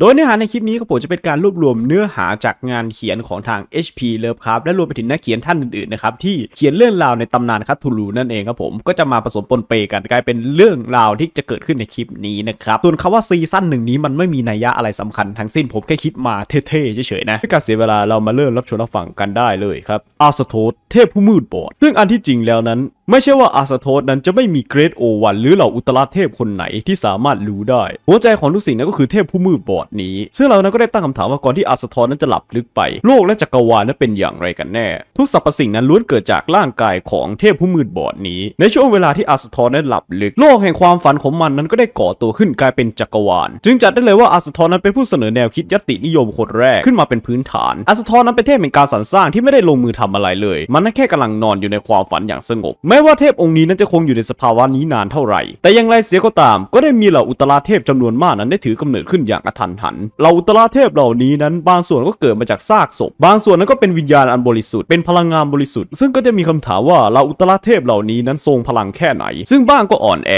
โดยเนื้อหาในคลิปนี้ก็ผมจะเป็นการรวบรวมเนื้อหาจากงานเขียนของทาง HP Lovecraft และรวมไปถึงนักเขียนท่านอื่นๆนะครับ ที่เขียนเรื่องราวในตำนานคัตทูลูนั่นเองครับผม ก็จะมาผสมปนเปกันกลายเป็นเรื่องราวที่จะเกิดขึ้นในคลิปนี้นะครับ ส่วนคำว่าซีซั่นหนึ่งนี้มันไม่มีนัยยะอะไรสำคัญทั้งสิ้นผมแค่คิดมาเท่ๆเฉยๆนะไม่การเสียเวลาเรามาเริ่มรับชมรับฟังกันได้เลยครับอาสโตสเทพผู้มืดบอดซึ่งอันที่จริงแล้วนั้น ไม่ใช่ว่าอาสโตสนั้นจะไม่มีเกรดโอวันหรือเหล่าอุตราเทพคนไหนที่สามารถรู้ได้หัวใจของทุกสิ่งนั้นก็คือเทพผู้มืดบอดบนี้ซึ่งเรานั้นก็ได้ตั้งคำถามว่าก่อนที่อาสทรนั้นจะหลับลึกไป โลกและจักรวาลนั้นเป็นอย่างไรกันแน่ทุกสรรพสิ่งนั้นล้วนเกิดจากร่างกายของเทพผู้มืดบอดนี้ ในช่วงเวลาที่อาสทรนั้นหลับลึกโลกแห่งความฝันของมันนั้นก็ได้ก่อตัวขึ้นกลายเป็นจักรวาล จึงจัดได้เลยว่าอาสทรนั้นเป็นผู้เสนอแนวคิดยตินิยมคนแรกขึ้นมาเป็นพื้นฐานอาสทรนั้นเป็นเทพแห่งการสรรสร้างที่ไม่ได้ลงมือทำอะไรเลย มันนั้นแค่กำลังนอนอยู่ในความฝันอย่างสงบแม้ว่าเทพองค์นี้นั้นจะคงอยู่ในสภาวะนี้นานเท่าไหร่ แต่อย่างไรเสียก็ตาม ก็ได้มีเหล่าอุตราเทพจำนวนมากนั้นได้ถือกำเนิดขึ้นอย่างอัะนหันเหล่าอุตราเทพเหล่านี้นั้น บางส่วนก็เกิดมาจากซากศพ บางส่วนนั้นก็เป็นวิญญาณอันบริสุทธิ์เป็นพลังงานบริสุทธิ์ ซึ่งก็จะมีคำถามว่าเหล่าอุตราเทพเหล่านี้นั้นทรงพลังแค่ไหน ซึ่งบ้างก็อ่อนแอ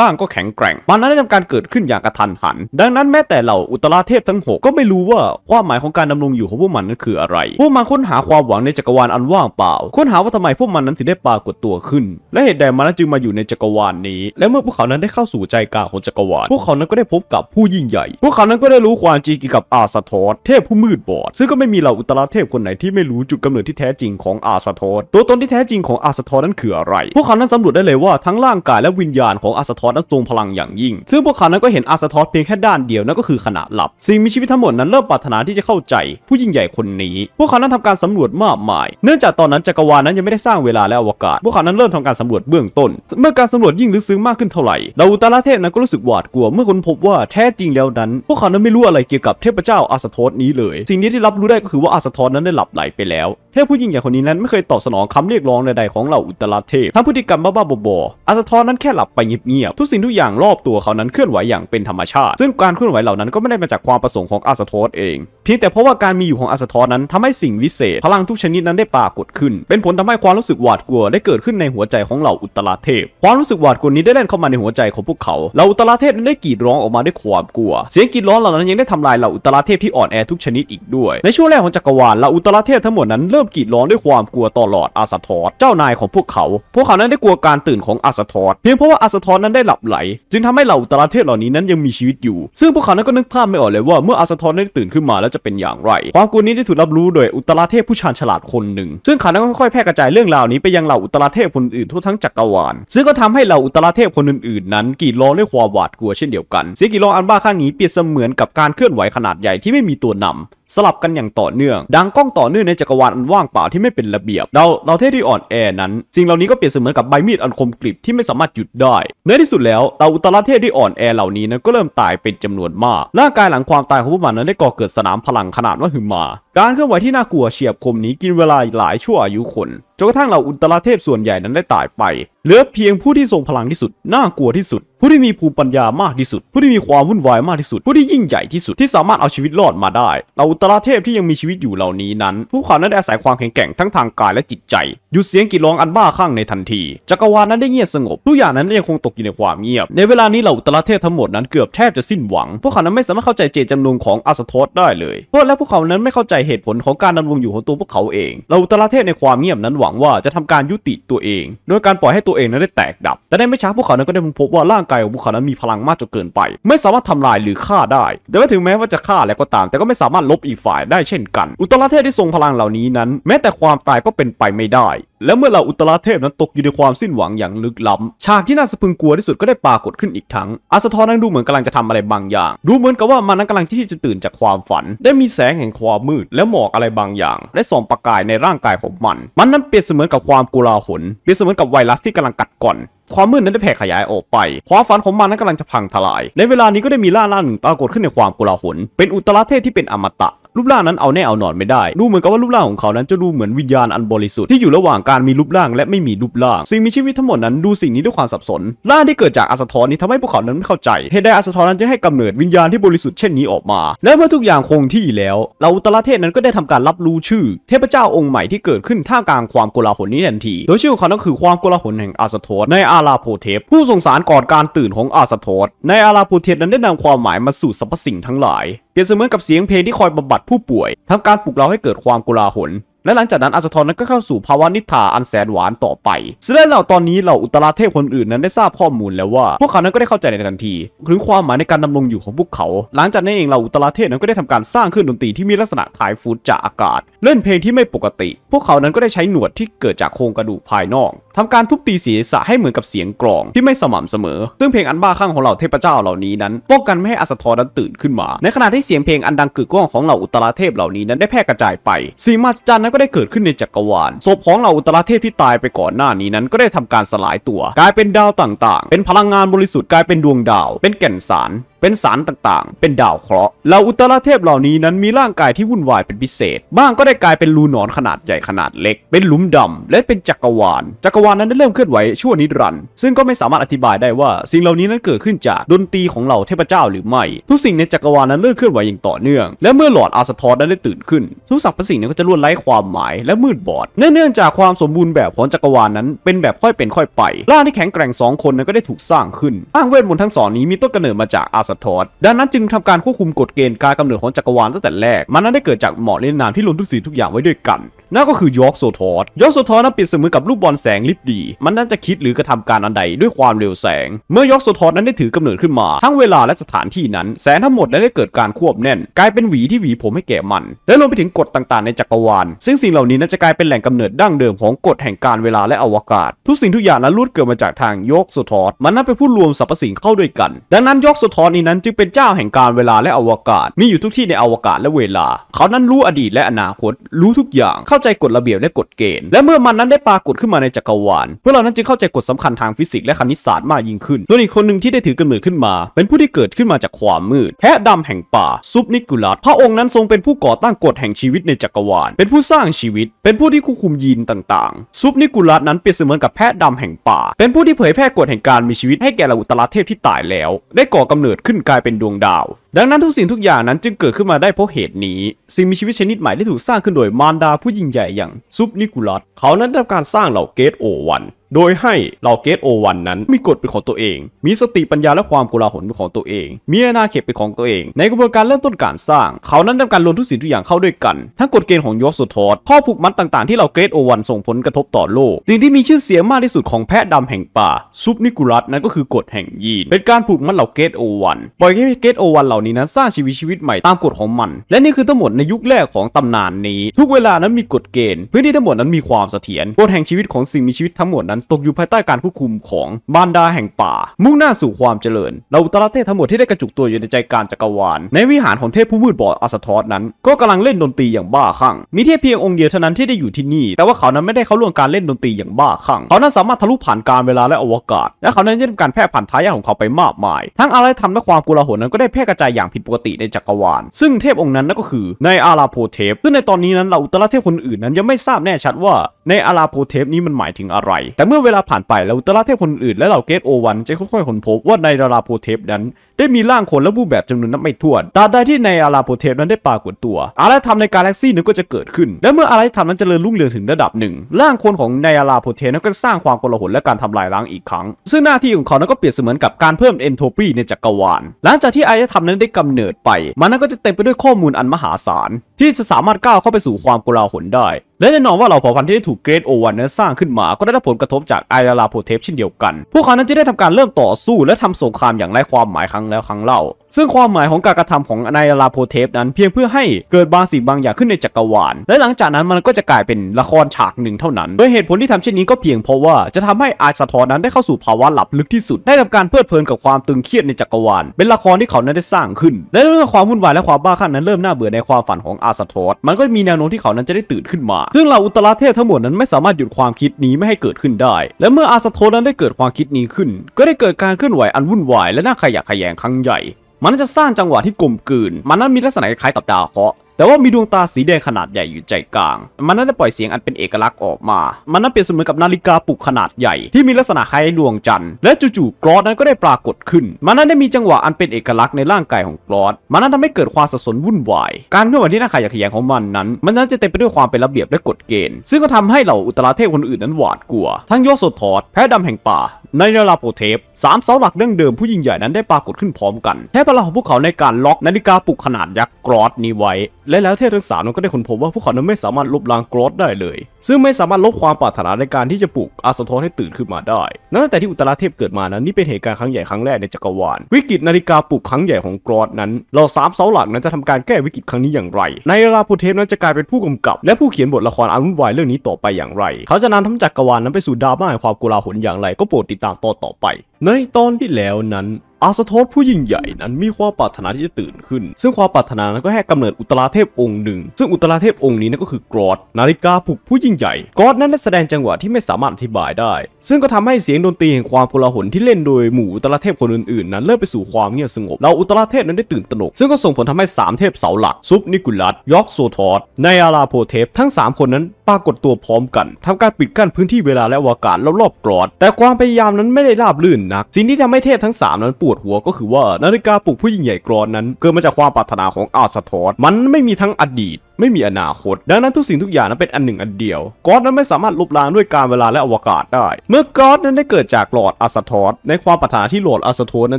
บ้างก็แข็งแกร่งมันนั้นได้ทำการเกิดขึ้นอย่างกระทันหัน ดังนั้นแม้แต่เหล่าอุตราเทพทั้ง 6 ก็ไม่รู้ว่าความหมายของการดำรงอยู่ของพวกมันนั้นคืออะไร พวกมันค้นหาความหวังในจักรวาลอันว่างเปล่า ค้นหาว่าทำไมพวกมันนั้นถึงได้ปรากฏตัวขึ้น และเหตุใดมันจึงมาอยู่ในจักรวาลนี้ และเมื่อพวกเขานั้นได้เข้าสู่ใจกลางของจักรวาลพวกเขานั้นก็ได้พบกับผู้ยิ่งใหญ่ พวกเขานั้นก็ได้รู้ความจริงเกี่ยวกับอาสะทอสเทพผู้มืดบอดซึ่งก็ไม่มีเหล่าอุตราเทพคนไหนที่ไม่รู้จุดกำเนิดที่แท้จริงของอาสทอสตัวตนที่แท้จริงของอาสทอสนั้นคืออะไร พวกเขานั้นสำรวจได้เลยว่าทั้งร่างกายและวิญญาณของอาสาทอ้นั้นทรงพลังอย่างยิ่ง ซึ่งพวกเขานั้นก็เห็นอาสะทอสเพียงแค่ด้านเดียวนั่นก็คือขณะหลับ สิ่งมีชีวิตทั้งหมดนั้นเริ่มปรารถนาที่จะเข้าใจ ผู้ยิ่งใหญ่คนนี้ พวกเขานั้นทำการสำรวจมากมาย เนื่องจากตอนนั้นจักรวาลนั้นยังไม่ได้สร้างเวลาและอวกาศ พวกเขานั้นเริ่มทำการสำรวจเบื้องต้น เมื่อการสำรวจยิ่งลึกซึ้งมากขึ้นเท่าไหร่ดาวอุตลาเทพนั้นก็รู้สึกหวาดกลัวเมื่อคนพบว่าแท้จริงแล้วนั้น พวกเขานั้นไม่รู้อะไรเกี่ยวกับเทพเจ้าอาสะทอนนี้เลย สิ่งนี้ที่รับรู้ได้ก็คือว่าอาสทอสนั้นได้หลับไหลไปแล้วเทพผู้ยิ่งใหญ่คนนี้นั้นไม่เคยตอบสนองคำเรียกร้องใดๆของเหล่าอุตราเทพทั้งพฤติกรรมบ้าๆบอๆอาสะทอนนั้นแค่หลับไปเงียบทุกสิ่งทุกอย่างรอบตัวเขานั้นเคลื่อนไหวอย่างเป็นธรรมชาติ ซึ่งการเคลื่อนไหวเหล่านั้นก็ไม่ได้มาจากความประสงค์ของอาสทอสเองเพียงแต่เพราะว่าการมีอยู่ของอาสทอสนั้น ทำให้สิ่งวิเศษพลังทุกชนิดนั้นได้ปรากฏขึ้น เป็นผลทำให้ความรู้สึกหวาดกลัวได้เกิดขึ้นในหัวใจของเหล่าอุตราเทพ ความรู้สึกหวาดกลัวนี้ได้เล่นเข้ามาในหัวใจของพวกเขาเหล่าอุตราเทพนั้นได้กรีดร้องออกมาด้วยความกลัว เสียงกรีดร้องเหล่านั้นยังได้ทำลายเหล่าอุตราเทพที่อ่อนแอทุกชนิดอีกด้วยในช่วงแรกของจักรวาลเหล่าอุตราเทพทั้งหมดนั้นเริ่มกรีดร้องด้วยความกลัวตลอดอาสทอสเจ้านายของพวกเขา พวกเขานั้นได้กลัวการตื่นของอาสทอสเพียงเพราะว่าอาสทอสนั้นไหลับไหลจึงทำให้เหล่าอุตราเทพเหล่านี้นั้นยังมีชีวิตอยู่ ซึ่งพวกเขานั้นก็นึกภาพไม่ออกเลยว่าเมื่ออาสทอนได้ตื่นขึ้นมาแล้วจะเป็นอย่างไร ความกลัวนี้ได้ถูกรับรู้โดยอุตราเทพผู้ชาญฉลาดคนหนึ่ง ซึ่งเขานั้นก็ค่อยๆ แพร่กระจายเรื่องราวนี้ไปยังเหล่าอุตราเทพคนอื่นทั่วทั้งจักรวาล ซึ่งก็ทำให้เหล่าอุตราเทพคนอื่น ๆ นั้นกีดร้องด้วยความหวาดกลัวเช่นเดียวกันเสียงกีดร้องอันบ้าข้างนี้เปรียบเสมือนกับการเคลื่อนไหวขนาดใหญ่ที่ไม่มีตัวนำสลับกันอย่างต่อเนื่อง ดังกล้องต่อเนื่องในจักรวาลอันว่างเปล่าที่ไม่เป็นระเบียบ เราเราเทพที่อ่อนแอนั้น สิ่งเหล่านี้ก็เปรียบเสมือนกับใบมีดอันคมกริบที่ไม่สามารถหยุดได้ ในที่สุดแล้วเต่าอุตรเทศที่อ่อนแอเหล่านี้นั้นก็เริ่มตายเป็นจำนวนมาก ร่างกายหลังความตายของพวกมันนั้นได้ก่อเกิดสนามพลังขนาดว่าหึมาการเคลื่อนไหวที่น่ากลัวเฉียบคมนี้กินเวลาหลายชั่วอายุคนจนกระทั่งเหล่าอุตราเทพส่วนใหญ่นั้นได้ตายไป เหลือเพียงผู้ที่ทรงพลังที่สุดน่ากลัวที่สุด ผู้ที่มีภูมิปัญญามากที่สุด ผู้ที่มีความวุ่นวายมากที่สุด ผู้ที่ยิ่งใหญ่ที่สุดที่สามารถเอาชีวิตรอดมาได้เหล่าอุตราเทพที่ยังมีชีวิตอยู่เหล่านี้นั้นผู้เขานั้นได้อาศัยความแข็งแกร่งทั้งทางกายและจิตใจหยุดเสียงกีดร้องอันบ้าคลั่งในทันทีจักรวาลนั้นได้เงียบสงบทุกอย่างนั้นยังคงตกอยู่ในความเงียบ ในเวลานี้เราอุตราเทพทั้งหมดนั้นเกือบแทบจะสิ้นหวังพวกเขานั้นไม่สามารถเข้าใจเจตจำนงของอาสทอสได้เลยเพราะและพวกเขานั้นไม่เข้าใจเหตุผลของการดำรงอยู่ของตัวพวกเขาเอง เราอุตราเทพในความเงียบนั้นหวังว่าจะทำการยุติตัวเอง โดยการปล่อยให้ตัวเองนั้นได้แตกดับ แต่ได้ไม่ช้าพวกเขานั้นก็ได้พบว่าร่างกายของพวกเขานั้นมีพลังมากจนเกินไป ไม่สามารถทำลายหรือฆ่าได้ แต่ว่าถึงแม้ว่าจะฆ่าแล้วก็ตามแต่ก็ไม่สามารถลบอีกฝ่ายได้เช่นกัน อุตราเทพที่ทรงพลังเหล่านี้นั้น แม้แต่ความตายก็เป็นไปไม่ได้และเมื่อเหล่าอุตราเทพนั้นตกอยู่ในความสิ้นหวังอย่างลึกล้ำฉากที่น่าสะพึงกลัวที่สุดก็ได้ปรากฏขึ้นอีกทั้งอาสทอนั้นดูเหมือนกำลังจะทำอะไรบางอย่าง ดูเหมือนกับว่ามันนั้นกำลังที่จะตื่นจากความฝัน ได้มีแสงแห่งความมืดและหมอกอะไรบางอย่างได้ส่องประกายในร่างกายของมัน มันนั้นเปรียบเสมือนกับความกุลาหลเปรียบเสมือนกับไวรัสที่กำลังกัดก่อน ความมืดนั้นได้แผ่ขยายออกไปความฝันของมันนั้นกำลังจะพังทลาย ในเวลานี้ก็ได้มีล่าล่าหนึ่งปรากฏขึ้นในความกุลาหลเป็นอุตราเทพที่เป็นอมตะรูปร่างนั้นเอาแน่เอาหนอนไม่ได้ดูเหมือนกับว่ารูปร่างของเขานั้นจะดูเหมือนวิญญาณอันบริสุทธิ์ที่อยู่ระหว่างการมีรูปร่างและไม่มีรูปร่างสิ่งมีชีวิตทั้งหมดนั้นดูสิ่งนี้ด้วยความสับสนร่างที่เกิดจากอาสทอนี้ทำให้พวกเขานั้นไม่เข้าใจ เหตุใดอาสทอนั้นจะให้กำเนิดวิญญาณที่บริสุทธิ์เช่นนี้ออกมา และเมื่อทุกอย่างคงที่แล้วเราอุตรเทศนั้นก็ได้ทำการรับรู้ชื่อ เทพเจ้าองค์ใหม่ที่เกิดขึ้นท่ามกลางความโกลาหลนี้ทันที โดยชื่อของเขาคือความโกลาหลแห่งอาสทนในอาราโพเทปผู้สงสารก่อนการตื่นของอาสทนในอาราโพเทปนั้นได้นำความหมายมาสู่สรรพสิ่งทั้งหลายเปรียบเสมือนกับเสียงเพลงที่คอยบำบัดผู้ป่วยทำการปลุกเราให้เกิดความกุลาหลและหลังจากนั้นอัสทรนั้นก็เข้าสู่ภาวะนิทาอันแสนหวานต่อไปซึ่งเหล่าตอนนี้เหล่าอุตราเทพคนอื่นนั้นได้ทราบข้อมูลแล้วว่าพวกเขานั้นก็ได้เข้าใจในทันทีถึงความหมายในการดำรงอยู่ของพวกเขา หลังจากนั้นเองเหล่าอุตราเทพนั้นก็ได้ทำการสร้างขึ้นดนตรีที่มีลักษณะคล้ายฟูดจากอากาศเล่นเพลงที่ไม่ปกติ พวกเขานั้นก็ได้ใช้หนวดที่เกิดจากโครงกระดูกภายนอก ทำการทุบตีศีรษะให้เหมือนกับเสียงกลองที่ไม่สม่ำเสมอ ซึ่งเพลงอันบ้าคลั่งของเหล่าเทพเจ้าเหล่านี้นั้นป้องกันไม่ให้อัสทรนั้นตื่นขึ้นมา ในขณะที่เสียงเพลงอันดังกึกก้องของเหล่าอุตราเทพเหล่านี้นั้นได้แพร่กระจายไปสิ่งมหัศจรรย์นั้นก็ได้เกิดขึ้นในจักรวาลศพของเหล่าอุตราเทพที่ตายไปก่อนหน้านี้นั้นก็ได้ทำการสลายตัว กลายเป็นดาวต่างๆ เป็นพลังงานบริสุทธิ์ กลายเป็นดวงดาว เป็นแก่นสารเป็นสารต่างๆ เป็นดาวเคราะห์เหล่าอุตราเทพเหล่านี้นั้นมีร่างกายที่วุ่นวายเป็นพิเศษ บ้างก็ได้กลายเป็นรูหนอนขนาดใหญ่ขนาดเล็ก เป็นหลุมดำและเป็นจักรวาล จักรวาลนั้นได้เริ่มเคลื่อนไหวชั่วนิรันด์ซึ่งก็ไม่สามารถอธิบายได้ว่าสิ่งเหล่านี้นั้นเกิดขึ้นจาก ดนตรีของเหล่าเทพเจ้าหรือ ไม่ทุกสิ่งในจักรวาลนั้นเริ่มเคลื่อนไหวอย่างต่อเนื่องและเมื่อหลอดอาสทอ์นั้นได้ตื่นขึ้นทุกสรรพสิ่งนั้นก็จะล้วนไร้ความหมายและมืดบอดเนื่องจากความสมบูรณ์แบบของจักรวาลนั้น เป็นแบบค่อยเป็นค่อยไปร่างที่แข็งแกร่งสองคนนั้นก็ได้ถูกสร้างขึ้นอ้างเวทมนต์ทั้งสอง นี้มีต้นกำเนิดมาจากอาสะท้อนดังนั้นจึงทำการควบคุมกฎเกณฑ์การกำเนิดของจักรวาลตั้งแต่แรก มันนั้นได้เกิดจากหมอเล่นนามที่รวมทุกสิ่งทุกอย่างไว้ด้วยกันนั่นก็คือยอร์กโซทอสยอร์กโซทอสนั้นเปรียบเสมือนกับลูกบอลแสงลิบดี มันนั้นจะคิดหรือกระทำการอันใดด้วยความเร็วแสง เมื่อยอร์กโซทอสนั้นได้ถือกำเนิดขึ้นมา ทั้งเวลาและสถานที่นั้น แสงทั้งหมดนั้นได้เกิดการควบแน่น กลายเป็นหวีที่หวีผมให้แก่มัน และรวมไปถึงกฎต่างๆในจักรวาล ซึ่งสิ่งเหล่านี้นั้นจะกลายเป็นแหล่งกำเนิดดั้งเดิมของกฎแห่งการเวลาและอวกาศ ทุกสิ่งทุกอย่างนั้นรูดเกิดมาจากทางยอร์กโซทอสมันนั้นเป็นผู้รวมสรรพสิ่งเข้าด้วยกัน ดังนั้นยอร์กโซทอสนี้นั้นจึงเป็นเจ้าแห่งการเวลาและอวกาศ มีอยู่ทุกที่ในอวกาศและเวลา เขานั้นรู้อดีตและอนาคตรู้ทุกอย่างเเข้าใจกฎระเบียบและกฎเกณฑ์ และเมื่อมันนั้นได้ปรากฏขึ้นมาในจักรวาลพวกเรานั้นจึงเข้าใจกฎสำคัญทางฟิสิกส์และคณิตศาสตร์มากยิ่งขึ้นส่วนอีกคนหนึ่งที่ได้ถือกำเนิดขึ้นมา เป็นผู้ที่เกิดขึ้นมาจากความมืด แพะดำแห่งป่า ซุปนิกุลัสพระองค์นั้นทรงเป็นผู้ก่อตั้งกฎแห่งชีวิตในจักรวาล เป็นผู้สร้างชีวิต เป็นผู้ที่ควบคุมยีนต่างๆ ซุปนิกุลัสนั้นเปรียบเสมือนกับแพะดำแห่งป่า เป็นผู้ที่เผยแพร่กฎแห่งการมีชีวิตให้แก่เหล่าอุตราเทพที่ตายแล้ว ได้ก่อกำเนิดขึ้นกลายเป็นดวงดาวดังนั้นทุกสิ่งทุกอย่างนั้นจึงเกิดขึ้นมาได้เพราะเหตุนี้สิ่งมีชีวิตชนิดใหม่ได้ถูกสร้างขึ้นโดยมารดาผู้ยิ่งใหญ่อย่าง ซุปนิกุลัสเขานั้นได้รับการสร้างเหล่าเกตโอวันโดยให้เหล่าเกตโอวันนั้นมีกฎเป็นของตัวเอง มีสติปัญญาและความกุลาหลเป็นของตัวเอง มีอาณาเขตเป็นของตัวเอง ในกระบวนการเริ่มต้นการสร้าง เขานั้นทำการรวมทุกสิ่งทุกอย่างเข้าด้วยกัน ทั้งกฎเกณฑ์ของยอสุทอดข้อผูกมัดต่างๆที่เหล่าเกตทโอวันส่งผลกระทบต่อโลก สิ่งที่มีชื่อเสียงมากที่สุดของแพะดำแห่งป่าซุปนิกุรัตนั้นก็คือกฎแห่งยีน เป็นการผูกมัดเหล่าเกตทโอวันปล่อยให้เกตทโอวันเหล่านี้นั้นสร้างชีวิตชีวิตใหม่ตามกฎของมัน และนี่คือทั้งหมดในยุคแรกของตำนานนี้ ทุกเวลานั้นมีกฎเกณฑ์พื้นที่ทั้งหมดนั้นมีความเสถียรกฎแห่งชีวิตของสิ่งมีชีวิตทั้งหมดนั้นตกอยู่ภายใต้การควบคุมของบานดาแห่งป่า มุ่งหน้าสู่ความเจริญเราอุตราเทพทั้งหมดที่ได้กระจุกตัวอยู่ในใจกลางจักรวาลในวิหารของเทพผู้มืดบอดอัสทอสนั้นก็กำลังเล่นดนตรีอย่างบ้าคลั่งมีเทพเพียงองค์เดียวเท่านั้นที่ได้อยู่ที่นี่ แต่ว่าเขานั้นไม่ได้เข้าร่วมการเล่นดนตรีอย่างบ้าคลั่งเขานั้นสามารถทะลุผ่านการเวลาและอวกาศและเขานั้นยด้ทการแพร่ผ่านท้ายาของเขาไปมากมาย ทั้งอารยธรรมและความกุลาหลนั้นก็ได้แพร่กระจายอย่างผิดปกติในจักรวาล ซึ่งเทพองค์นั้นนั่นก็คือในอาราโพเทพซึ่งในตอนนี้นั้นเราอุตราเทพคนอื่นนั้นยังไม่ทราบแน่ชัดว่า ในอาราโพเทพนี้มันหมายถึงอะไรแต่เมื่อเวลาผ่านไปแล้วอุตราเทพคนอื่นและเหล่าเกตโอวัน จะค่อยๆค้นพบว่าในดาราโพเทปนั้นได้มีร่างคนและรูปแบบจำนวนนับไม่ถ้วนตราใดที่ในอาราโปเทปนั้นได้ปรากฏตัวอารยธรรมในกาแล็กซี่นั้นก็จะเกิดขึ้น และเมื่ออารยธรรมนั้นจเจริญรุ่งเรืองถึงระดับหนึ่งร่างคนของในอาราโปเทปนั้นก็สร้างความกลาหลและการทำลายล้างอีกครั้ง ซึ่งหน้าที่ของเขานั้นก็เปรียบเสมือนกับการเพิ่มเอนโทรปีในจักรวาล หลังจากที่อารยธรรมนั้นได้กำเนิดไป มันนั้นก็จะเต็มไปด้วยข้อมูลอันมหาศาลที่จะสามารถก้าวเข้าไปสู่ความกลาหลได้ และแน่นอนว่าเหล่าเผ่าพันธุ์ที่ได้ถูกเกรดโอวันนั้นสร้างขึ้นมาก็ได้รับผลกระทบจากไอราลาโพเทปเช่นเดียวกันพวกเขานั้นจะได้ทำการเริ่มต่อสู้ และทำสงครามอย่างไร้ความหมายครั้งงแล้วครั้งเล่าซึ่งความหมายของการกระทำของนายลาโพเทปนั้นเพียงเพื่อให้เกิดบางสิ่งบางอย่างขึ้นในจักรวาลและหลังจากนั้นมันก็จะกลายเป็นละครฉากหนึ่งเท่านั้นโดยเหตุผลที่ทำเช่นนี้ก็เพียงเพราะว่าจะทำให้อาสะทอนนั้นได้เข้าสู่ภาวะหลับลึกที่สุด ได้ทํการเพลิดเพลินกับความตึงเครียดในจักรวาลเป็นละครที่เขานั้นได้สร้างขึ้นและเรื่องความวุ่นวายและความบ้าคลั่งนั้นเริ่มน่าเบื่อในความฝันของอาสะทอนมันก็มีแนวโน้มที่เขานั้นจะได้ตื่นขึ้นมาซึ่งเหล่าอุตราเทพทั้งหมดนั้นไม่สามารถหยุดความคิดนี้ไม่ให้เกิดขึ้นได้ และเมื่ออาชาทอนนั้นได้เกิดความคิดนี้ขึ้น ก็ได้เกิดการเคลื่อนไหวอันวุ่นวายและน่าขยะแขยงงครั้งใหญ่ มันน่าจะสร้างจังหวะที่กลมกลืน มันนั้นมีลักษณะคล้ายกับดาวเคราะห์แต่ว่ามีดวงตาสีแดงขนาดใหญ่อยู่ใจกลาง มันนั้นได้ปล่อยเสียงอันเป็นเอกลักษณ์ออกมา มันนั้นเปรียบเสมือนกับนาฬิกาปลุกขนาดใหญ่ที่มีลักษณะคล้ายดวงจันทร์ และจู่ๆกรอสนั้นก็ได้ปรากฏขึ้น มันนั้นได้มีจังหวะอันเป็นเอกลักษณ์ในร่างกายของกรอสมันนั้นทำให้เกิดความสับสนวุ่นวาย การเคลื่อนไหวที่น่าขยะแขยงของมันนั้น มันนั้นจะเต็มไปด้วยความเป็นระเบียบและกฎเกณฑ์ ซึ่งก็ทำให้เหล่าอุตราเทพคนอื่นนั้นหวาดกลัว ทั้งโยโสทอดแพะดำแห่งป่า ในเนราโปเทปสามเสาหลักเรื่องเดิมผู้ยิ่งใหญ่นั้นได้ปรากฏขึ้นพร้อมกันแค่พลังของพวกเขาในการล็อกนาฬิกาปลุกขนาดยักษ์กรอสนี้ไว้และแล้วเทพทั้งสามนั้นก็ได้ค้นพบว่า พวกเขานั้นไม่สามารถลบล้างกรอสได้เลย ซึ่งไม่สามารถลบความปรารถนาในการที่จะปลุกอาสทอนให้ตื่นขึ้นมาได้ นั้นแต่ที่อุตราเทพเกิดมานั้น นี่เป็นเหตุการณ์ครั้งใหญ่ครั้งแรกในจักรวาล วิกฤตนาฬิกาปลุกครั้งใหญ่ของกรอสนั้นเราสามเสาหลักนั้นจะทำการแก้วิกฤตครั้งนี้อย่างไร ในลาโพเทพนั้นจะกลายเป็นผู้กำกับและผู้เขียนบทละครอันวุ่นวายเรื่องนี้ต่อไปอย่างไร เขาจะนำทั้งจักรวาลนั้นไปสู่ดราม่าแห่งความกลาหลอย่างไร ก็โปรดติดตามตอต่อไปในตอนที่แล้วนั้นอาสโทสผู้ยิ่งใหญ่นั้นมีความปรารถนาที่จะตื่นขึ้น ซึ่งความปรารถนานั้นก็ให้กำเนิดอุตราเทพองค์หนึ่ง ซึ่งอุตราเทพองค์นี้นั่นก็คือกรอดนาฬิกาผูกผู้ยิ่งใหญ่กรอดนั้นได้แสดงจังหวะที่ไม่สามารถอธิบายได้ ซึ่งก็ทำให้เสียงดนตรีแห่งความโกลาหลที่เล่นโดยหมู่อุตราเทพคนอื่น ๆ นั้นเริ่มไปสู่ความเงียบสงบเราอุตราเทพนั้นได้ตื่นตระหนก ซึ่งก็ส่งผลทำให้ 3 เทพเสาหลักซุปนิกุลัสยอกโซทอสไนอาราโพเทพทั้ง 3 คนนั้นปรากฏตัวพร้อมกัน ทำการปิดกั้นพื้นที่เวลาและวากาศรอบๆกรอดแต่ความพยายามนั้นไม่ได้ราบลื่นนักสิ่งที่ทำให้เทพทั้ง3นั้นปวดหัวก็คือว่า นาฬิกาปลุกผู้ยิ่งใหญ่กรอนนั้นเกิดมาจากความปรารถนาของอาสทอสมันไม่มีทั้งอดีต ไม่มีอนาคตดังนั้นทุกสิ่งทุกอย่างนั้นเป็นอันหนึ่งอันเดียวก๊อดนั้นไม่สามารถลบล้างด้วยการเวลาและอวกาศได้ เมื่อก๊อดนั้นได้เกิดจากหลอดอัสทอดในความปรารถนาที่หลอดอัสทอดนั้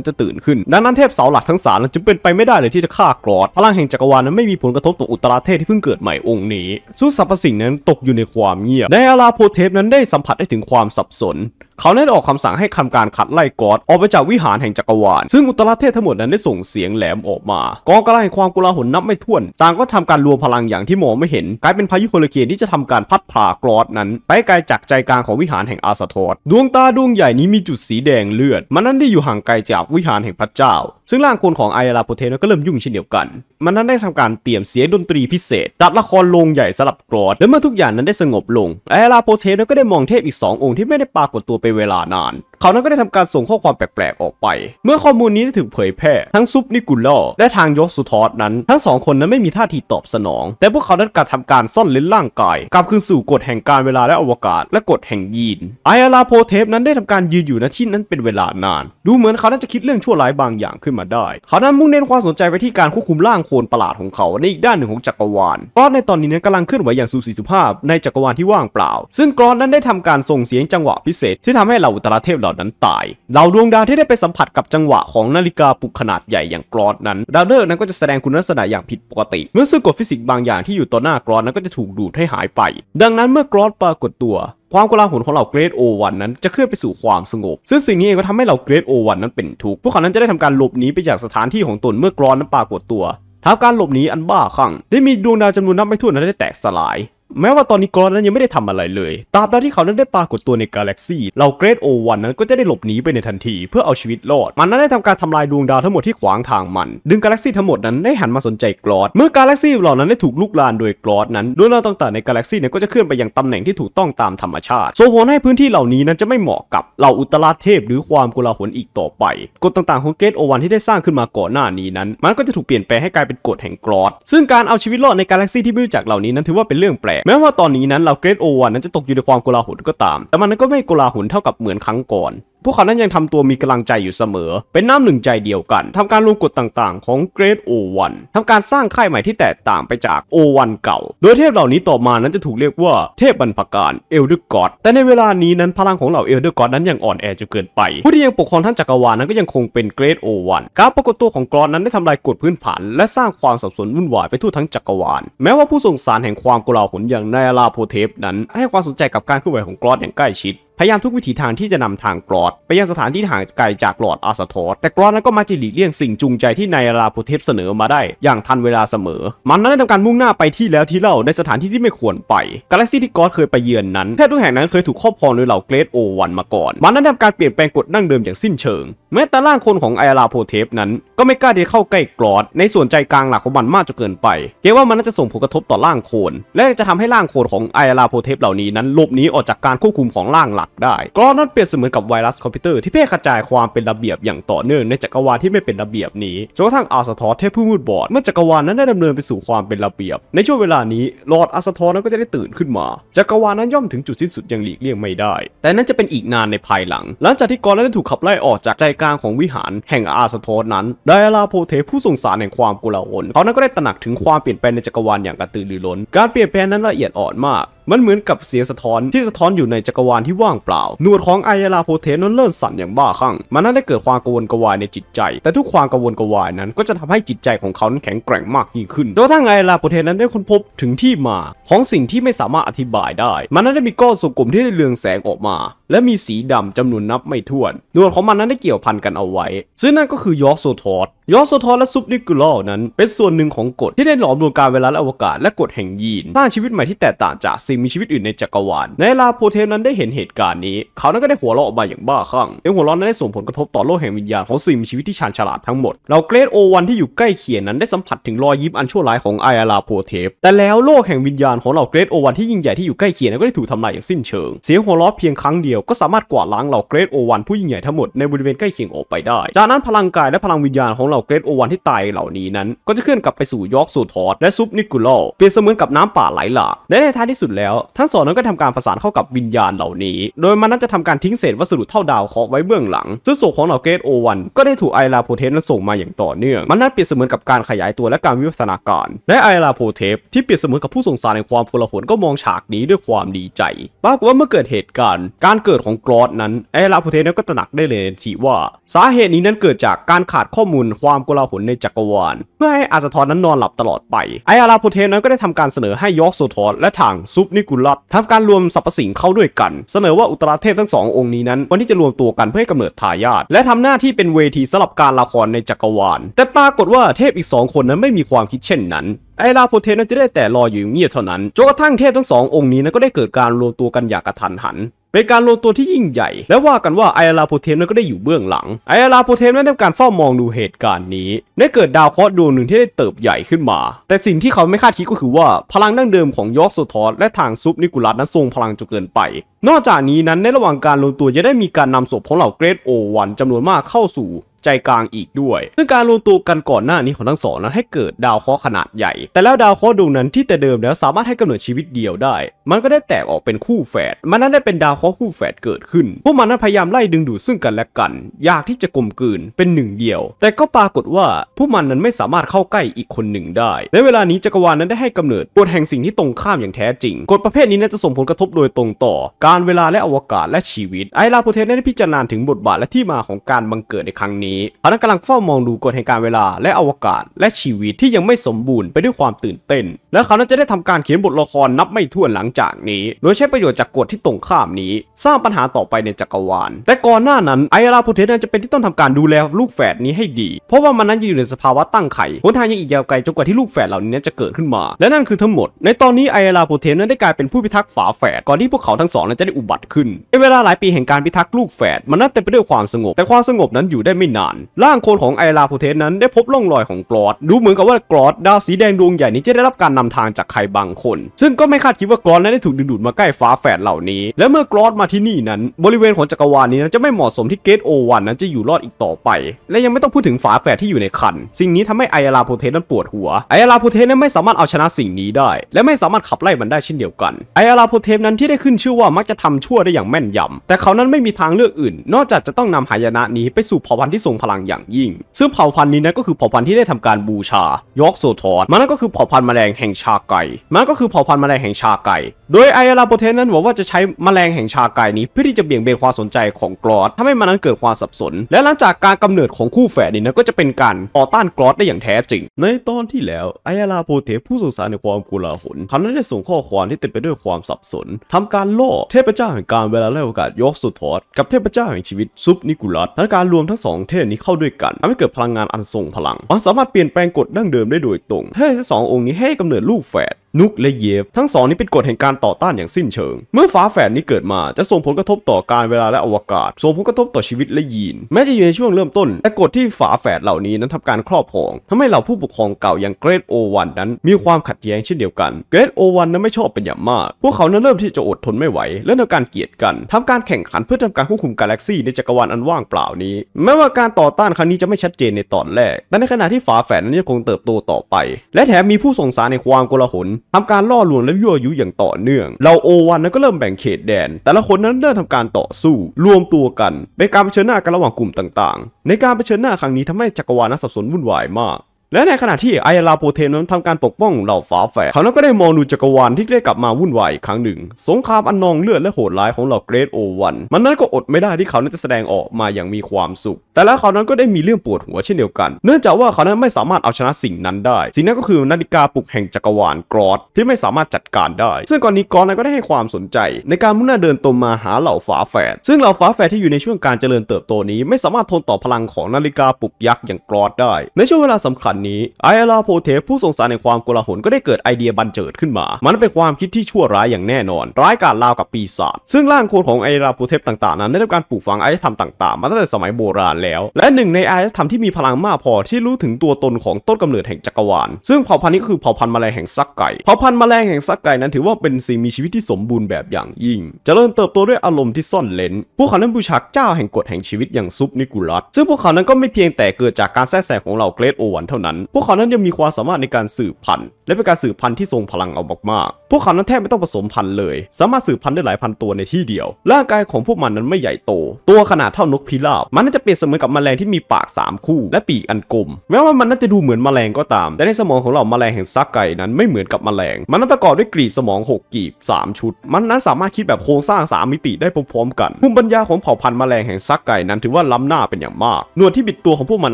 นจะตื่นขึ้นดังนั้นเทพเสาหลักทั้งสามจึงเป็นไปไม่ได้เลยที่จะฆ่ากรอดพลังแห่งจักรวาลนั้นไม่มีผลกระทบต่ออุตราเทพที่เพิ่งเกิดใหม่องค์นี้สุสรรพสิ่งนั้นตกอยู่ในความเงียบในอาราโพเทพนั้นได้สัมผัสได้ถึงความสับสนเขาได้ออกคำสั่งให้ทำการขัดไล่กอด ออกไปจากวิหารแห่งจักรวาล ซึ่งอุตรเทพทั้งหมดนั้นได้ส่งเสียงแหลมออกมากองกระไรแห่งความกุลาหลนับไม่ถ้วนต่างก็ทำการรวมพลังอย่างที่มองไม่เห็น กลายเป็นพายุโฮลิเคนที่จะทำการพัดผ่ากรอดนั้นไปไกลจากใจกลางของวิหารแห่งอาสะทอด ดวงตาดวงใหญ่นี้มีจุดสีแดงเลือด มันนั้นได้อยู่ห่างไกลจากวิหารแห่งพระเจ้าซึ่งร่างคลของไอราโปเทนก็เริ่มยุ่งเช่นเดียวกัน มันนั้นได้ทำการเตรียมเสียงดนตรีพิเศษดับละครลงใหญ่สลับกรอด และเมื่อทุกอย่างนั้นได้สงบลง ไอราโปเทนก็ได้มองเทพอีก 2 องค์ที่ไม่ได้ปรากฏตัวไปเวลานานเขานั้นก็ได้ทำการส่งข้อความแปลกๆออกไป เมื่อข้อมูลนี้ได้ถูกเผยแพร่ทั้งซุปนิกุล่์และทางยกสุทอสนั้น ทั้งสองคนนั้นไม่มีท่าทีตอบสนอง แต่พวกเขานั้นกลัทำการซ่อนเล้นร่างกายกลับคืนสู่กฎแห่งการเวลาและอวกาศ และกฎแห่งยีนไออาราโพเทปนั้นได้ทำการยืนอยู่ณที่นั้นเป็นเวลานาน ดูเหมือนเขานั้นจะคิดเรื่องชั่วร้ายบางอย่างขึ้นมาได้ เขานั้นมุ่งเน้นความสนใจไปที่การควบคุมร่างโคลนประหลาดของเขาในอีกด้านหนึ่งของจักรวาลกรอนในตอนนี้นั้นกำลังเคลื่อนไหวอย่างสุสีสุภาพในจักรวาลที่ว่างเปล่า ซึ่งกรอนนั้นได้ทำการส่งเสียงจังหวะพิเศษ ที่ทำให้เหล่าอุตราเทพเหล่านั้นตายเราดวงดาวที่ได้ไปสัมผัสกับจังหวะของนาฬิกาปลุกขนาดใหญ่อย่างกรอดนั้นดาวฤกษ์นั้นก็จะแสดงคุณลักษณะอย่างผิดปกติ เมื่อซึ่งกฎฟิสิกส์บางอย่างที่อยู่ต่อหน้ากรอดนั้นก็จะถูกดูดให้หายไป ดังนั้นเมื่อกรอดปรากฏตัว ความกลาหุนของเหล่าเกรดโอวันนั้นจะเคลื่อนไปสู่ความสงบ ซึ่งสิ่งนี้เองก็ทำให้เหล่าเกรดโอวันนั้นเป็นทุกข์พวกเขานั้นจะได้ทำการหลบหนีไปจากสถานที่ของตนเมื่อกรอนนั้นปรากฏตัวทางการหลบหนีอันบ้าคลั่งได้มีดวงดาวจำนวนนับไม่ถ้วนนั้นได้แตกสลายแม้ว่าตอนนี้กรอนนั้นยังไม่ได้ทำอะไรเลย ตราบใดที่เขานั้นได้ปรากฏตัวในกาแล็กซี่เราเกรดโอวันนั้นก็จะได้หลบหนีไปในทันที เพื่อเอาชีวิตรอด มันนั้นได้ทำการทำลายดวงดาวทั้งหมดที่ขวางทางมัน ดึงกาแล็กซี่ทั้งหมดนั้นได้หันมาสนใจกรอดเมื่อกาแล็กซี่เหล่านั้นได้ถูกลุกลานโดยกรอดนั้น ดวงดาวต่าง ๆ ในกาแล็กซี่เนี่ยก็จะเคลื่อนไปยังตำแหน่งที่ถูกต้องตามธรรมชาติ โซโหนให้พื้นที่เหล่านี้นั้นจะไม่เหมาะกับเหล่าอุตราเทพหรือความกุลาหลอีกต่อไปกฎต่าง ๆ ของเกรดโอวันที่ได้สร้างขึ้นมาก่อนหน้านี้นั้น มันก็จะถูกเปลี่ยนแปลงให้กลายเป็นกฎแห่งกรอนซึ่งการเอาชีวิตรอดในกาแล็กซี่ที่ไม่รู้จักเหล่านี้นั้นถือว่าเป็นเรื่องแปลกแม้ว่าตอนนี้นั้นเราเกรดโอวันนั้นจะตกอยู่ในความโกลาหลก็ตาม แต่มันก็ไม่โกลาหลเท่ากับเหมือนครั้งก่อนพวกเขานั้นยังทำตัวมีกำลังใจอยู่เสมอ เป็นน้ำหนึ่งใจเดียวกัน ทำการรวมกฎต่างๆของเกรดโอวันทำการสร้างค่ายใหม่ที่แตกต่างไปจากโอวันเก่า โดยเทพเหล่านี้ต่อมานั้นจะถูกเรียกว่าเทพบรรพการเอลเดอร์กอดแต่ในเวลานี้นั้นพลังของเหล่าเอลเดอร์กอดนั้นยังอ่อนแอจนเกินไป ผู้ที่ยังปกครองท่านจักรวาลนั้นก็ยังคงเป็นเกรดโอวันการปรากฏตัวของกรอนนั้นได้ทำลายกฎพื้นฐาน และสร้างความสับสนวุ่นวายไปทั่วทั้งจักรวาล แม้ว่าผู้ส่งสารแห่งความกลาหลอย่างนายลาโพเทปนั้น ให้ความสนใจกับการเคลื่อนไหวของกรอนอย่างใกล้ชิดพยายามทุกวิถีทางที่จะนำทางกรอด ไปยังสถานที่ห่างไกลจากกรอดอาสทอสแต่กรอดนั้นก็มาจิหลีเลี่ยงสิ่งจูงใจที่นายราพุเทพเสนอมาได้ อย่างทันเวลาเสมอ มันนั้นได้ทำการมุ่งหน้าไปที่แล้วที่เล่าในสถานที่ที่ไม่ควรไป กาแล็กซี่ที่กรอดเคยไปเยือนนั้น แทบทุกแห่งนั้นเคยถูกครอบครองโดยเหล่าเกรดโอวันมาก่อน มันนั้นทำการเปลี่ยนแปลงกฎนั่งเดิมอย่างสิ้นเชิงแม้แต่ร่างคนของไอราโพเทปนั้นก็ไม่กล้าที่เข้าใกล้กรอดในส่วนใจกลางหลักของมันมากจนเกินไป เกรว่ามันน่าจะส่งผลกระทบต่อร่างโคนและจะทำให้ร่างโคนของไอราโพเทปเหล่านี้นั้นหลบหนีออกจากการควบคุมของร่างหลักได้กรอดนั้นเปรียบเสมือนกับไวรัสคอมพิวเตอร์ที่แพร่กระจายความเป็นระเบียบอย่างต่อเนื่องในจักรวาลที่ไม่เป็นระเบียบนี้จนกระทั่งอาสทอเทพผู้มืดบอดเมื่อจักรวาลนั้นได้ดำเนินไปสู่ความเป็นระเบียบ ในช่วงเวลานี้ลอดอาสทอนั้นก็จะได้ตื่นขึ้นมาจักรวาลนั้นย่อมถึงจุดสิ้นสุดอย่างหลีกเลี่ยงไม่ได้ แต่นั้นจะเป็นอีกนานในภายหลัง หลังจากที่กรอดนั้นถูกขับไล่ออกจากใจกลางของวิหารแห่งอาสโทสนั้น ไดอาราโพเทผู้สงสารแห่งความกุลาหลเขานั้นก็ได้ตระหนักถึงความเปลี่ยนแปลงในจักรวาลอย่างกระตือรือร้นการเปลี่ยนแปลงนั้นละเอียดอ่อนมากมันเหมือนกับเสียงสะท้อนที่สะท้อนอยู่ในจักรวาลที่ว่างเปล่าหนวดของไอยาลาโพเทนนั้นเลิ่นสั่นอย่างบ้าคลั่ง มันนั้นได้เกิดความกังวลกวายในจิตใจ แต่ทุกความกังวลกวายนั้นก็จะทำให้จิตใจของเขานั้นแข็งแกร่งมากยิ่งขึ้นโดยทั้งไอยาลาโพเทนนั้นได้ค้นพบถึงที่มาของสิ่งที่ไม่สามารถอธิบายได้ มันนั้นได้มีก้อนสุกลุ่มที่ได้เรืองแสงออกมา และมีสีดำจำนวนนับไม่ถ้วนหนวดของมันนั้นได้เกี่ยวพันกันเอาไว้ ซึ่งนั่นก็คือยอร์กโซทอสยอร์กโซทอสและซุปนิกุลอนั้น เป็นส่วนหนึ่งของกฎที่ได้หลอมรวมการเวลาและอวกาศและกฎแห่งยีนสร้างชีวิตใหม่ที่แตกต่างจากซิิ่งมีชีวิตอื่นในจักรวาล ในลาโพเทมนั้นได้เห็นเหตุการณ์นี้ เขานั้นก็ได้หัวเราะออกมาอย่างบ้าคลั่งเอ็งหัวเราะนั้นได้ส่งผลกระทบต่อโลกแห่งวิญญาณของสิ่งมีชีวิตที่ชาญฉลาดทั้งหมด เราเกรดโอวันที่อยู่ใกล้เคียงนั้นได้สัมผัสถึงรอยยิ้มอันชั่วร้ายของไออาราโพเทปแต่แล้วโลกแห่งวิญญาณของเราเกรดโอวันที่ยิ่งใหญ่ที่อยู่ใกล้เคียงนั้นก็ได้ถูกทำลายอย่างสิ้นเชิง เสียงหัวเราะเพียงครั้งเดียวก็สามารถกวาดล้างเหล่าเกรดโอวันผู้ยิ่งใหญ่ทั้งหมดในบริเวณใกล้เคียงออกไปได้ จากนั้นพลังกายและพลังวิญญาณของเราเกรดโอวันที่ตายเหล่านี้นั้น ก็จะเคลื่อนกลับไปสู่ยอร์กสูทอดและซุปนิกุลเปรียบเสมือนกับน้ำป่าไหลหลากและในท้ายที่สุดแล้วแล้วทั้งสองนั้นก็ทำการประสานเข้ากับวิญญาณเหล่านี้ โดยมันนั้นจะทำการทิ้งเศษวัสดุเท่าดาวเคราะห์ไว้เบื้องหลัง ซึ่งศพของเหล่าเกตโอวันก็ได้ถูกไอราโพเทสนั้นส่งมาอย่างต่อเนื่อง มันนั้นเปรียบเสมือนกับการขยายตัวและการวิวัฒนาการ และไอราโพเทสที่เปรียบเสมือนกับผู้สงสารในความพลหนก็มองฉากนี้ด้วยความดีใจปรากฏว่าเมื่อเกิดเหตุการณ์ การเกิดของกรอสนั้นไอราโพเทสนั้นก็ตระหนักได้เลยทีว่าสาเหตุนี้นั้นเกิดจากการขาดข้อมูลความกลาหลในจักรวาลเพื่อให้อาสทอนนั้นนอนหลับตลอดไปไอราโพเทสนั้นก็ได้ทำการเสนอให้ยอกโซทอนและทางซุปนิกุลัตทำการรวมสรรพสิ่งเข้าด้วยกัน เสนอว่าอุตราเทพทั้งสององค์นี้นั้น วันที่จะรวมตัวกันเพื่อให้กำเนิดทายาทและทำหน้าที่เป็นเวทีสำหรับการละครในจักรวาลแต่ปรากฏว่าเทพอีกสองคนนั้นไม่มีความคิดเช่นนั้นไอลาโพเทนนจะได้แต่รออยู่เงียบเท่านั้นจนกระทั่งเทพทั้งสององค์นี้นั้นก็ได้เกิดการรวมตัวกันอย่างกระทันหันเป็นการรวมตัวที่ยิ่งใหญ่ และว่ากันว่าไออาราโพเทมนั้นก็ได้อยู่เบื้องหลัง ไออาราโพเทมนั้นทำการเฝ้ามองดูเหตุการณ์นี้ ได้เกิดดาวเคราะห์ดวงหนึ่งที่ได้เติบใหญ่ขึ้นมา แต่สิ่งที่เขาไม่คาดคิดก็คือว่า พลังดั้งเดิมของยอกโซทอสและทางซุปนิกุลัสนั้นทรงพลังจนเกินไป นอกจากนี้นั้นในระหว่างการรวมตัวจะได้มีการนำศพของเหล่าเกรดโอวันจำนวนมากเข้าสู่จกลางอีกด้วยซึ่งการรวมตัวกันก่อนหน้านี้ของทั้งสองนั้นให้เกิดดาวเคราะห์ขนาดใหญ่ แต่แล้วดาวเคราะห์ดวงนั้นที่แต่เดิมแล้วสามารถให้กำเนิดชีวิตเดียวได้ มันก็ได้แตกออกเป็นคู่แฝด มันนั้นได้เป็นดาวเคราะห์คู่แฝดเกิดขึ้นพวกมันนั้นพยายามไล่ดึงดูดซึ่งกันและกัน ยากที่จะกลมกลืนเป็นหนึ่งเดียว แต่ก็ปรากฏว่าพวกมันนั้นไม่สามารถเข้าใกล้อีกคนหนึ่งได้ และเวลานี้จักรวาลนั้นได้ให้กำเนิดกฎแห่งสิ่งที่ตรงข้ามอย่างแท้จริงกฎประเภทนี้น่าจะส่งผลกระทบโดยตรงต่อ การเวลาและอวกาศและชีวิต ไอราโพเทสได้พิจารณาถึงบทบาทและที่มาของการบังเกิดในครั้งนี้ี้เขานั้นกำลังเฝ้ามองดูกฎแห่งการเวลาและอวกาศ และชีวิตที่ยังไม่สมบูรณ์ไปด้วยความตื่นเต้น และเขานั้นจะได้ทำการเขียนบทละครนับไม่ถ้วนหลังจากนี้ โดยใช้ประโยชน์จากกฎที่ตรงข้ามนี้ สร้างปัญหาต่อไปในจักรวาลแต่ก่อนหน้านั้นไอราพูเทนจะเป็นที่ต้องทำการดูแลลูกแฝดนี้ให้ดี เพราะว่ามันนั้นอยู่ในสภาวะตั้งไข่หนทางยังอีกยาวไกลจนกว่าที่ลูกแฝดเหล่านี้จะเกิดขึ้นมา และนั่นคือทั้งหมด ในตอนนี้ไอราพูเทนนั้นได้กลายเป็นผู้พิทักษ์ฝาแฝดก่อนที่พวกเขาทั้งสองนั้นจะได้อุบัติขึ้นในเวลาหลายปีแห่งการพิทักษ์ลูกแฝดมันนั้นเต็มไปด้วยความสงบแต่ความสงบนั้นอยู่ได้ไม่นานร่างโคลนของไอราโพเทสนั้นได้พบร่องรอยของกรอดดูเหมือนกับว่ากรอดดาวสีแดงดวงใหญ่นี้จะได้รับการนำทางจากใครบางคน ซึ่งก็ไม่คาดคิดว่ากรอดนั้นได้ถูกดึงดูดมาใกล้ฟ้าแฝดเหล่านี้ และเมื่อกรอดมาที่นี่นั้น บริเวณของจักรวาลนี้นั้นจะไม่เหมาะสมที่เกตโอวันนั้นจะอยู่รอดอีกต่อไป และยังไม่ต้องพูดถึงฝาแฝดที่อยู่ในคัน สิ่งนี้ทำให้ไอราโพเทสนั้นปวดหัว ไอราโพเทสนั้นไม่สามารถเอาชนะสิ่งนี้ได้ และไม่สามารถขับไล่มันได้เช่นเดียวกัน ไอราโพเทสนั้นที่ได้ขึ้นชื่อว่ามักจะทำชั่วได้อย่างแม่นยำแต่เขานั้นไม่มีทางเลือกอื่น นอกจากจะต้องนำหายนะนี้ไปสู่เผ่าพันธุ์ที่ทรงพลังอย่างยิ่ง ซึ่งเผ่าพันธุ์นี้นะก็คือเผ่าพันธุ์ที่ได้ทำการบูชา ยอกโซทอนมันนันก็คือเผ่าพันธุ์แมลงแห่งชาไก่มันก็คือเผ่าพันธุ์แมลงแห่งชาไก่โดยไอลาโปเทนนั้นบอกว่าจะใช้แมลงแห่งชาไก่นี้ เพื่อที่จะเบี่ยงเบนความสนใจของกรอสทำให้มันนั้นเกิดความสับสน และหลังจากการกำเนิดของคู่แฝดนี้นะก็จะเป็นการต่อต้านกรอสได้อย่างแท้จริง ในตอนที่แล้วไอลาโปเทผู้สงสารในความกุลาหลเขานั้นได้ส่งข้อความที่เต็มไปด้วยความสับสน ทำการล่อเทพเจ้าแห่งการเวลาและโอกาสยอกสซทอนกับเทพเจ้าแห่งชีวิตซุปนิกุลัสทั้งการรวมทั้งสองเททศนี้เข้าด้วยกันทำให้เกิดพลังงานอันทรงพลังมันสามารถเปลี่ยนแปลงกฎดั้งเดิมได้โดยตรงเทพทั้งสององค์นี้ให้กำเนิดลูกแฝดนุกและเยฟทั้งสองนี้เป็นกฎแห่งการต่อต้านอย่างสิ้นเชิง เมื่อฟ้าแฝดนี้เกิดมาจะส่งผลกระทบต่อการเวลาและอวกาศ ส่งผลกระทบต่อชีวิตและยีน แม้จะอยู่ในช่วงเริ่มต้น แต่กฎที่ฝาแฝดเหล่านี้นั้นทำการครอบครอง ทำให้เหล่าผู้ปกครองเก่าอย่างเกรดโอวันนั้นมีความขัดแย้งเช่นเดียวกันเกรดโอวันนั้นไม่ชอบเป็นอย่างมาก พวกเขานั้นเริ่มที่จะอดทนไม่ไหวและทำการเกลียดกันทำการแข่งขันเพื่อทำการควบคุมกาแล็กซี่ในจักรวาลอันว่างเปล่านี้ แม้ว่าการต่อต้านครั้งนี้จะไม่ชัดเจนในตอนแรก แต่ในขณะที่ฝาแฝดนั้นยังคงเติบโตต่อไป และแถมมีผู้ส่งสารในความโกลาหลทำการล่อลวงและยั่วยุอย่างต่อเนื่อง เราโอวันนั้นก็เริ่มแบ่งเขตแดน แต่ละคนนั้นเริ่มทำการต่อสู้รวมตัวกันเป็นการเผชิญหน้ากันระหว่างกลุ่มต่างๆ ในการเผชิญหน้าครั้งนี้ทำให้จักรวาลนั้นสับสนวุ่นวายมากและในขณะที่ไอลาโปเทนนั้นทำการปกป้องเหล่าฝาแฝดเขานั้นก็ได้มองดูจักรวาลที่ได้กลับมาวุ่นวายครั้งหนึ่ง สงครามอันนองเลือดและโหดร้ายของเหล่าเกรดโอวันมันนั้นก็อดไม่ได้ที่เขานั้นจะแสดงออกมาอย่างมีความสุข แต่แล้วเขานั้นก็ได้มีเรื่องปวดหัวเช่นเดียวกัน เนื่องจากว่าเขานั้นไม่สามารถเอาชนะสิ่งนั้นได้ สิ่งนั้นก็คือนาฬิกาปลุกแห่งจักรวาลกรอดที่ไม่สามารถจัดการได้ ซึ่งก่อนนี้กรอดนั้นก็ได้ให้ความสนใจในการมุ่งหน้าเดินตรงมาหาเหล่าฝาแฝดซึ่งเหล่าฝาแฝดที่อยู่ในช่วงการเจริญเติบโตนี้ไม่สามารถทนต่อพลังของนาฬิกาปลุกยักษ์อย่างกรอดได้ในช่วงเวลาสำคัญันนี้ไออลาโพเทผู้สงสารในความโกลาหลก็ได้เกิดไอเดียบันเจิดขึ้นมา มันเป็นความคิดที่ชั่วร้ายอย่างแน่นอน ร้ายกาจราวกับปีศาจ ซึ่งร่างโคนของไอลาโพเทฟต่างๆนั้น ได้รับการปลูกฝังอารยธรรมต่างๆ มาตั้งแต่สมัยโบราณแล้ว และหนึ่งในอารยธรรมที่มีพลังมากพอที่รู้ถึงตัวตนของต้นกำเนิดแห่งจักรวาล ซึ่งเผ่าพันธุ์นี้ก็คือเผ่าพันธุ์แมลงแห่งซักไก่เผ่าพันธุ์แมลงแห่งซักไก่นั้นถือว่าเป็นสิ่งมีชีวิตที่สมบูรณ์แบบอย่างยิ่งจะเริ่มเติบโตด้วยอารมณ์ที่ซ่อนเลนพวกเขานั้นบูชาเจ้าแห่งกฎแห่งชีวิตอย่างซุปนิกุลัสซึ่งพวกเขานั้นก็ไม่เพียงแต่เกิดจากการแทรกแซงของเหล่าเกรทโอวันเท่านั้นพวกเขานั้นยังมีความสามารถในการสืบพันธุ์ และเป็นการสืบพันธุ์ที่ทรงพลังเอามากๆพวกเขานั้นแทบไม่ต้องผสมพันธุ์เลย สามารถสืบพันธุ์ได้หลายพันตัวในที่เดียว ร่างกายของพวกมันนั้นไม่ใหญ่โต ตัวขนาดเท่านกพิราบ มันน่าจะเปรียบเสมือนกับแมลงที่มีปาก3คู่ และปีกอันกลม แม้ว่ามันน่าจะดูเหมือนแมลงก็ตาม แต่ในสมองของเราแมลงแห่งซักไก่นั้นไม่เหมือนกับแมลง มันนั้นประกอบด้วยกรีบสมอง6กรีบ3 ชุด มันนั้นสามารถคิดแบบโครงสร้าง 3 มิติได้พร้อมๆกันภูมิปัญญาของเผ่าพันธุ์แมลงแห่งซักไก่นั้นถือว่าล้ำหน้าเป็นอย่างมากหนวดที่บิดตัวของพวกมัน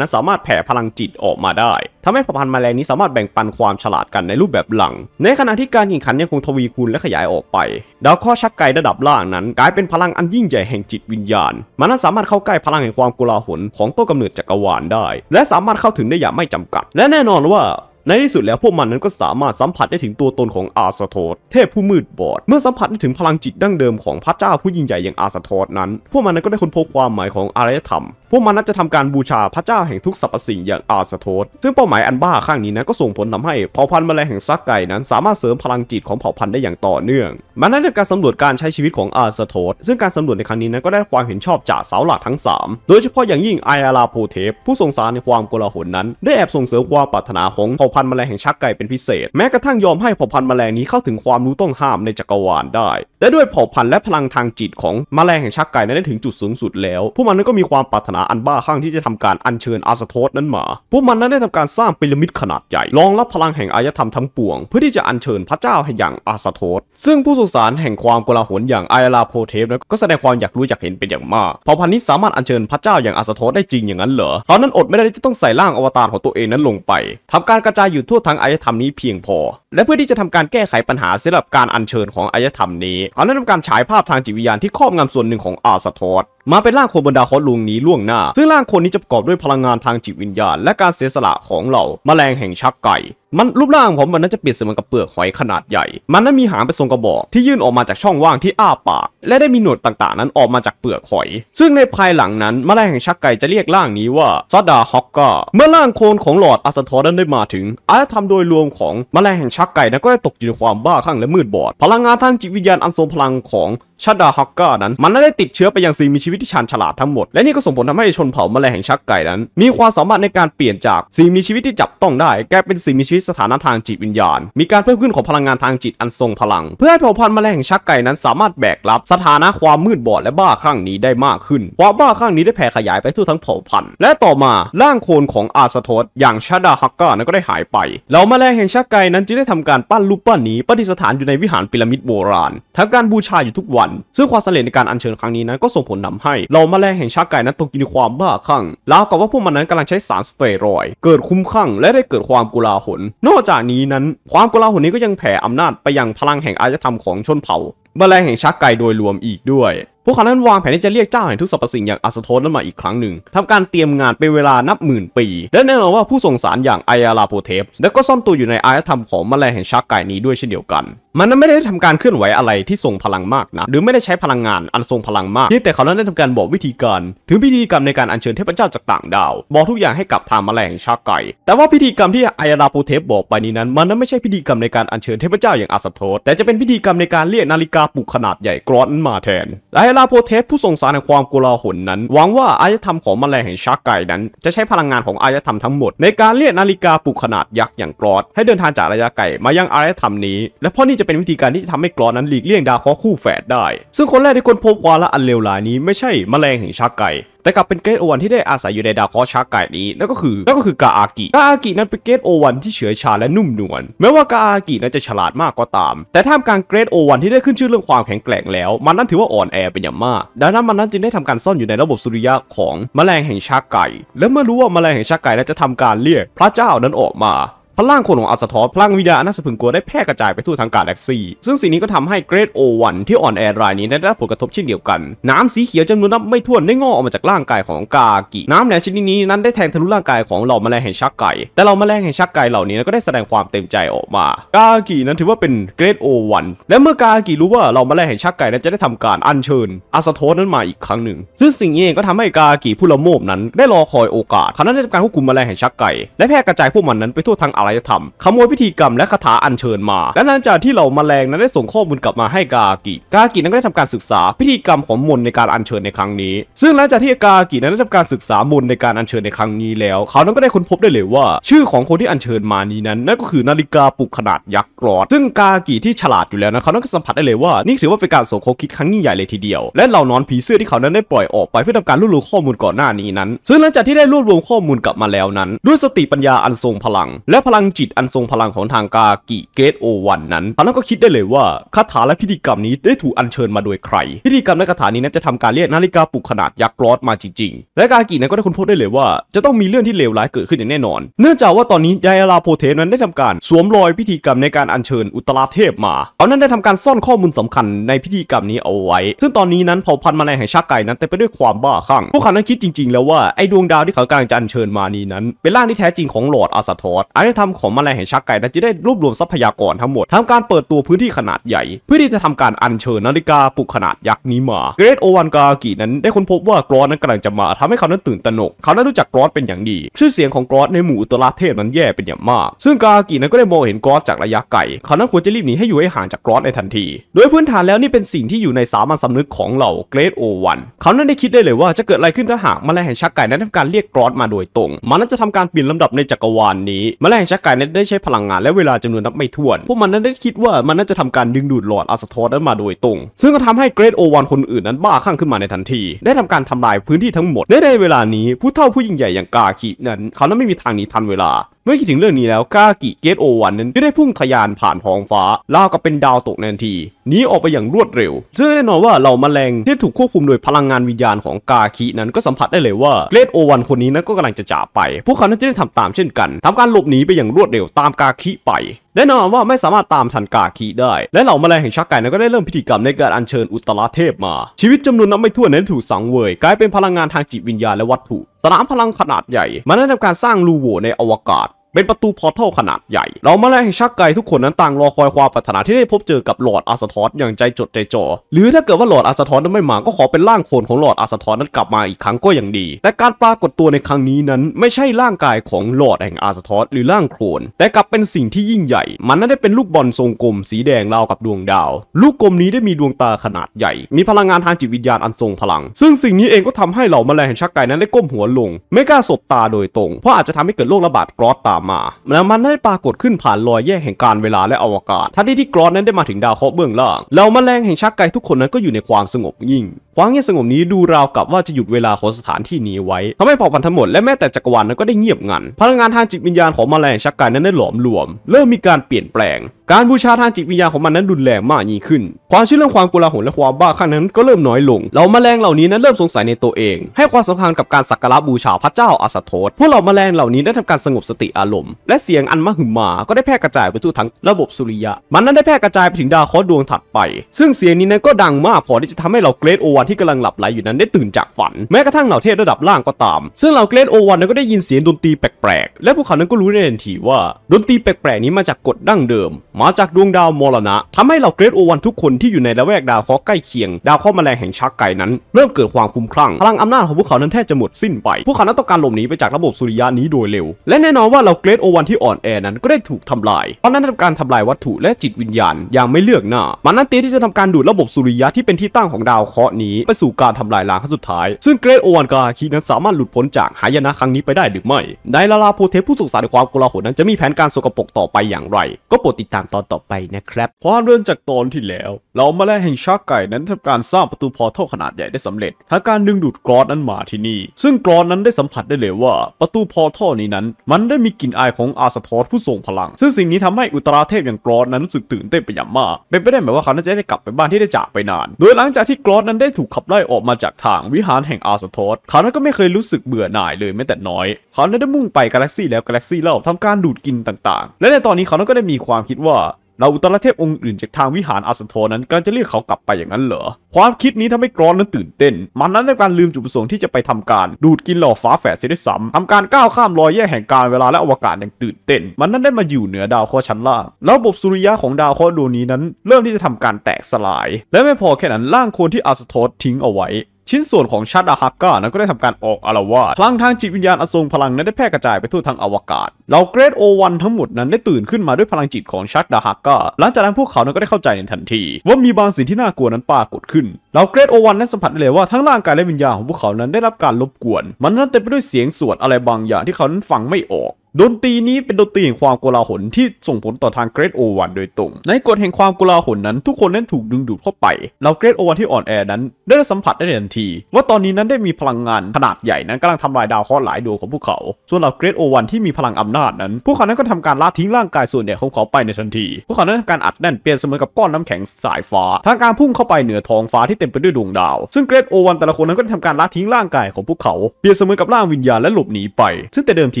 นั้นสามารถแผ่พลังจิตออกมาได้ทำให้เผ่าพันธุ์แมลงนี้สามารถแบ่งปันความฉลาดกันในรูปแบบหลัง ในขณะที่การแข่งขันยังคงทวีคูณและขยายออกไป ดาวข้อชักไกระดับล่างนั้นกลายเป็นพลังอันยิ่งใหญ่แห่งจิตวิญญาณ มันนสามารถเข้าใกล้พลังแห่งความกุลาหลของต้นกำเนิดจักรวาลได้ และสามารถเข้าถึงได้อย่างไม่จำกัด และแน่นอนว่าในที่สุดแล้วพวกมันนั้นก็สามารถสัมผัสได้ถึงตัวตนของอาสโทธเทพผู้มืด บอดเมื่อสัมผัสได้ถึงพลังจิตดั้งเดิมของพระเจ้าผู้ยิ่งใหญ่อย่างอาสโทธนั้นพวกมันนั้นก็ได้ค้นพบความหมายของอารยธรรม พวกมันนั้นจะทำการบูชาพระเจ้าแห่งทุกสรรพสิ่งอย่างอาสโทธซึ่งเป้าหมายอันบ้าข้างนี้นะก็ส่งผลทำให้เผ่าพันธุ์แมลงแห่งซักไก่นั้น สามารถเสริมพลังจิตของเผ่าพันธุ์ได้อย่างต่อเนื่องมันนั้นเนการสำรวจการใช้ชีวิตของอาสโทธซึ่งการสำรวจในครั้งนี้นั้นก็ได้ความเห็นชอบจากเสาหลักทั้ง 3 โดยเฉพาะอย่างยิ่งไอาราโพเทปผู้ทรงสารในความโกลาหลนั้น ได้แอบส่งเสริมความปรารถนาของเผ่าพันธุ์แมลงแห่งชักไก่เป็นพิเศษ แม้กระทั่งยอมให้เผ่าพันธุ์แมลงนี้เข้าถึงความรู้ต้องห้ามในจักรวาลได้และด้วยเผ่าพันธุ์และพลังทางจิตของแมลงแห่งชักไก่นั้นได้ถึงจุดสูงสุดแล้วพวกมันนั้นก็มีความปรารถนาอันบ้าคลั่งที่จะทำการอัญเชิญอาสโทสนั้นมาพวกมันนั้นได้ทำการสร้างพีระมิดขนาดใหญ่รองรับพลังแห่งอายธรรมทั้งปวงเพื่อที่จะอัญเชิญพระเจ้าให้อย่างอาสโทสซึ่งผู้สุสานแห่งความกลาหลอย่างไอลาโพเทฟก็แสดงความอยากรู้อยากเห็นเป็นอย่างมากเผ่าพันธุ์นี้สามารถอัญเชิญพระเจ้าอย่างอาสโทได้จริงอย่างนั้นเหรอเขานั้นอดไม่ได้ที่จะต้องใส่ร่างอวตารของตัวเองนั้นลงไป ทำการกระจอยู่ทั่วทั้งอารยธรรมนี้เพียงพอและเพื่อที่จะทำการแก้ไขปัญหาสำหรับการอัญเชิญของอายธรรมนี้เขาได้ทำการฉายภาพทางจิตวิญญาณที่ครอบงำส่วนหนึ่งของอาสทอดมาเป็นร่างคนบนดาวเคราะห์ลุงนี้ล่วงหน้า ซึ่งร่างคนนี้จะประกอบด้วยพลังงานทางจิตวิญญาณและการเสียสละของเหล่าแมลงแห่งชักไก่มันรูปร่างของมันนั้นจะเปรียบเสมือนกับเปลือกหอยขนาดใหญ่ มันนั้นมีหางเป็นทรงกระบอกที่ยื่นออกมาจากช่องว่างที่อ้าปาก และได้มีหนวดต่างๆ นั้นออกมาจากเปลือกหอย ซึ่งในภายหลังนั้นแมลงแห่งชักไก่จะเรียกร่างนี้ว่าซอดาฮอกก้าเมื่อร่างโคลนของหลอดอาสทอนั้นได้มาถึงอารยธรรมโดยรวมของแมลงแห่งชัชักไก่นั้นก็ได้ตกอยู่ในความบ้าคลั่งและมืดบอด พลังงานทางจิตวิญญาณอันทรงพลังของชาดาฮักก้านั้น มันได้ติดเชื้อไป ยังสิ่งมีชีวิตที่ชาญฉลาดทั้งหมดและนี่ก็ส่งผลทำให้ชนเผ่าแมลงแห่งชักไก่นั้น มีความสามารถในการเปลี่ยนจากสิ่งมีชีวิตที่จับต้องได้กลายเป็นสิ่งมีชีวิตสถานะทางจิตวิญญาณมีการเพิ่มขึ้นของพลังงานทางจิตอันทรงพลัง เพื่อให้เผ่าพันธุ์แมลงแห่งชักไก่นั้น สามารถแบกรับสถานะความมืดบอดและบ้าคลั่งนี้ได้มากขึ้นความบ้าคลั่งนี้ได้แผ่ขยายไปทั่วทั้งเผ่าพันธุ์และต่อมา ร่างโคนของอาสทศ อย่างชาดาฮักก้านั้นก็ได้หายไปแล้วแมลงแห่งชักไก่นั้นจึงได้ทำการปั้นรูปปั้นนี้ประดิษฐานอยู่ในวิหารพีระมิดโบราณทำการบูชาอยู่ทุกวันซึ่งความสำเร็จในการอัญเชิญครั้งนี้นั้นก็ส่งผลนำให้เหล่าแมลงแห่งชาไก่นั้นตกอยู่ในความบ้าคลั่งแล้วกับว่าพวกมันนั้นกำลังใช้สารสเตียรอยเกิดคุ้มคลั่ง และได้เกิดความกุลาหลนอกจากนี้นั้น ความกุลาหลนี้ก็ยังแผ่อำนาจไปยังพลังแห่งอารยธรรมของชนเผ่าแมลงแห่งชักไกโดยรวมอีกด้วย พวกเขานั้นวางแผนที่จะเรียกเจ้าแห่งทุกสรรพสิ่งอย่างอัสโทนนั้นมาอีกครั้งหนึ่งทำการเตรียมงานเป็นเวลานับหมื่นปี และแน่นอนว่าผู้ส่งสารอย่างไอยาลาโปเทปและก็ซ่อนตัวอยู่ในอารยธรรมของแมลงแห่งชักไกนี้ด้วยเช่นเดียวกัน มันนั้นไม่ได้ทำการเคลื่อนไหวอะไรที่ทรงพลังมากนะหรือไม่ได้ใช้พลังงานอันทรงพลังมากเพียงแต่เขานั้นได้ทำการบอกวิธีการ ถึงพิธีกรรมในการอัญเชิญเทพเจ้าจากต่างดาว บอกทุกอย่างให้กับทางแมลงแห่งชักไก แต่ว่าพิธีกรรมที่ไอยาลาโปเทปบอกไปนี้นั้น มันนั้นไม่ใช่พิธีกรรมในการอัญเชิญเทพเจ้าอย่างอัสโทแต่จะเป็นพิธีกรรมในการเรียกนาฬิกาาปลุกขนาดใหญ่กรอนมาแทน และเฮราโพเทสผู้ส่งสารแห่งความกลาหลนั้น หวังว่าอารยธรรมของแมลงแห่งชาร์กไก่นั้น จะใช้พลังงานของอารยธรรมทั้งหมดในการเรียกนาฬิกาปลุกขนาดยักษ์อย่างกรอนให้เดินทางจากระยะไก่มายังอารยธรรมนี้และเพราะนี่จะเป็นวิธีการที่จะทำให้กรอนนั้นหลีกเลี่ยงดาวเคราะห์คู่แฝดได้ ซึ่งคนแรกที่คนพบวาละอันเลวร้ายนี้ไม่ใช่ แมลงแห่งชาร์กไก่แต่กลับเป็นเกรดโอวันที่ได้อาศัยอยู่ในดาวเคราะห์ชาร์ก่นี้นั่นก็คือนั่นก็คือกาอากิกาอากินั้นเป็นเกรดโอวันที่เฉื่อยชาและนุ่มนวลแม้ว่ากาอากินั้นจะฉลาดมากก็ตาม แต่ท่ามกลางเกรดโอวันที่ได้ขึ้นชื่อเรื่องความแข็งแกร่ง แล้ว มันนั้นถือว่าอ่อนแอเป็นอย่างมากดังนั้นมันนั้นจึงได้ทำการซ่อนอยู่ในระบบสุริยะของแมลงแห่งชาไก่ และเมื่อรู้ว่าแมลงแห่งชาไก่นั้นจะทำการเรียก พระเจ้านั้นออกมาพลังคนของอัสทอพลังวิดานาสพึงกลัวได้แพร่กระจายไปทั่วทางกาแล็กซี ซึ่งสิ่งนี้ก็ทำให้เกรดโอวันที่อ่อนแอรายนี้ได้รับผลกระทบเช่นเดียวกัน น้ำสีเขียวจำนวนนับไม่ถ้วนได้งอกออกมาจากร่างกายของกากิน้ำแหลชนิดนี้นั้นได้แทงทะลุร่างกายของเหล่าแมลงแห่งชักไก่ แต่เหล่าแมลงแห่งชักไก่เหล่านี้ก็ได้แสดงความเต็มใจออกมา กากินั้นถือว่าเป็นเกรดโอวันและเมื่อกากิรู้ว่าเหล่าแมลงแห่งชักไก่นั้นจะได้ทำการอัญเชิญอัสทอนั้นมาอีกครั้งหนึ่ง ซึ่งสิ่งนี้เองก็ทำให้กากิผู้ละโมบนั้นได้รอคอยโอกาสขณะนั้นได้ทำการควบคุมแมลงแห่งชักไก่และแพร่กระจายพวกมันนั้นไปทั่วทางารยธรรมขโมยพิธีกรรมและคาถาอัญเชิญมา และหลังจากที่เหล่าแมลงนั้นได้ส่งข้อมูลกลับมาให้กากิกากินั้นก็ได้ทำการศึกษาพิธีกรรมของมนในการอัญเชิญในครั้งนี้ ซึ่งหลังจากที่กากินั้นได้ทำการศึกษามนในการอัญเชิญในครั้งนี้แล้ว เขานั้นก็ได้ค้นพบได้เลยว่า ชื่อของคนที่อัญเชิญมานี้นั้นนั่นก็คือนาฬิกาปลุกขนาดยักษ์กรอด ซึ่งกากิที่ฉลาดอยู่แล้วนะเขานั้นก็สัมผัสได้เลยว่านี่ถือว่าเป็นการส่งโคคิดครั้งยิ่งใหญ่เลยทีเดียว และเหล่านอนผีเสื้อที่เขานั้นได้ปล่อยออก ไปเพื่อทาการรวบรวมข้อมูลก่อนหน้านี้นั้น ซึ่งหลังจากที่ได้รวบรวมข้อมูลกลับมาแล้วนั้น ด้วยสติปัญญาอันทรงพลังและพพลังจิตอันทรงพลังของทางกากิเกตโอวันนั้นตอนนก็คิดได้เลยว่าคาถาและพิธีกรรมนี้ได้ถูกอัญเชิญมาโดยใคร พิธีกรรมและคาถานี้นั้นจะทำการเรียกนาฬิกาปลุกขนาดยักษ์รอดมาจริงๆ และกากินั้นก็ได้ค้นพบได้เลยว่า จะต้องมีเรื่องที่เลวร้ายเกิดขึ้นอย่างแน่นอนเนื่องจากว่าตอนนี้ยายาลาโพเทนั้นได้ทำการ สวมรอยพิธีกรรมในการอัญเชิญอุตราเทพมาเขานั้นได้ทำการซ่อนข้อมูลสำคัญในพิธีกรรมนี้เอาไว้ ซึ่งตอนนี้นั้นเผ่าพันธุ์แาใงแห่งชาไก่นั้นเต็มไปด้วยความบ้าคลั่งพวกเขานั้นคิดจริงๆแล้วว่าไอ้ดวงดาวที่เขากำลังจะอัญเชิญมานี้นั้นเป็นร่างที่แท้จริงของหลอดอาสทอสอาจจะททำของแมลงแห่งชักไก่นั้นจะได้รวบรวมทรัพยากรทั้งหมดทำการเปิดตัวพื้นที่ขนาดใหญ่เพื่อที่จะทำการอัญเชิญนาฬิกาปลุกขนาดยักษ์นี้มาเกรทโอวันกากินั้นได้ค้นพบว่ากรอสนั้นกำลังจะมาทำให้เขานั้นตื่นตระหนก เขาได้รู้จักกรอสเป็นอย่างดี ชื่อเสียงของกรอสในหมู่อุตราเทพนั้นแย่เป็นอย่างมาก ซึ่งกากินั้นก็ได้มองเห็นกรอสจากระยะไกลเขานั้นควรจะรีบหนีให้อยู่ให้ห่างจากกรอสในทันทีโดยพื้นฐานแล้วนี่เป็นสิ่งที่อยู่ในสามัญสำนึกของเราเกรทโอวันเขานั้นได้คิดได้เลยว่าจะเกิดอะไรขึ้นถ้าหากแมลงแห่งชักไก่นั้นทำการเรียกกรอสมาโดยตรงมันนั้นจะทำการเปลี่ยนลำดับในจักรวาลนี้แมลงชกายนั้นได้ใช้พลังงานและเวลาจำนวนนับไม่ถ้วน พวกมันนั้นได้คิดว่ามันน่าจะทำการดึงดูดหลอดอัสทอร์นั้นมาโดยตรง ซึ่งก็ทำให้เกรดโอวันคนอื่นนั้นบ้าคลั่งขึ้นมาในทันที ได้ทำการทำลายพื้นที่ทั้งหมดในเวลานี้ผู้เฒ่าผู้ยิ่งใหญ่อย่างกาคินั้น เขานั้นไม่มีทางหนีทันเวลา เมื่อคิดถึงเรื่องนี้แล้วกากิเกตโอวันนั้นได้พุ่งทะยานผ่านท้องฟ้าลาวกับเป็นดาวตกในทันทีหนีออกไปอย่างรวดเร็วซึ่งแน่นอนว่าเหล่าแมลงที่ถูกควบคุมโดยพลังงานวิญญาณของกาคินั้นก็สัมผัสได้เลยว่าเกรดโอวันคนนี้นั้นก็กำลังจะจากไป พวกเขานั้นจะได้ทำตามเช่นกัน ทำการหลบหนีไปอย่างอย่างรวดเร็วตามกาคิไปแน่นอนว่าไม่สามารถตามทันกาคีได้ และเหล่าแมลงแห่งชักไก่นั้นก็ได้เริ่มพิธีกรรมในการอัญเชิญอุตราเทพมา ชีวิตจำนวนนับไม่ถ้วนน้นถูกสังเวยกลายเป็นพลังงานทางจิตวิญญาณและวัตถุสนามพลังขนาดใหญ่ มันได้ทำการสร้างรูโหว่ในอวกาศเป็นประตูพอร์ทัลขนาดใหญ่เรามาแรงชักไกทุกคนนั้นต่างรอคอยความปรารถนาที่ได้พบเจอกับหลอดอาสทอสอย่างใจจดใจจ่อหรือถ้าเกิดว่าหลอดอาสทอสนั้นไม่มาก็ขอเป็นร่างโคลนของหลอดอาสทอสนั้นกลับมาอีกครั้งก็ยังดี แต่การปรากฏตัวในครั้งนี้นั้นไม่ใช่ร่างกายของหลอดแห่งอาสทอสหรือร่างโคลน แต่กลับเป็นสิ่งที่ยิ่งใหญ่ มันนั้นได้เป็นลูกบอลทรงกลมสีแดงราวกับดวงดาว ลูกกลมนี้ได้มีดวงตาขนาดใหญ่ มีพลังงานทางจิตวิญญาณอันทรงพลัง ซึ่งสิ่งนี้เองก็ทำให้เหล่าแมลงชักไกนั้นได้ก้มหัวลง ไม่กล้าสบตาโดยตรงเพราะอาจจะทำให้เกิดโรคระบาดกรอตตาามมาแล้วมันได้ปรากฏขึ้นผ่านรอยแยกแห่งการเวลาและอวกาศทันทีที่กรอนนั้นได้มาถึงดาวเคราะห์เบื้องล่างเหล่าแมลงแห่งชักไกทุกคนนั้นก็อยู่ในความสงบยิ่งความเงียบสงบนี้ดูราวกับว่าจะหยุดเวลาของสถานที่นี้ไว้ทาให้เผ่าพันธุ์ทั้งหมดและแม้แต่จักรวาลนั้นก็ได้เงียบงันพลังงานทางจิตวิญญาณของมแมลงชักกายนั้นได้หลอมรวม เริ่มมีการเปลี่ยนแปลง การบูชาทางจิตวิญญาณของมันนั้นดุนแรงมากยิ่งขึ้น ความเชื่อเรื่องความกุลาหลและความบ้าข้างนั้นก็เริ่มน้อยลงเหล่าแมลงเหล่านี้นั้นเริ่มสงสัยในตัวเอง ให้ความสำคัญกับการสักการะบูชาพระเจ้าอาสโทษพวกเหล่าแมลงเหล่านี้ได้ทำการสงบสติอารมณ์และเสียงอันมหึมา ก็ได้แพร่กระจายไปทั่วทั้งระบบสุริยะมันนั้นได้แพร่กระจายไปถึงดาวเคราะห์ดวงถัดไป ซึ่งเสียงนี้นั้นก็ดังมากพอที่จะทำให้เราเกรดโอวันที่กำลังหลับไหลอยู่นั้นได้ตื่นจากฝัน แม้กระทั่งเหล่าเทพระดับล่างก็ตาม ซึ่งเหล่าเกรดโอวันนั้นก็ได้ยินเสียงดนตรีแปลกๆและพวกเขานั้นก็รู้ในทันทีว่าดนตรีแปลก ๆ นี้มาจากกฎดั้งเดิม มาจากดวงดาวมรณะ ทำให้เหล่าเกรดโอวันทุกคนที่อยู่ในละแวกดาวเคราะห์ใกล้เคียงดาวเคราะห์แมลงแห่งชักไก่นั้นเริ่มเกิดความคุ้มคลั่งพลังอำนาจของพวกเขานั้นแทบจะหมดสิ้นไปพวกเขานั้นต้องการหลบหนีไปจากระบบสุริยะนี้โดยเร็วและแน่นอนว่าเหล่าเกรดโอวันที่อ่อนแอนั้นก็ได้ถูกทำลายเพราะนั้นทำการทำลาย วัตถุและจิตวิญญาณ อย่างไม่เลือกหน้ามันนั้นเตี้ยที่จะทำการดูดระบบสุริยะที่เป็นที่ตั้งของดาวเคราะห์นีี้ไปสู่การทำลายล้างครั้งสุดท้าย ซึ่งเกรทโอวันกาคีนั้นสามารถหลุดพ้นจากหายนะครั้งนี้ไปได้หรือไม่นลาลาโพเทผู้ศึกษาในความโกลาหลนั้นจะมีแผนการสกปรกต่อไปอย่างไร ก็โปรดติดตามตอนต่อไปนะครับพะเรื่องจากตอนที่แล้วเหล่าแมลงแห่งชาไก่นั้นทำการสร้างประตูพอร์ทัลขนาดใหญ่ได้สำเร็จทางการดึงดูดกรอดนั้นมาที่นี่ ซึ่งกรอดนั้นได้สัมผัสได้เลยว่า ประตูพอร์ทัลนี้นั้น มันได้มีกลิ่นอายของอาสทอสผู้ทรงพลัง ซึ่งสิ่งนี้ทำให้อุตราเทพอย่างกรอดนั้นรู้สึกตื่นเต้นไปอย่างมาก เป็นไปได้ไหมว่าเขาจะได้กลับไปบ้านที่ได้จากไปนาน โดยหลังจากที่กรอดนั้นได้ถูกขับไล่ออกมาจากทางวิหารแห่งอาสทอสเขานั้นก็ไม่เคยรู้สึกเบื่อหน่าย เลยแม้แต่น้อย เขา้ได้มุ่งไปกาแล็กซี่แล้วกาแล็กซี่เล่าทำการดูดกินต่างๆ และในตอนนี้เขาก็ได้มีความคิดว่าเราอุตรเทพองค์อื่นจากทางวิหารอาสนโทนั้นกำลังจะเรียกเขากลับไปอย่างนั้นเหรอความคิดนี้ทำให้กรอนนั้นตื่นเต้น มันนั้นในการลืมจุดประสงค์ที่จะไปทำการดูดกินหล่อฟ้าแฝดเสียด้วยซ้ำทำการก้าวข้ามรอยแยกแห่งการเวลาและอวกาศอย่างตื่นเต้น มันนั้นได้มาอยู่เหนือดาวขคอชั้นล่างระบบสุริยะของดาวขคอดวงนี้นั้นเริ่มที่จะทำการแตกสลาย และไม่พอแค่นั้นร่างคนที่อาสนโททิ้งเอาไว้ชิ้นส่วนของชัดาฮาก้านั้นก็ได้ทำการออกอารวาสพลังทางจิตวิญญาณอสูงพลังนั้นได้แพร่กระจายไปทั่วทั้งอวกาศเหล่าเกรดโอวันทั้งหมดนั้นได้ตื่นขึ้นมาด้วยพลังจิตของชัดดาฮาก้าหลังจากนั้นพวกเขานั้นก็ได้เข้าใจในทันที ว่ามีบางสิ่งที่น่ากลัวนั้นปรากฏขึ้นเหล่าเกรดโอวันนั้นสัมผัสได้เลยว่าทั้งร่างกายและวิญญาณของพวกเขานั้นได้รับการรบกวน มันนั้นเต็มไปด้วยเสียงสวดอะไรบางอย่างที่เขานั้นฟังไม่ออกดนตรีนี้เป็นดนตรีแห่งความกลาหลที่ส่งผลต่อทางเกรดโอวันโดยตรง ในกฎแห่งความกลาหลนั้นทุกคนนั้นถูกดึงดูดเข้าไปเราเกรดโอวันที่อ่อนแอนั้น ได้สัมผัสได้ทันที ว่าตอนนี้นั้นได้มีพลังงานขนาดใหญ่นั้นกำลังทำลายดาวเคราะห์หลายดวงของพวกเขา ส่วนเราเกรดโอวันที่มีพลังอำนาจนั้น พวกเขานั้นก็ทำการลาทิ้งร่างกายส่วนใหญ่ของเขาไปในทันที พวกเขานั้นทำการอัดแน่นเปลี่ยนเสมือนกับก้อนน้ำแข็งสายฟ้า ทางการพุ่งเข้าไปเหนือท้องฟ้าที่เต็มไปด้วยดวงดาว ซึ่งเกรดโอวันแต่ละคนนั้นก็ทาการลาทิ้งร่างกายของพวกเขา เปลี่ยนเสมือนกับร่างวิญญาณและหลบหนีไป ซึ่งแต่เดิมที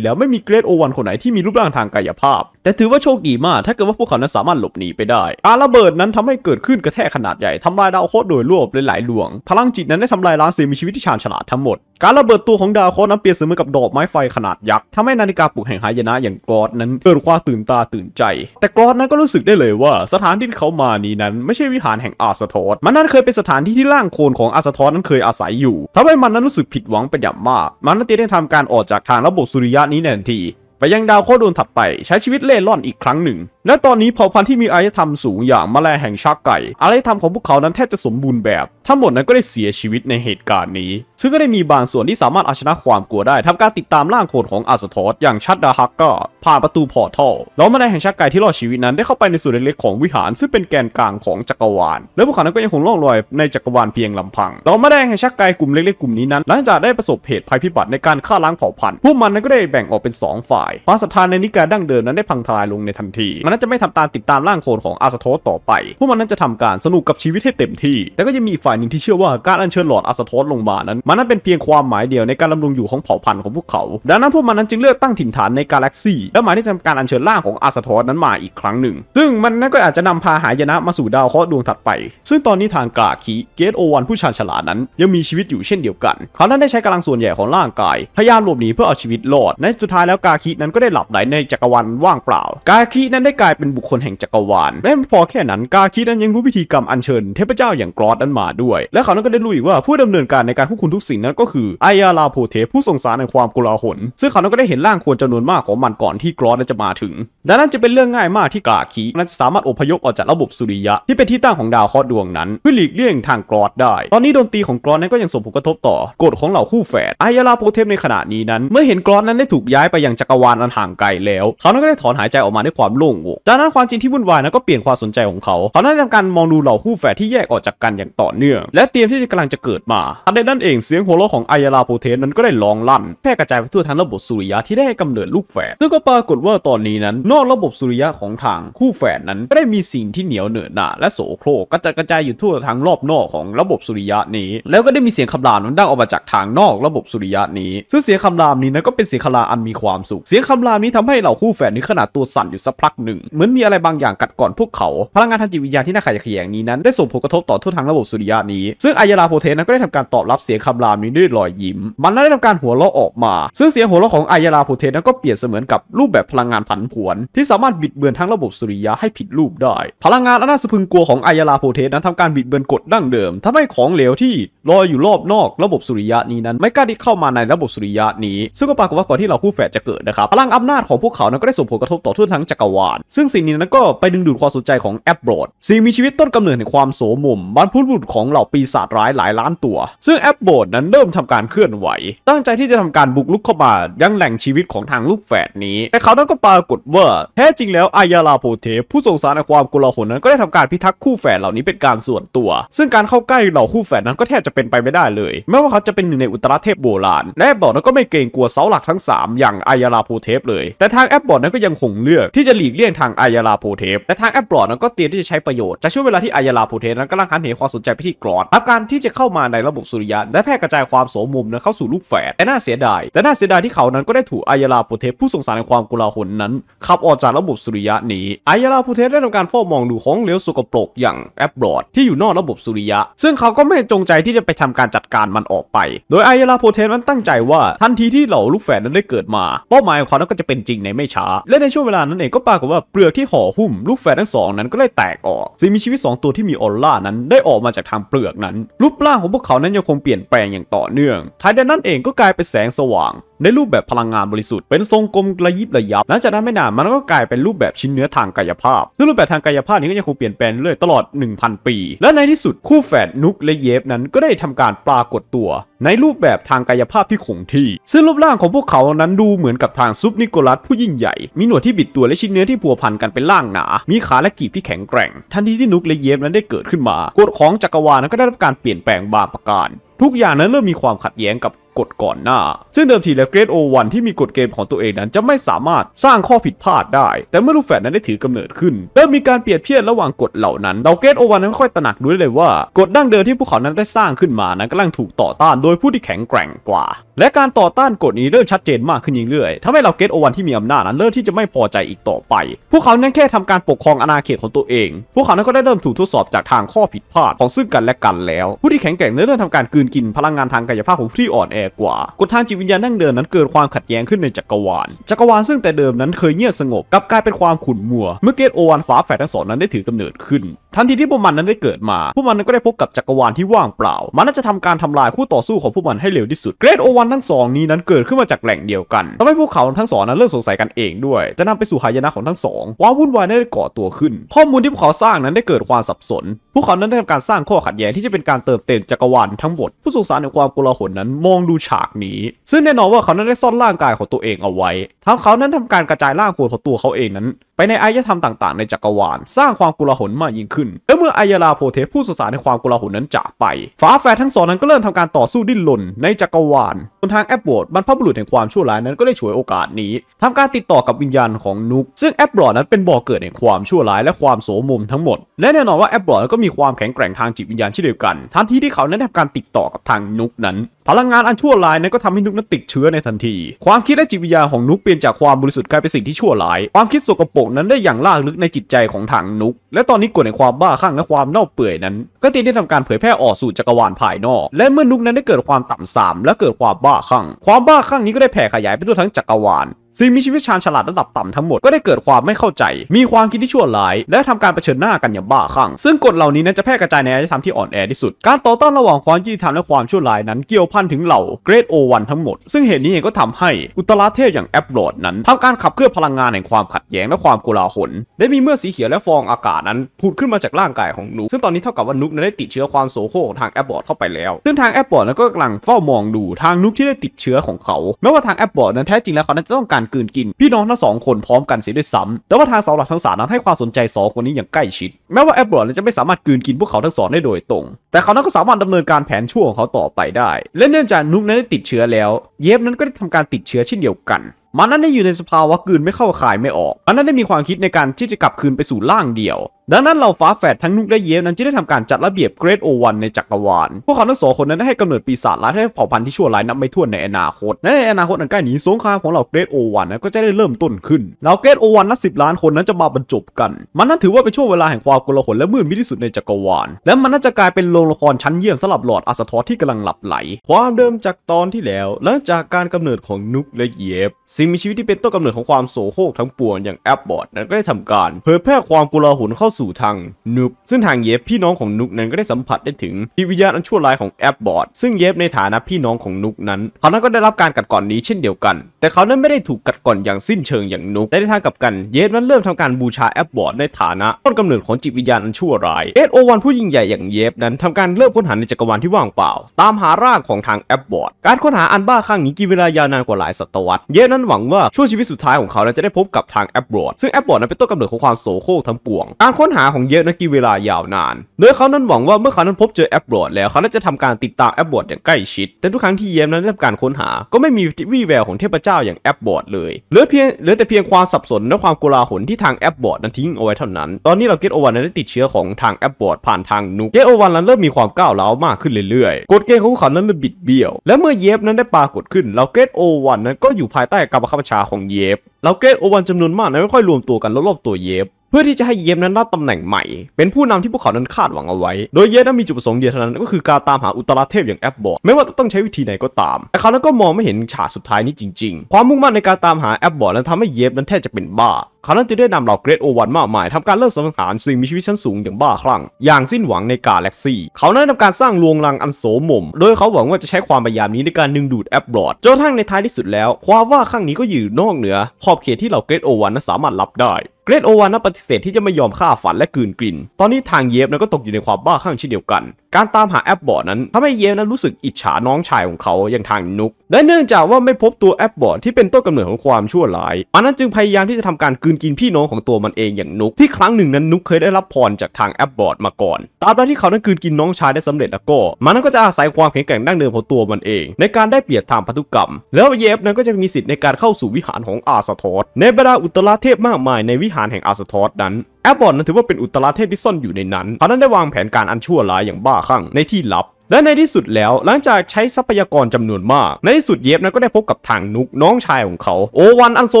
แล้วไม่มีเกรดโอวรรค์คนไหนที่มีรูปร่างทางกายภาพ แต่ถือว่าโชคดีมาก ถ้าเกิดว่าพวกเขานั้นสามารถหลบหนีไปได้การระเบิดนั้นทำให้เกิดขึ้นกระแทกขนาดใหญ่ทำลายดาวโคตรโดยรวบหลายๆดวง พลังจิตนั้นได้ทำลายล้างสิ่งมีชีวิตที่ชาญฉลาดทั้งหมด การระเบิดตัวของดาวโคตรนั้นเปรียบเสมือนกับดอกไม้ไฟขนาดยักษ์ทำให้นาฬิกาปลุกแห่งหายนะอย่างกรอดนั้นเกิดความตื่นตาตื่นใจ แต่กรอดนั้นก็รู้สึกได้เลยว่า สถานที่เขามานี้นั้น ไม่ใช่วิหารแห่งอาสทอสมันนั้นเคยเป็นสถานที่ที่ร่างโคลนของอาสทอสนั้นเคยอาศัยอยู่ทำให้มันนั้นรู้สึกผิดหวังเป็นอย่างมากมันนั้นียมทำการออกจากทางระบบสุริยะนี้แน่นทีไปยังดาวโคดูนถัดไปใช้ชีวิตเล่ร่อนอีกครั้งหนึ่งและตอนนี้เผ่าพันธุ์ที่มีอารยธรรมสูงอย่างมแมลงแห่งชักไก่อารยธรรมของพวกเขานั้นแทบจะสมบูรณ์แบบ ทั้งหมดนั้นก็ได้เสียชีวิตในเหตุการณ์นี้ ซึ่งก็ได้มีบางส่วนที่สามารถเอาชนะความกลัวได้ทำการติดตามล่างโคดของอาสทอสอย่างชัดดาฮักก็ผ่านประตูพอร์ทอลแล้วมแมลงแห่งชักไก่ที่รอดชีวิตนั้นได้เข้าไปในส่วนเล็กๆของวิหารซึ่งเป็นแกนกลางของจักรวาลและพวกเขานั้นก็ยังคงล่องลอยในจักรวาลเพียงลำพังแล้วมแมลงแห่งชักไก่กลุ่มเล็กๆกลุ่มนี้นั้นหลังจากได้ประสบเหตุภัยพิบัติในการฆ่าล้างเผ่าพันธุ์พวกมันนั้นก็ได้แบ่งออกเป็น2ฝ่ายความศรัทธาในนิกายดั้งเดิมนั้นได้พังทลายลงในทันทีันน้นจะไม่ทำตามติดตามร่างโคนของอาสโทสต่อไป พวกมันนั้นจะทำการสนุกกับชีวิตให้เต็มที่ แต่ก็ยังมีฝ่ายหนึ่งที่เชื่อว่าการอัญเชิญหลอดอาสโทสลงมานั้น มันนั้นเป็นเพียงความหมายเดียวในการดำรงอยู่ของเผ่าพันธุ์ของพวกเขา ดังนั้นพวกมันนั้นจึงเลือกตั้งถิ่นฐานในกาแล็กซี และหมายที่จะทำการอัญเชิญร่างของอาสโทสนั้นมาอีกครั้งหนึ่ง ซึ่งมันนั้นก็อาจจะนำพาหายนะมาสู่ดาวเคราะห์ดวงถัดไป ซึ่งตอนนี้ทางกาคิเกตโอวันผู้ชาญฉลาดนั้นยังมีชีวิตอยู่เช่นเดียวกัน เขานั้นได้ใช้กำลังส่วนใหญ่ของร่างกาย พยายามหลบหนีเพื่อเอาชีวิตรอด ในสุดท้ายแล้วกาคินั้นก็ได้หลับไหลในจักรวาลว่างเปล่า กาคินั้นได้กลายเป็นบุคคลแห่งจักรวาลแม่พอแค่นั้นกาคินั้นยังรู้วิธีกรรมอัญเชิญเทพเจ้าอย่างกรอดนั้นมาด้วย และเขานั้นก็ได้รู้อีกว่า ผู้ดำเนินการในการควบคุมทุกสิ่งนั้นก็คือไอยาลาโพเทผู้ส่งสารในความกลาหล ซึ่งเขานั้นก็ได้เห็นร่างคนจำนวนมากของมันก่อนที่กรอดจะมาถึง ดังนั้นจะเป็นเรื่องง่ายมากที่กาคินั้นจะสามารถอพยพออกจากระบบสุริยะที่เป็นที่ตั้งของดาวเคราะห์ดวงนั้นเพื่อหลีกเลี่ยงทางกรอดได้ ตอนนี้ดนตรีของกรอดนั้นก็ยังส่งผลกระทบต่อกฎของเหล่าคู่แฝดไอยาลาโพเทในขณะนี้นั้น เมื่อเห็นกรอสนั้นได้ถูกย้ายไปยังจักรวาลอันห่างไกลแล้วเขานั้นก็ได้ถอนหายใจออกมาด้วยความโล่งอกกจากนั้นความจริงที่วุ่นวายนะก็เปลี่ยนความสนใจของเขาเขาได้ทำการมองดูเหล่าคู่แฝดที่แยกออกจากกันอย่างต่อเนื่อง และเตรียมที่จะกำลังจะเกิดมา ทันใดนั้นเองเสียงหัวเราะของอายาลาโพเทนนั้นก็ได้ลองลั่น แพร่กระจายไปทั่วทั้งระบบสุริยะที่ได้ให้กำเนิดลูกแฝด ซึ่งก็ปรากฏว่าตอนนี้นั้น นอกระบบสุริยะของทางคู่แฝดนั้นก็ได้มีสิ่งที่เหนียวเหนอะหนาและโสโครกกระจัดกระจายอยู่ทั่วทั้งรอบนอกของระบบสุริยะนี้ แล้วก็ได้มีเสียงคำรามนั้นดังออกมาจากทางนอกระบบสุริยะนี้ซึ่งเสียงคำรามนี้นนก็เป็นเสียงคำรามอันมีความสุข เสียงคำรามนี้ทำให้เหล่าคู่แฝดนี้ขนาดตัวสั่นอยู่สักพักหนึ่งเหมือนมีอะไรบางอย่างกัดก่อนพวกเขา พลังงานทางจิตวิญญาณที่น่าขยะแขยงนี้นั้นได้ส่งผลกระทบต่อทุกทางระบบสุริยะนี้ ซึ่งอายาราโพเทนั้นก็ได้ทำการตอบรับเสียงคำรามนี้ด้วยรอยยิ้ม มันได้ทำการหัวเราะออกมาซึ่งเสียงหัวเราะของอายาราโพเทนั้นก็เปลี่ยนเสมือนกับรูปแบบพลังงานผันผวน ที่สามารถบิดเบือนทั้งระบบสุริยะให้ผิดรูปได้ พลังงานอันน่าสะพึงกลัวของอายาราโพเทนั้นทำการบิดเบือนกฎดั้งเดิม ทำให้ของเหลวที่ลอยอยู่รอบนอกระบบสุริยะนี้นั้น ไม่กล้าที่เข้ามาในระบบสุริยะนี้ ซึ่งก็ปรากฏว่าก่อนที่เราคู่แฝดจะเกิดนะครับพลังอำนาจของพวกเขานั้นก็ได้ส่งผลกระทบต่อทั่วทั้งจักรวาลซึ่งสิ่งนี้นั้นก็ไปดึงดูดความสนใจของแอปโบรดสิ่งมีชีวิตต้นกำเนิดในความโสมมบรรพุบุรของเหล่าปีศาจร้ายหลายล้านตัว ซึ่งแอปโบรดนั้นเริ่มทำการเคลื่อนไหว ตั้งใจที่จะทำการบุกลุกเข้ามายังแหล่งชีวิตของทางลูกแฝดนี้ แต่เขานั้นก็ปรากฏว่า แท้จริงแล้วอายาลาโพเทพผู้ส่งสารในความกลลวหนนั้นก็ได้ทำการพิทักษ์คู่แฝดเหล่านี้เป็นการส่วนตัว ซึ่งการเข้าใกล้เหล่าคู่แฝดนั้นก็แทบจะเป็นไปไม่ได้เลย แม้ว่าเขาจะเป็นหนึ่งในอุตราเทพโบราณแอปโบรดนั้นก็ไม่เกรงกลัวเสาหลักทั้ง3 อย่างอายาลาโพเทเลยแต่ทางแอปบรดนั้นก็ยังคงเลือกที่จะหลีกเลี่ยงทางอายาลาโพเทปและทางแอปบลอดนั้นก็เตรียมที่จะใช้ประโยชน์จะช่วงเวลาที่อายาลาโพเทปนั้นกำลังหันเหความสนใจไปที่กรอดรับการที่จะเข้ามาในระบบสุริยะและแพร่กระจายความโสมมนั้นเข้าสู่ลูกแฝดแต่น่าเสียดาย แต่น่าเสียดายที่เขานั้นก็ได้ถูกอายาลาโพเทปผู้สงสารในความกุลาหนนั้นขับออกจากระบบสุริยะนี้อายาลาโพเทปได้ทำการเฝ้ามองดูของ เหลวสกปรกอย่างแอปบลอดที่อยู่นอกระบบสุริยะ ซึ่งเขาก็ไม่จงใจที่จะไปทำการจัดการมันออกไป โดยอายาลาโพเทปนั้นตั้งใจว่าทันทีที่เหล่าลูกแฝดนั้นได้เกิดมา เป้าหมายของเขาก็จะเป็นจริงในไม่ช้าและในช่วงเวลานั้นเองก็ปรากฏว่าเปลือกที่ห่อหุ้มลูกแฝดทั้งสองนั้นก็ได้แตกออก สิ่งมีชีวิต2ตัวที่มีออร่านั้นได้ออกมาจากทางเปลือกนั้น รูปร่างของพวกเขานั้นยังคงเปลี่ยนแปลงอย่างต่อเนื่อง ท้ายดานนั้นเองก็กลายเป็นแสงสว่างในรูปแบบพลังงานบริสุทธิ์เป็นทรงกลมระยิบระยับหลังจากนั้นไม่นานมันก็กลายเป็นรูปแบบชิ้นเนื้อทางกายภาพ ซึ่งรูปแบบทางกายภาพนี้ก็ยังคงเปลี่ยนแปลงเรื่อยตลอด 1,000 ปี และในที่สุดคู่แฝดนุกและเยฟนั้นก็ได้ทำการปรากฏตัว ในรูปแบบทางกายภาพที่คงที่ซึ่งรูปร่างของพวกเขานั้นดูเหมือนกับทางซุปนิโคลัสผู้ยิ่งใหญ่ มีหนวดที่บิดตัวและชิ้นเนื้อที่พัวพันกันเป็นล่างหนา มีขาและกีบที่แข็งแกร่ง ทันทีที่นุกและเยฟนั้นได้เกิดขึ้นมากฎของจักรวาลนั้นก็ได้รับการเปลี่ยนแปลงบางประการทุกอย่างนั้นเริ่มมีความขัดแย้งกับกฎก่อนหน้า ซึ่งเดิมทีแล้วเกรดโอวันที่มีกฎเกมของตัวเองนั้นจะไม่สามารถสร้างข้อผิดพลาดได้ แต่เมื่อลูกแฝดนั้นได้ถือกำเนิด ขึ้นเริ่มมีการเปรียบเทียบระหว่างกฎเหล่านั้นเราเกรดโอวันนั้นค่อยตระหนักด้วยเลยว่ากฎดั้งเดิมที่พวกเขานั้นได้สร้างขึ้นมานั้นกำลังถูกต่อต้านโดยผู้ที่แข็งแกร่งกว่า และการต่อต้านกฎนี้เริ่มชัดเจนมากขึ้นยิ่งเรื่อยทำให้เราเกรดโอวันที่มีอำนาจนั้นเริ่มที่จะไม่พอใจอีกต่อไปพวกเขานั้นแค่ทำการปกครองอาณาเขตของตัวเองพวกเขานั้นก็ได้เริ่มถูกทดสอบจากทางข้อผิดพลาดของซึ่งกันและกันแล้ว ผู้ที่แข็งแกร่งเริ่มทำการกืนกินพลังงานทางกายภาพของผู้ที่อ่อนแแอกว่ากฎทานจิตวิญญาณนั่งเดินนั้น เกิดความขัดแย้งขึ้นในจักรวาลจักรวาลซึ่งแต่เดิมนั้นเคยเงียบสงบกลับกลายเป็นความขุ่นมัว เมื่อเกตโอวันฟ้าแฝดทั้งสองนั้นได้ถือกำเนิดขึ้น ทันทีที่พวกมันนั้นได้เกิดมาพวกมันนั้นก็ได้พบกับจักรวาลที่ว่างเปล่า มันน่าจะทำการทำลายคู่ต่อสู้ของพวกมันให้เร็วที่สุดเกรดโอวันทั้งสองนี้นั้นเกิดขึ้นมาจากแหล่งเดียวกันทำให้พวกเขาทั้งสองนั้นเริ่มสงสัยกันเองด้วย จะนำไปสู่หายนะของทั้งสอง ความวุ่นวายได้ก่อตัวขึ้น ข้อมูลที่พวกเขาสร้างนั้นได้เกิดความสับสนพวกเขานั้นได้ทำการสร้างข้อขัดแย้งที่จะเป็นการเติมเต็มจักรวาลทั้งหมดผู้สงสารในความโกลาหลนั้นมองดดูฉากนี้ ซึ่งแน่นอนว่าเขานั้นได้ซ่อนร่างกายของตัวเองเอาไว้ทั้งเขานั้นทำการกระจายร่างกวนของตัวเขาเองนั้นไปในอายธรรมต่างๆในจักรวาลสร้างความกุลาหลมากยิ่งขึ้น และเมื่ออายราโพเทสผู้สสารในความกุลาหลนั้นจากไปฟ้าแฝดทั้งสองนั้นก็เริ่มทำการต่อสู้ดิ้นรนในจักรวาลบนทางแอปบอดบรรพบุรุษแห่งความชั่วร้ายนั้นก็ได้ฉวยโอกาสนี้ทำการติดต่อกับวิญญาณของนุก ซึ่งแอปบอดนั้นเป็นบ่อเกิดแห่งความชั่วร้ายและความโสมมทั้งหมดและแน่นอนว่าแอปบอดก็มีความแข็งแกร่งทางจิตวิญญาณเช่นเดียวกันทันทีที่เขานั้นทำการติดต่อกับทางนุกนั้น พลังงานอันชั่วร้ายนั้นก็ทำให้นุกนั้นติดเชื้อในทันทีความคิดและจิตวิญญาณของนุกเปลี่ยนจากความบริสุทธิ์กลายเป็นสิ่งที่ชั่วร้ายความคิดสกปรกนั้นได้อย่างลากลึกในจิตใจของถังนุก และตอนนี้กดในความบ้าคลั่งและความเน่าเปื่อยนั้นก็ตีได้ทำการเผยแพร่ออกสู่จักรวาลภายนอก และเมื่อนุกนั้นได้เกิดความต่ำสามและเกิดความบ้าคลั่ง ความบ้าคลั่งนี้ก็ได้แผ่ขยายไปทั่วทั้งจักรวาลสิ่งมีชีวิตชาญฉลาดระดับต่ำทั้งหมดก็ได้เกิดความไม่เข้าใจ มีความคิดที่ชั่วร้าย และทำการเผชิญหน้ากันอย่างบ้าคลั่ง ซึ่งกฎเหล่านี้นั้นจะแพร่กระจายในอารยธรรมที่อ่อนแอที่สุด การต่อต้านระหว่างความยุติธรรมและความชั่วร้าย นั้นเกี่ยวพันถึงเหล่าเกรดโอวันทั้งหมด ซึ่งเหตุนี้เองก็ทำให้ อุตลาเทพอย่างแอปโหลด นั้น ทำการขับเคลื่อนพลังงานแห่งความขัดแย้งและความโกลาหลได้มีเมื่อสีเขียวและฟองอากาศนั้นผุดขึ้นมาจากร่างกายของนุกซึ่งตอนนี้เท่ากับว่านุกนั้นได้ติดเชื้อความโสโครกทางแอปบอร์ดเข้าไปแล้ว ซึ่งทางแอปบอร์ดนั้นก็กำลังเฝ้ามองดู ทางนุกที่ได้ติดเชื้อของเขา แม้ว่าทางแอปบอร์ดนั้นแท้จริงแล้วเขานั้นจะต้องการกืนกิน พี่น้องทั้งสองคนพร้อมกันเสียด้วยซ้ำแต่ว่าทางเสาหลักทั้งสานั้นให้ความสนใจสองคนนี้อย่างใกล้ชิด แม้ว่าแอปบอร์ดจะไม่สามารถกืนกินพวกเขาทั้งสองได้โดยตรง แต่เขานั้นก็สามารถดำเนินการแผนชั่วของเขาต่อไปได้ และเนื่องจากนุกนั้นได้ติดเชื้อแล้ว เยฟนั้นก็ได้ทำการติดเชื้อเช่นเดียวกันมันนั้นได้อยู่ในสภาวะกืนไม่เข้าขายไม่ออก มันนั้นได้มีความคิดในการที่จะกลับคืนไปสู่ร่างเดียว ดังนั้นเราฟ้าแฝดทั้งนุกและเยฟนั้นจึงได้ทำการจัดระเบียบเกรดโอวันในจักรวาล พวกเขาทั้งสองคนนั้นได้ให้กำเนิดปีศาจร้ายให้เผ่าพันธุ์ที่ชั่วร้ายนับไม่ถ้วนในอนาคตและในอนาคตอันใกล้นี้สงครามของเราเกรดโอวันก็จะได้เริ่มต้นขึ้นเราเกรดโอวันนับสิบล้านคนนั้นจะมาบรรจบกัน มันนั้นถือว่าเป็นช่วงเวลาแห่งความโกลาหลและมืดมิดที่สุดในจักรวาล และมันน่าจะกลายเป็นโรงละครชั้นเยี่ยมสำหรับหลอดอัสทอที่กำลังหลับไหล ความเดิมจากตอนที่แล้วหลงจากการกำเนิดของนุกและเยฟสิ่งมีชีวิตที่เป็นต้นกำเนิดของความโสโครกทั้งปวง อย่างแอปบอดนั้นก็ได้ทำการ เผยแพร่ความกุลาหุนเข้าสู่ทางนุกซึ่งทางเย็บพี่น้องของนุกนั้นก็ได้สัมผัสได้ถึงจิตวิญญาณอันชั่วร้ายของแอปบอดซึ่งเย็บในฐานะพี่น้องของนุกนั้นเขานั้นก็ได้รับการกัดก่อนนี้เช่นเดียวกัน แต่เขานั้นไม่ได้ถูกกัดก่อนอย่างสิ้นเชิงอย่างนุกแต่ในทางกลับกันเย็บนั้นเริ่มทำการบูชาแอปบอดในฐานะต้นกำเนิดของจิตวิญญาณอันชั่วร้ายเอสโอวันผู้ยิ่งใหญ่อย่างเย็บนั้นทำการเริ่มค้นหาในจักรวาลที่ว่างเปล่าตามหาร่างของทางแอปบอดการค้นหาอันบ้าคลั่งนี้กินเวลายาวนานกว่าหลายศตวรรษเย็บนั้นหวังว่าช่วงชีวิตสุดท้ายของเขานั้นจะได้พบกับทางแอปบอร์ดซึ่งแอปบอร์ดนั้นเป็นต้นกำเนิดของความโศโคกทั้งปวงการค้นหาของเยอะนั้นกินเวลายาวนานโดยเขานั้นหวังว่าเมื่อเขานั้นพบเจอแอปบอร์ดแล้วเขานั้นจะทำการติดตามแอปบอร์ดอย่างใกล้ชิด แต่ทุกครั้งที่เยมนั้นทำการค้นหาก็ไม่มีวี่แววของเทพเจ้าอย่างแอปบอร์ดเลยเหลือเพียงเหลือแต่เพียงความสับสนและความโกลาหลที่ทางแอปบอร์ดนั้นทิ้งเอาไว้เท่านั้นตอนนี้เราเกตโอวันนั้นได้ติดเชื้อของทางแอปบอร์ดผ่านทางนุกเกตโอวัน นั้นเริ่มมีความก้าวร้าวมากขึ้นเรื่อยๆกฎเกณฑ์ของเขานั้นเริ่มบิดเบี้ยว และเมื่อเยฟนั้นได้ปรากฏขึ้น เราเกตโอวัน นั้นก็อยู่ภายใต้กับข้าพเจ้าของเยฟ แล้วเกรดโอวันจำนวนมากนั้นค่อยรวมตัวกันแลรอบตัวเยฟ เพื่อที่จะให้เยฟนั้นรับตำแหน่งใหม่ เป็นผู้นำที่พวกเขานั้นคาดหวังเอาไว้ โดยเยฟนั้นมีจุดประสงค์เดียวเท่านั้น ก็คือการตามหาอุตราเทพอย่างแอปบอร์ดไม่ว่าจะต้องใช้วิธีไหนก็ตาม แต่เขานั้นก็มองไม่เห็นฉากสุดท้ายนี้จริง ๆ ความมุ่งมั่นในการตามหาแอปบอร์ดนั้นทำให้เยฟนั้นแทบจะเป็นบ้าเขานั้นจะได้นำเหล่าเกรดโอวันมากมายทำการเลิกสังหารสิ่งมีชีวิตชั้นสูงอย่างบ้าคลั่งอย่างสิ้นหวังในกาแล็กซี่เขานั้นทำการสร้างลวงลังอันโสมม โดยเขาหวังว่าจะใช้ความพยายามนี้ในการดึงดูดแอปบลอดจนทั้งในท้ายที่สุดแล้ว ความว่าข้างนี้ก็อยู่นอกเหนือขอบเขตที่เหล่าเกรดโอวันนั้นสามารถรับได้เกรดโอวานนั้นปฏิเสธที่จะไม่ยอมฆ่าฝันและกืนกลิ่นตอนนี้ทางเยฟนั้นก็ตกอยู่ในความบ้าคลั่งเช่นเดียวกันการตามหาแอปบอร์ดนั้นทำให้เยลนั้นรู้สึกอิจฉาน้องชายของเขาอย่างทางนุก และเนื่องจากว่าไม่พบตัวแอปบอร์ดที่เป็นต้นกำเนิดของความชั่วร้ายมันนั้นจึงพยายามที่จะทำการกืนกินพี่น้องของตัวมันเองอย่างนุก ที่ครั้งหนึ่งนั้นนุกเคยได้รับพรจากทางแอปบอร์ดมาก่อนตราบใดที่เขานั้นกืนกินน้องชายได้สำเร็จแล้วก็มันนั้นก็จะอาศัยความแข็งแกร่งดั้งเดิมของตัวมันเอง ในการได้เปรียบทางพันธุกรรม แล้วเยฟนั้นก็จะมีสิทธิ์ในการเข้าสู่วิหารของอาสทอสในบรรดาอุตราเทพมากมายในวิหารแห่งอาสทอสนั้นแอบบอนนั้นถือว่าเป็นอุตราเทพที่ซ่อนอยู่ในนั้นเขานั้นได้วางแผนการอันชั่วร้ายอย่างบ้าคลั่งในที่ลับและในที่สุดแล้วหลังจากใช้ทรัพยากรจำนวนมาก ในที่สุดเย็บนั้นก็ได้พบกับถังนุก น้องชายของเขาโอวันอันทร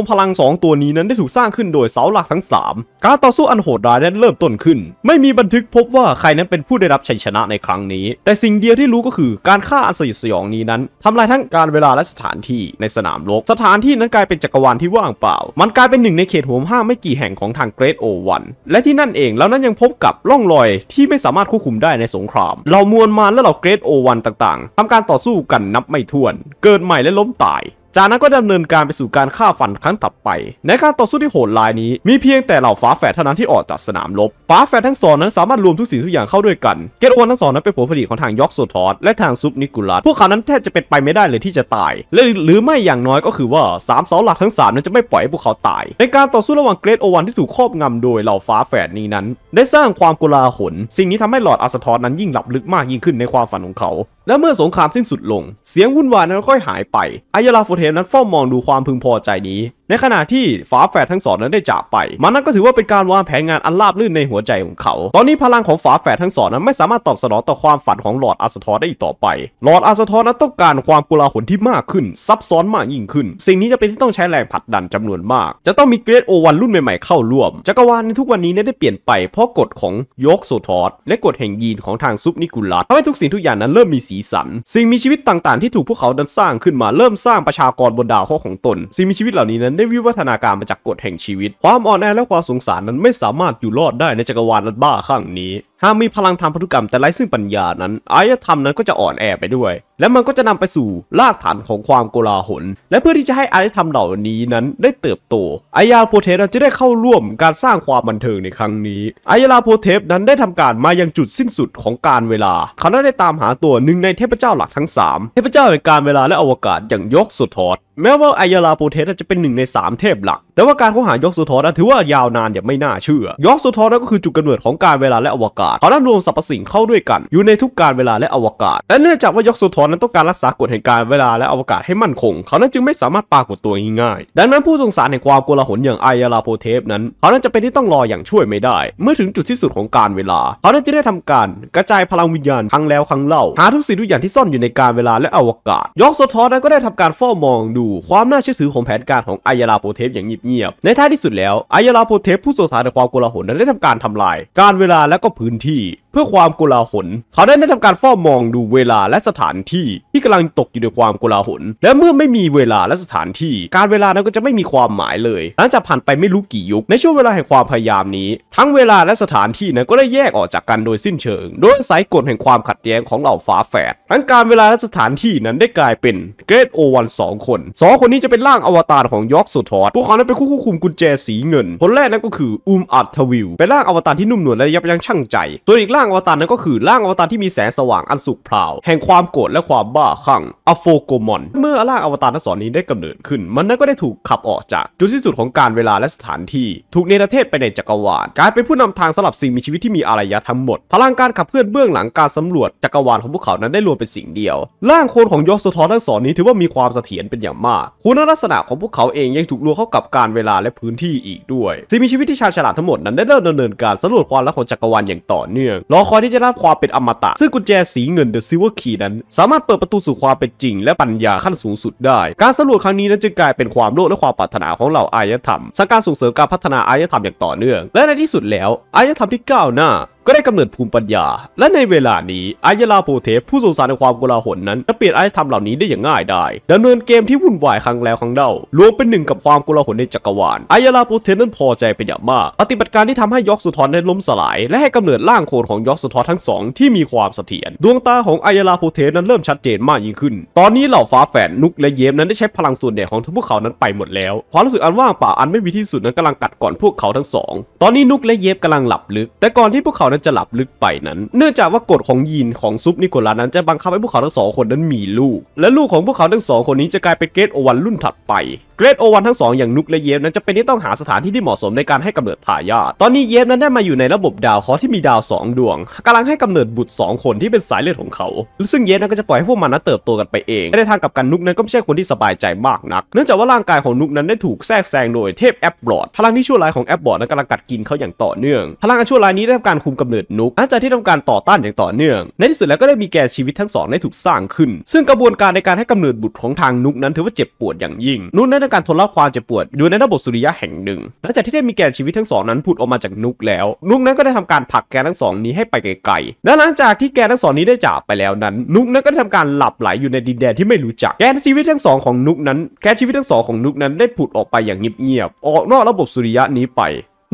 งพลัง 2 ตัวนี้นั้นได้ถูกสร้างขึ้นโดยเสาหลักทั้ง3การต่อสู้อันโหดร้ายนั้นเริ่มต้นขึ้น ไม่มีบันทึกพบว่าใครนั้นเป็นผู้ได้รับชัยชนะในครั้งนี้ แต่สิ่งเดียวที่รู้ก็คือ การฆ่าอันสยดสยองนี้นั้นทำลายทั้งการเวลาและสถานที่ในสนามรบสถานที่นั้นกลายเป็นจักรวาลที่ว่างเปล่ามันกลายเป็นหนึ่งในเขตห่วงห้ามไม่กี่แห่งของทางเกรทโอวันและที่นั่นเองแล้วนั้นยังพบกับร่องรอยที่ไม่สามารถควบคุมได้ในสงคราม เรามวลมาแลวเราเกรดโอวันต่างๆทำการต่อสู้กันนับไม่ถ้วน เกิดใหม่และล้มตายจากนั้นก็ดำเนินการไปสู่การฆ่าฟันครั้งต่อไป ในการต่อสู้ที่โหดร้ายนี้มีเพียงแต่เหล่าฟ้าแฝดเท่านั้นที่ออกจากสนามรบ ฟ้าแฝดทั้งสองนั้นสามารถรวมทุกสิ่งทุกอย่างเข้าด้วยกัน เกตโอนทั้งสองนั้นเป็นผลผลิตของทางยอกโซทอสและทางซุปนิกุลัส พวกเขานั้นแทบจะเป็นไปไม่ได้เลยที่จะตายและหรือไม่อย่างน้อยก็คือว่า3ามเสาหลักทั้ง3นั้นจะไม่ปล่อยให้พวกเขาตาย ในการต่อสู้ระหว่างเกรตโอวันที่ถูกครอบงำโดยเหล่าฟ้าแฝดนี้นั้นได้สร้างความกกลาหลสิ่งนี้ทำให้หลอดอัสทอสนั้นยิ่งหลับลึกมากยิ่งขึ้นในความฝันของเขา และเมื่อสงครามสิ้นสุดลง เสียงวุ่นวายนั้นค่อยหายไปอายาลาโฟเทปนั้นเฝ้ามองดูความพึงพอใจนี้ในขณะที่ฝาแฝดทั้งสองนั้นได้จากไป มันนั้นก็ถือว่าเป็นการวางแผนงานอันราบรื่นในหัวใจของเขา ตอนนี้พลังของฝาแฝดทั้งสองนั้นไม่สามารถตอบสนองต่อความฝันของหลอดอาสทอได้อีกต่อไปหลอดอาสทอนั้นต้องการความกุลาหลที่มากขึ้นซับซ้อนมากยิ่งขึ้น สิ่งนี้จะเป็นที่ต้องใช้แรงผลักดันจำนวนมาก จะต้องมีเกรดโอวันรุ่นใหม่ๆเข้าร่วมจักรวาลในทุกวันนี้ได้เปลี่ยนไปเพราะกฎของโยกโซทอสและกฎแห่งยีนของทางซุปนิกุลัสทำให้ทุกสิ่งทุกอย่างนั้นเริ่มมีสีสันสิ่งมีชีวิตต่าง ๆที่ถูกพวกเขาดันสร้างขึ้นมาเริ่มสร้างประชากรบนดาวเคราะห์ของตนสิ่งมีชีวิตเหล่านี้นั้นได้วิวัฒนาการมาจากกฎแห่งชีวิต ความอ่อนแอและความสงสารนั้นไม่สามารถอยู่รอดได้ในจักรวาลนันบ้าข้างนี้หากมีพลังทางพันธุกรรมแต่ไร้ซึ่งปัญญานั้นอารยธรรมนั้นก็จะอ่อนแอไปด้วย และมันก็จะนำไปสู่รากฐานของความโกลาหลและเพื่อที่จะให้อารยธรรมเหล่านี้นั้นได้เติบโตอายาโพเทสจะได้เข้าร่วมการสร้างความบันเทิงในครั้งนี้อายาโพเทสนั้นได้ทำการมายังจุดสิ้นสุดของการเวลาเขาได้ตามหาตัวหนึ่งในเทพเจ้าหลักทั้ง 3 เทพเจ้าในการเวลาและอวกาศอย่างยกสุดทอดแม้ว่าอายาลาโพเทสจะเป็นหนึ่งใน 3 เทพหลัก แต่ว่าการค้นหายกสุทอนถือว่ายาวนานอย่างไม่น่าเชื่อ ยกสุทอดนั้นก็คือจุดกำเนิดของการเวลาและอวกาศาศเขาได้รวมสรรพสิ่งเข้าด้วยกัน อยู่ในทุกการเวลาและอวกาศ และเนื่องจากว่ายกโซทอนนั้นต้องการรักษากฎแห่งการเวลาและอวกาศให้มั่นคง เขานั้นจึงไม่สามารถปรากฏตัวง่ายๆดังนั้นผู้สงสารแห่งความโกลาหลอย่างไอยาลาโพเทป นั้นเขานั้นจะเป็นที่ต้องรออย่างช่วยไม่ได้ เมื่อถึงจุดที่สุดของการเวลาเขานั้นจะได้ทำการกระจายพลังวิญญาณครั้งแล้วครั้งเล่าหาทุกสิ่งทุกอย่างที่ซ่อนอยู่ในการเวลาและอวกาศยกโซทอนนั้นก็ได้ทำการเฝ้ามองดูความน่าเชื่อถือของแผนการของไอยาลาโพเทปอย่างเงียบๆในท้ายที่สุดแล้วไอยาลาโพเทปผู้สงสารแห่งความโกลาหลนั้นได้ทำการทำลาย การเวลาและก็พื้นที่เพื่อความโกลาหล เขาได้ได้ทำการเฝ้ามองดูเวลาและสถานที่ ที่กำลังตกอยู่ในความโกลาหล และเมื่อไม่มีเวลาและสถานที่ การเวลานั้นก็จะไม่มีความหมายเลย หลังจากผ่านไปไม่รู้กี่ยุคในช่วงเวลาแห่งความพยายามนี้ ทั้งเวลาและสถานที่นั้นก็ได้แยกออกจากกันโดยสิ้นเชิง โดยสายกฎแห่งความขัดแย้งของเหล่าฟ้าแฝดทั้งการเวลาและสถานที่นั้นได้กลายเป็นเกรดโอวันสองคนสองคนนี้จะเป็นร่างอวตารของยอร์กสุทอดพวกเขานั้นเป็นคู่ควบคุมกุญแจสีเงินคนแรกนั้นก็คืออุมอัตทวิลเป็นร่างอวตารที่นุ่มนวลและยับยั้งชั่งใจส่วนอีกร่างอวตารนั้นก็คือร่างอวตารที่มีแสงสว่างอันสุกพราว แห่งความโกรธและความบ้าคลั่งอโฟโกมอนเมื่อร่างอวตารทั้งสองนี้ได้กำเนิดขึ้น มันนั้นก็ได้ถูกขับออกจากจุดสิ้นสุดของการเวลาและสถานที่ ถูกเนรเทศไปในจักรวาลกลายเป็นผู้นำทางสำหรับสิ่งมีชีวิตที่มีอารยะทั้งหมด พลังการขับเคลื่อนเบื้องหลังการสำรวจจักรวาลของพวกเขานั้นได้รวมเป็นสิ่งเดียวร่างโคนของยอสทอนทั้งสองนี้ถือว่ามีความเสถียรเป็นอย่างมาก คุณลักษณะของพวกเขาเองยังถูกรวมเข้ากับการเวลาและพื้นที่อีกด้วยสิ่งมีชีวิตที่ชาญฉลาดทั้งหมดนั้นได้เริ่มดำเนินการสำรวจความลับของจักรวาลอย่างต่อเนื่องรอคอยที่จะรับความเป็นอมตะ ซึ่งกุญแจสีเงินเดอะซิวเวอร์คีนั้น สามารถเปิดประตูสู่ความเป็นจริงและปัญญาขั้นสูงสุดได้ การสำรวจครั้งนี้นั้นจึงกลายเป็นความโลภและความปรารถนาของเหล่าอายธรรมสั้งการส่งเสริมการพัฒนาอายธรรมอย่างต่อเนื่อง และในที่สุดแล้ว อายธรรมที่ก้าวหน้าก็ได้กำเนิดภูมิปัญญา และในเวลานี้อายาลาโปเทสผู้สงสารในความโกลาหลนั้น จะเปลี่ยนอารยธรรมเหล่านี้ได้อย่างง่ายได้ดาเนินเกมที่วุ่นวายครั้งแล้วครั้งเล่ารวมเป็นหนึ่งกับความโกลาหลในจักรวาลอายาลาโปเทนั้นพอใจเป็นอย่างมากปฏิบัติการที่ทำให้ยอกสุทอนได้ล้มสลาย และให้กำเนิดร่างโคนของยอกสุทอนทั้งสอง ที่มีความเสถียรดวงตาของอายาลาโปเทนั้นเริ่มชัดเจนมากยิ่งขึ้น ตอนนี้เหล่าฟ้าแฝดนุกและเยมนั้นได้ใช้พลังส่วนใหญ่ของทั้งพวกเขานั้นไปหมดแล้วความรู้สึกอันว่างเปล่าอันไม่มีที่สุดนั้นกาลังกัดก่อนพวกเขาทั้งสองตอนนี้นุกและเยมกาลังหลับลึกแต่ก่อนที่พวกเขานั้นจะหลับลึกไปนั้น เนื่องจากว่ากฎของยีนของซุปนิโคลานั้น จะบังคับให้พวกเขาทั้งสองคนนั้นมีลูก และลูกของพวกเขาทั้งสองคนนี้จะกลายเป็นเกรทโอวันรุ่นถัดไปเกรทโอวันทั้งสองอย่างนุกและเยฟนั้นจะเป็นที่ต้องหาสถานที่ที่เหมาะสมในการให้กำเนิดทายาทตอนนี้เยฟนั้นได้มาอยู่ในระบบดาวเคราะห์ที่มีดาว 2 ดวง กำลังให้กำเนิดบุตร 2 คนที่เป็นสายเลือดของเขาซึ่งเยฟนั้นก็จะปล่อยให้พวกมันนั้นเติบโตกันไปเองในทางกับกันนุกนั้นก็ไม่ใช่คนที่สบายใจมากนักเนื่องจากว่าร่างกายของนุกนั้นได้ถูกแทรกแซงโดยเทพแอปบอร์ดพลังที่ชั่วร้ายของแอปบอร์ดนั้นกำลังกัดกินเขาอย่างต่อเนื่อง พลังอันชั่วร้ายนี้ได้รับการคุมกำเนิดนุกอาจากที่ทำการต่อต้านอย่างต่อเนื่อง ในที่สุดแล้วก็ได้มีแก่ชีวิตทั้งสองได้ถูกสร้างขึ้น ซึ่งกระบวนการในการให้กำเนิดบุตรของทางนุกนั้นถือว่าเจ็บปวดอย่างยิ่ง นุกได้ทำการทนรับความเจ็บปวดอยู่ในระบบสุริยะแห่งหนึ่ง หลังจากที่ได้มีแก่ชีวิตทั้งสองนั้นพูดออกมาจากนุกแล้ว นุกนั้นก็ได้ทำการผลักแก่ทั้งสองนี้ให้ไปไกลๆ และหลังจากที่แก่ทั้งสองนี้ได้จากไปแล้วนั้น นุกนั้นก็ได้ทำการหลับไหลอยู่ในดินแดนที่ไม่รู้จัก แก่ชีวิตทั้งสองของนุกนั้นแก่ชีวิตทั้งสองของนุกนั้นได้ผุดออกไปอย่างเงียบๆออกนอกระบบสุริยะนี้ไป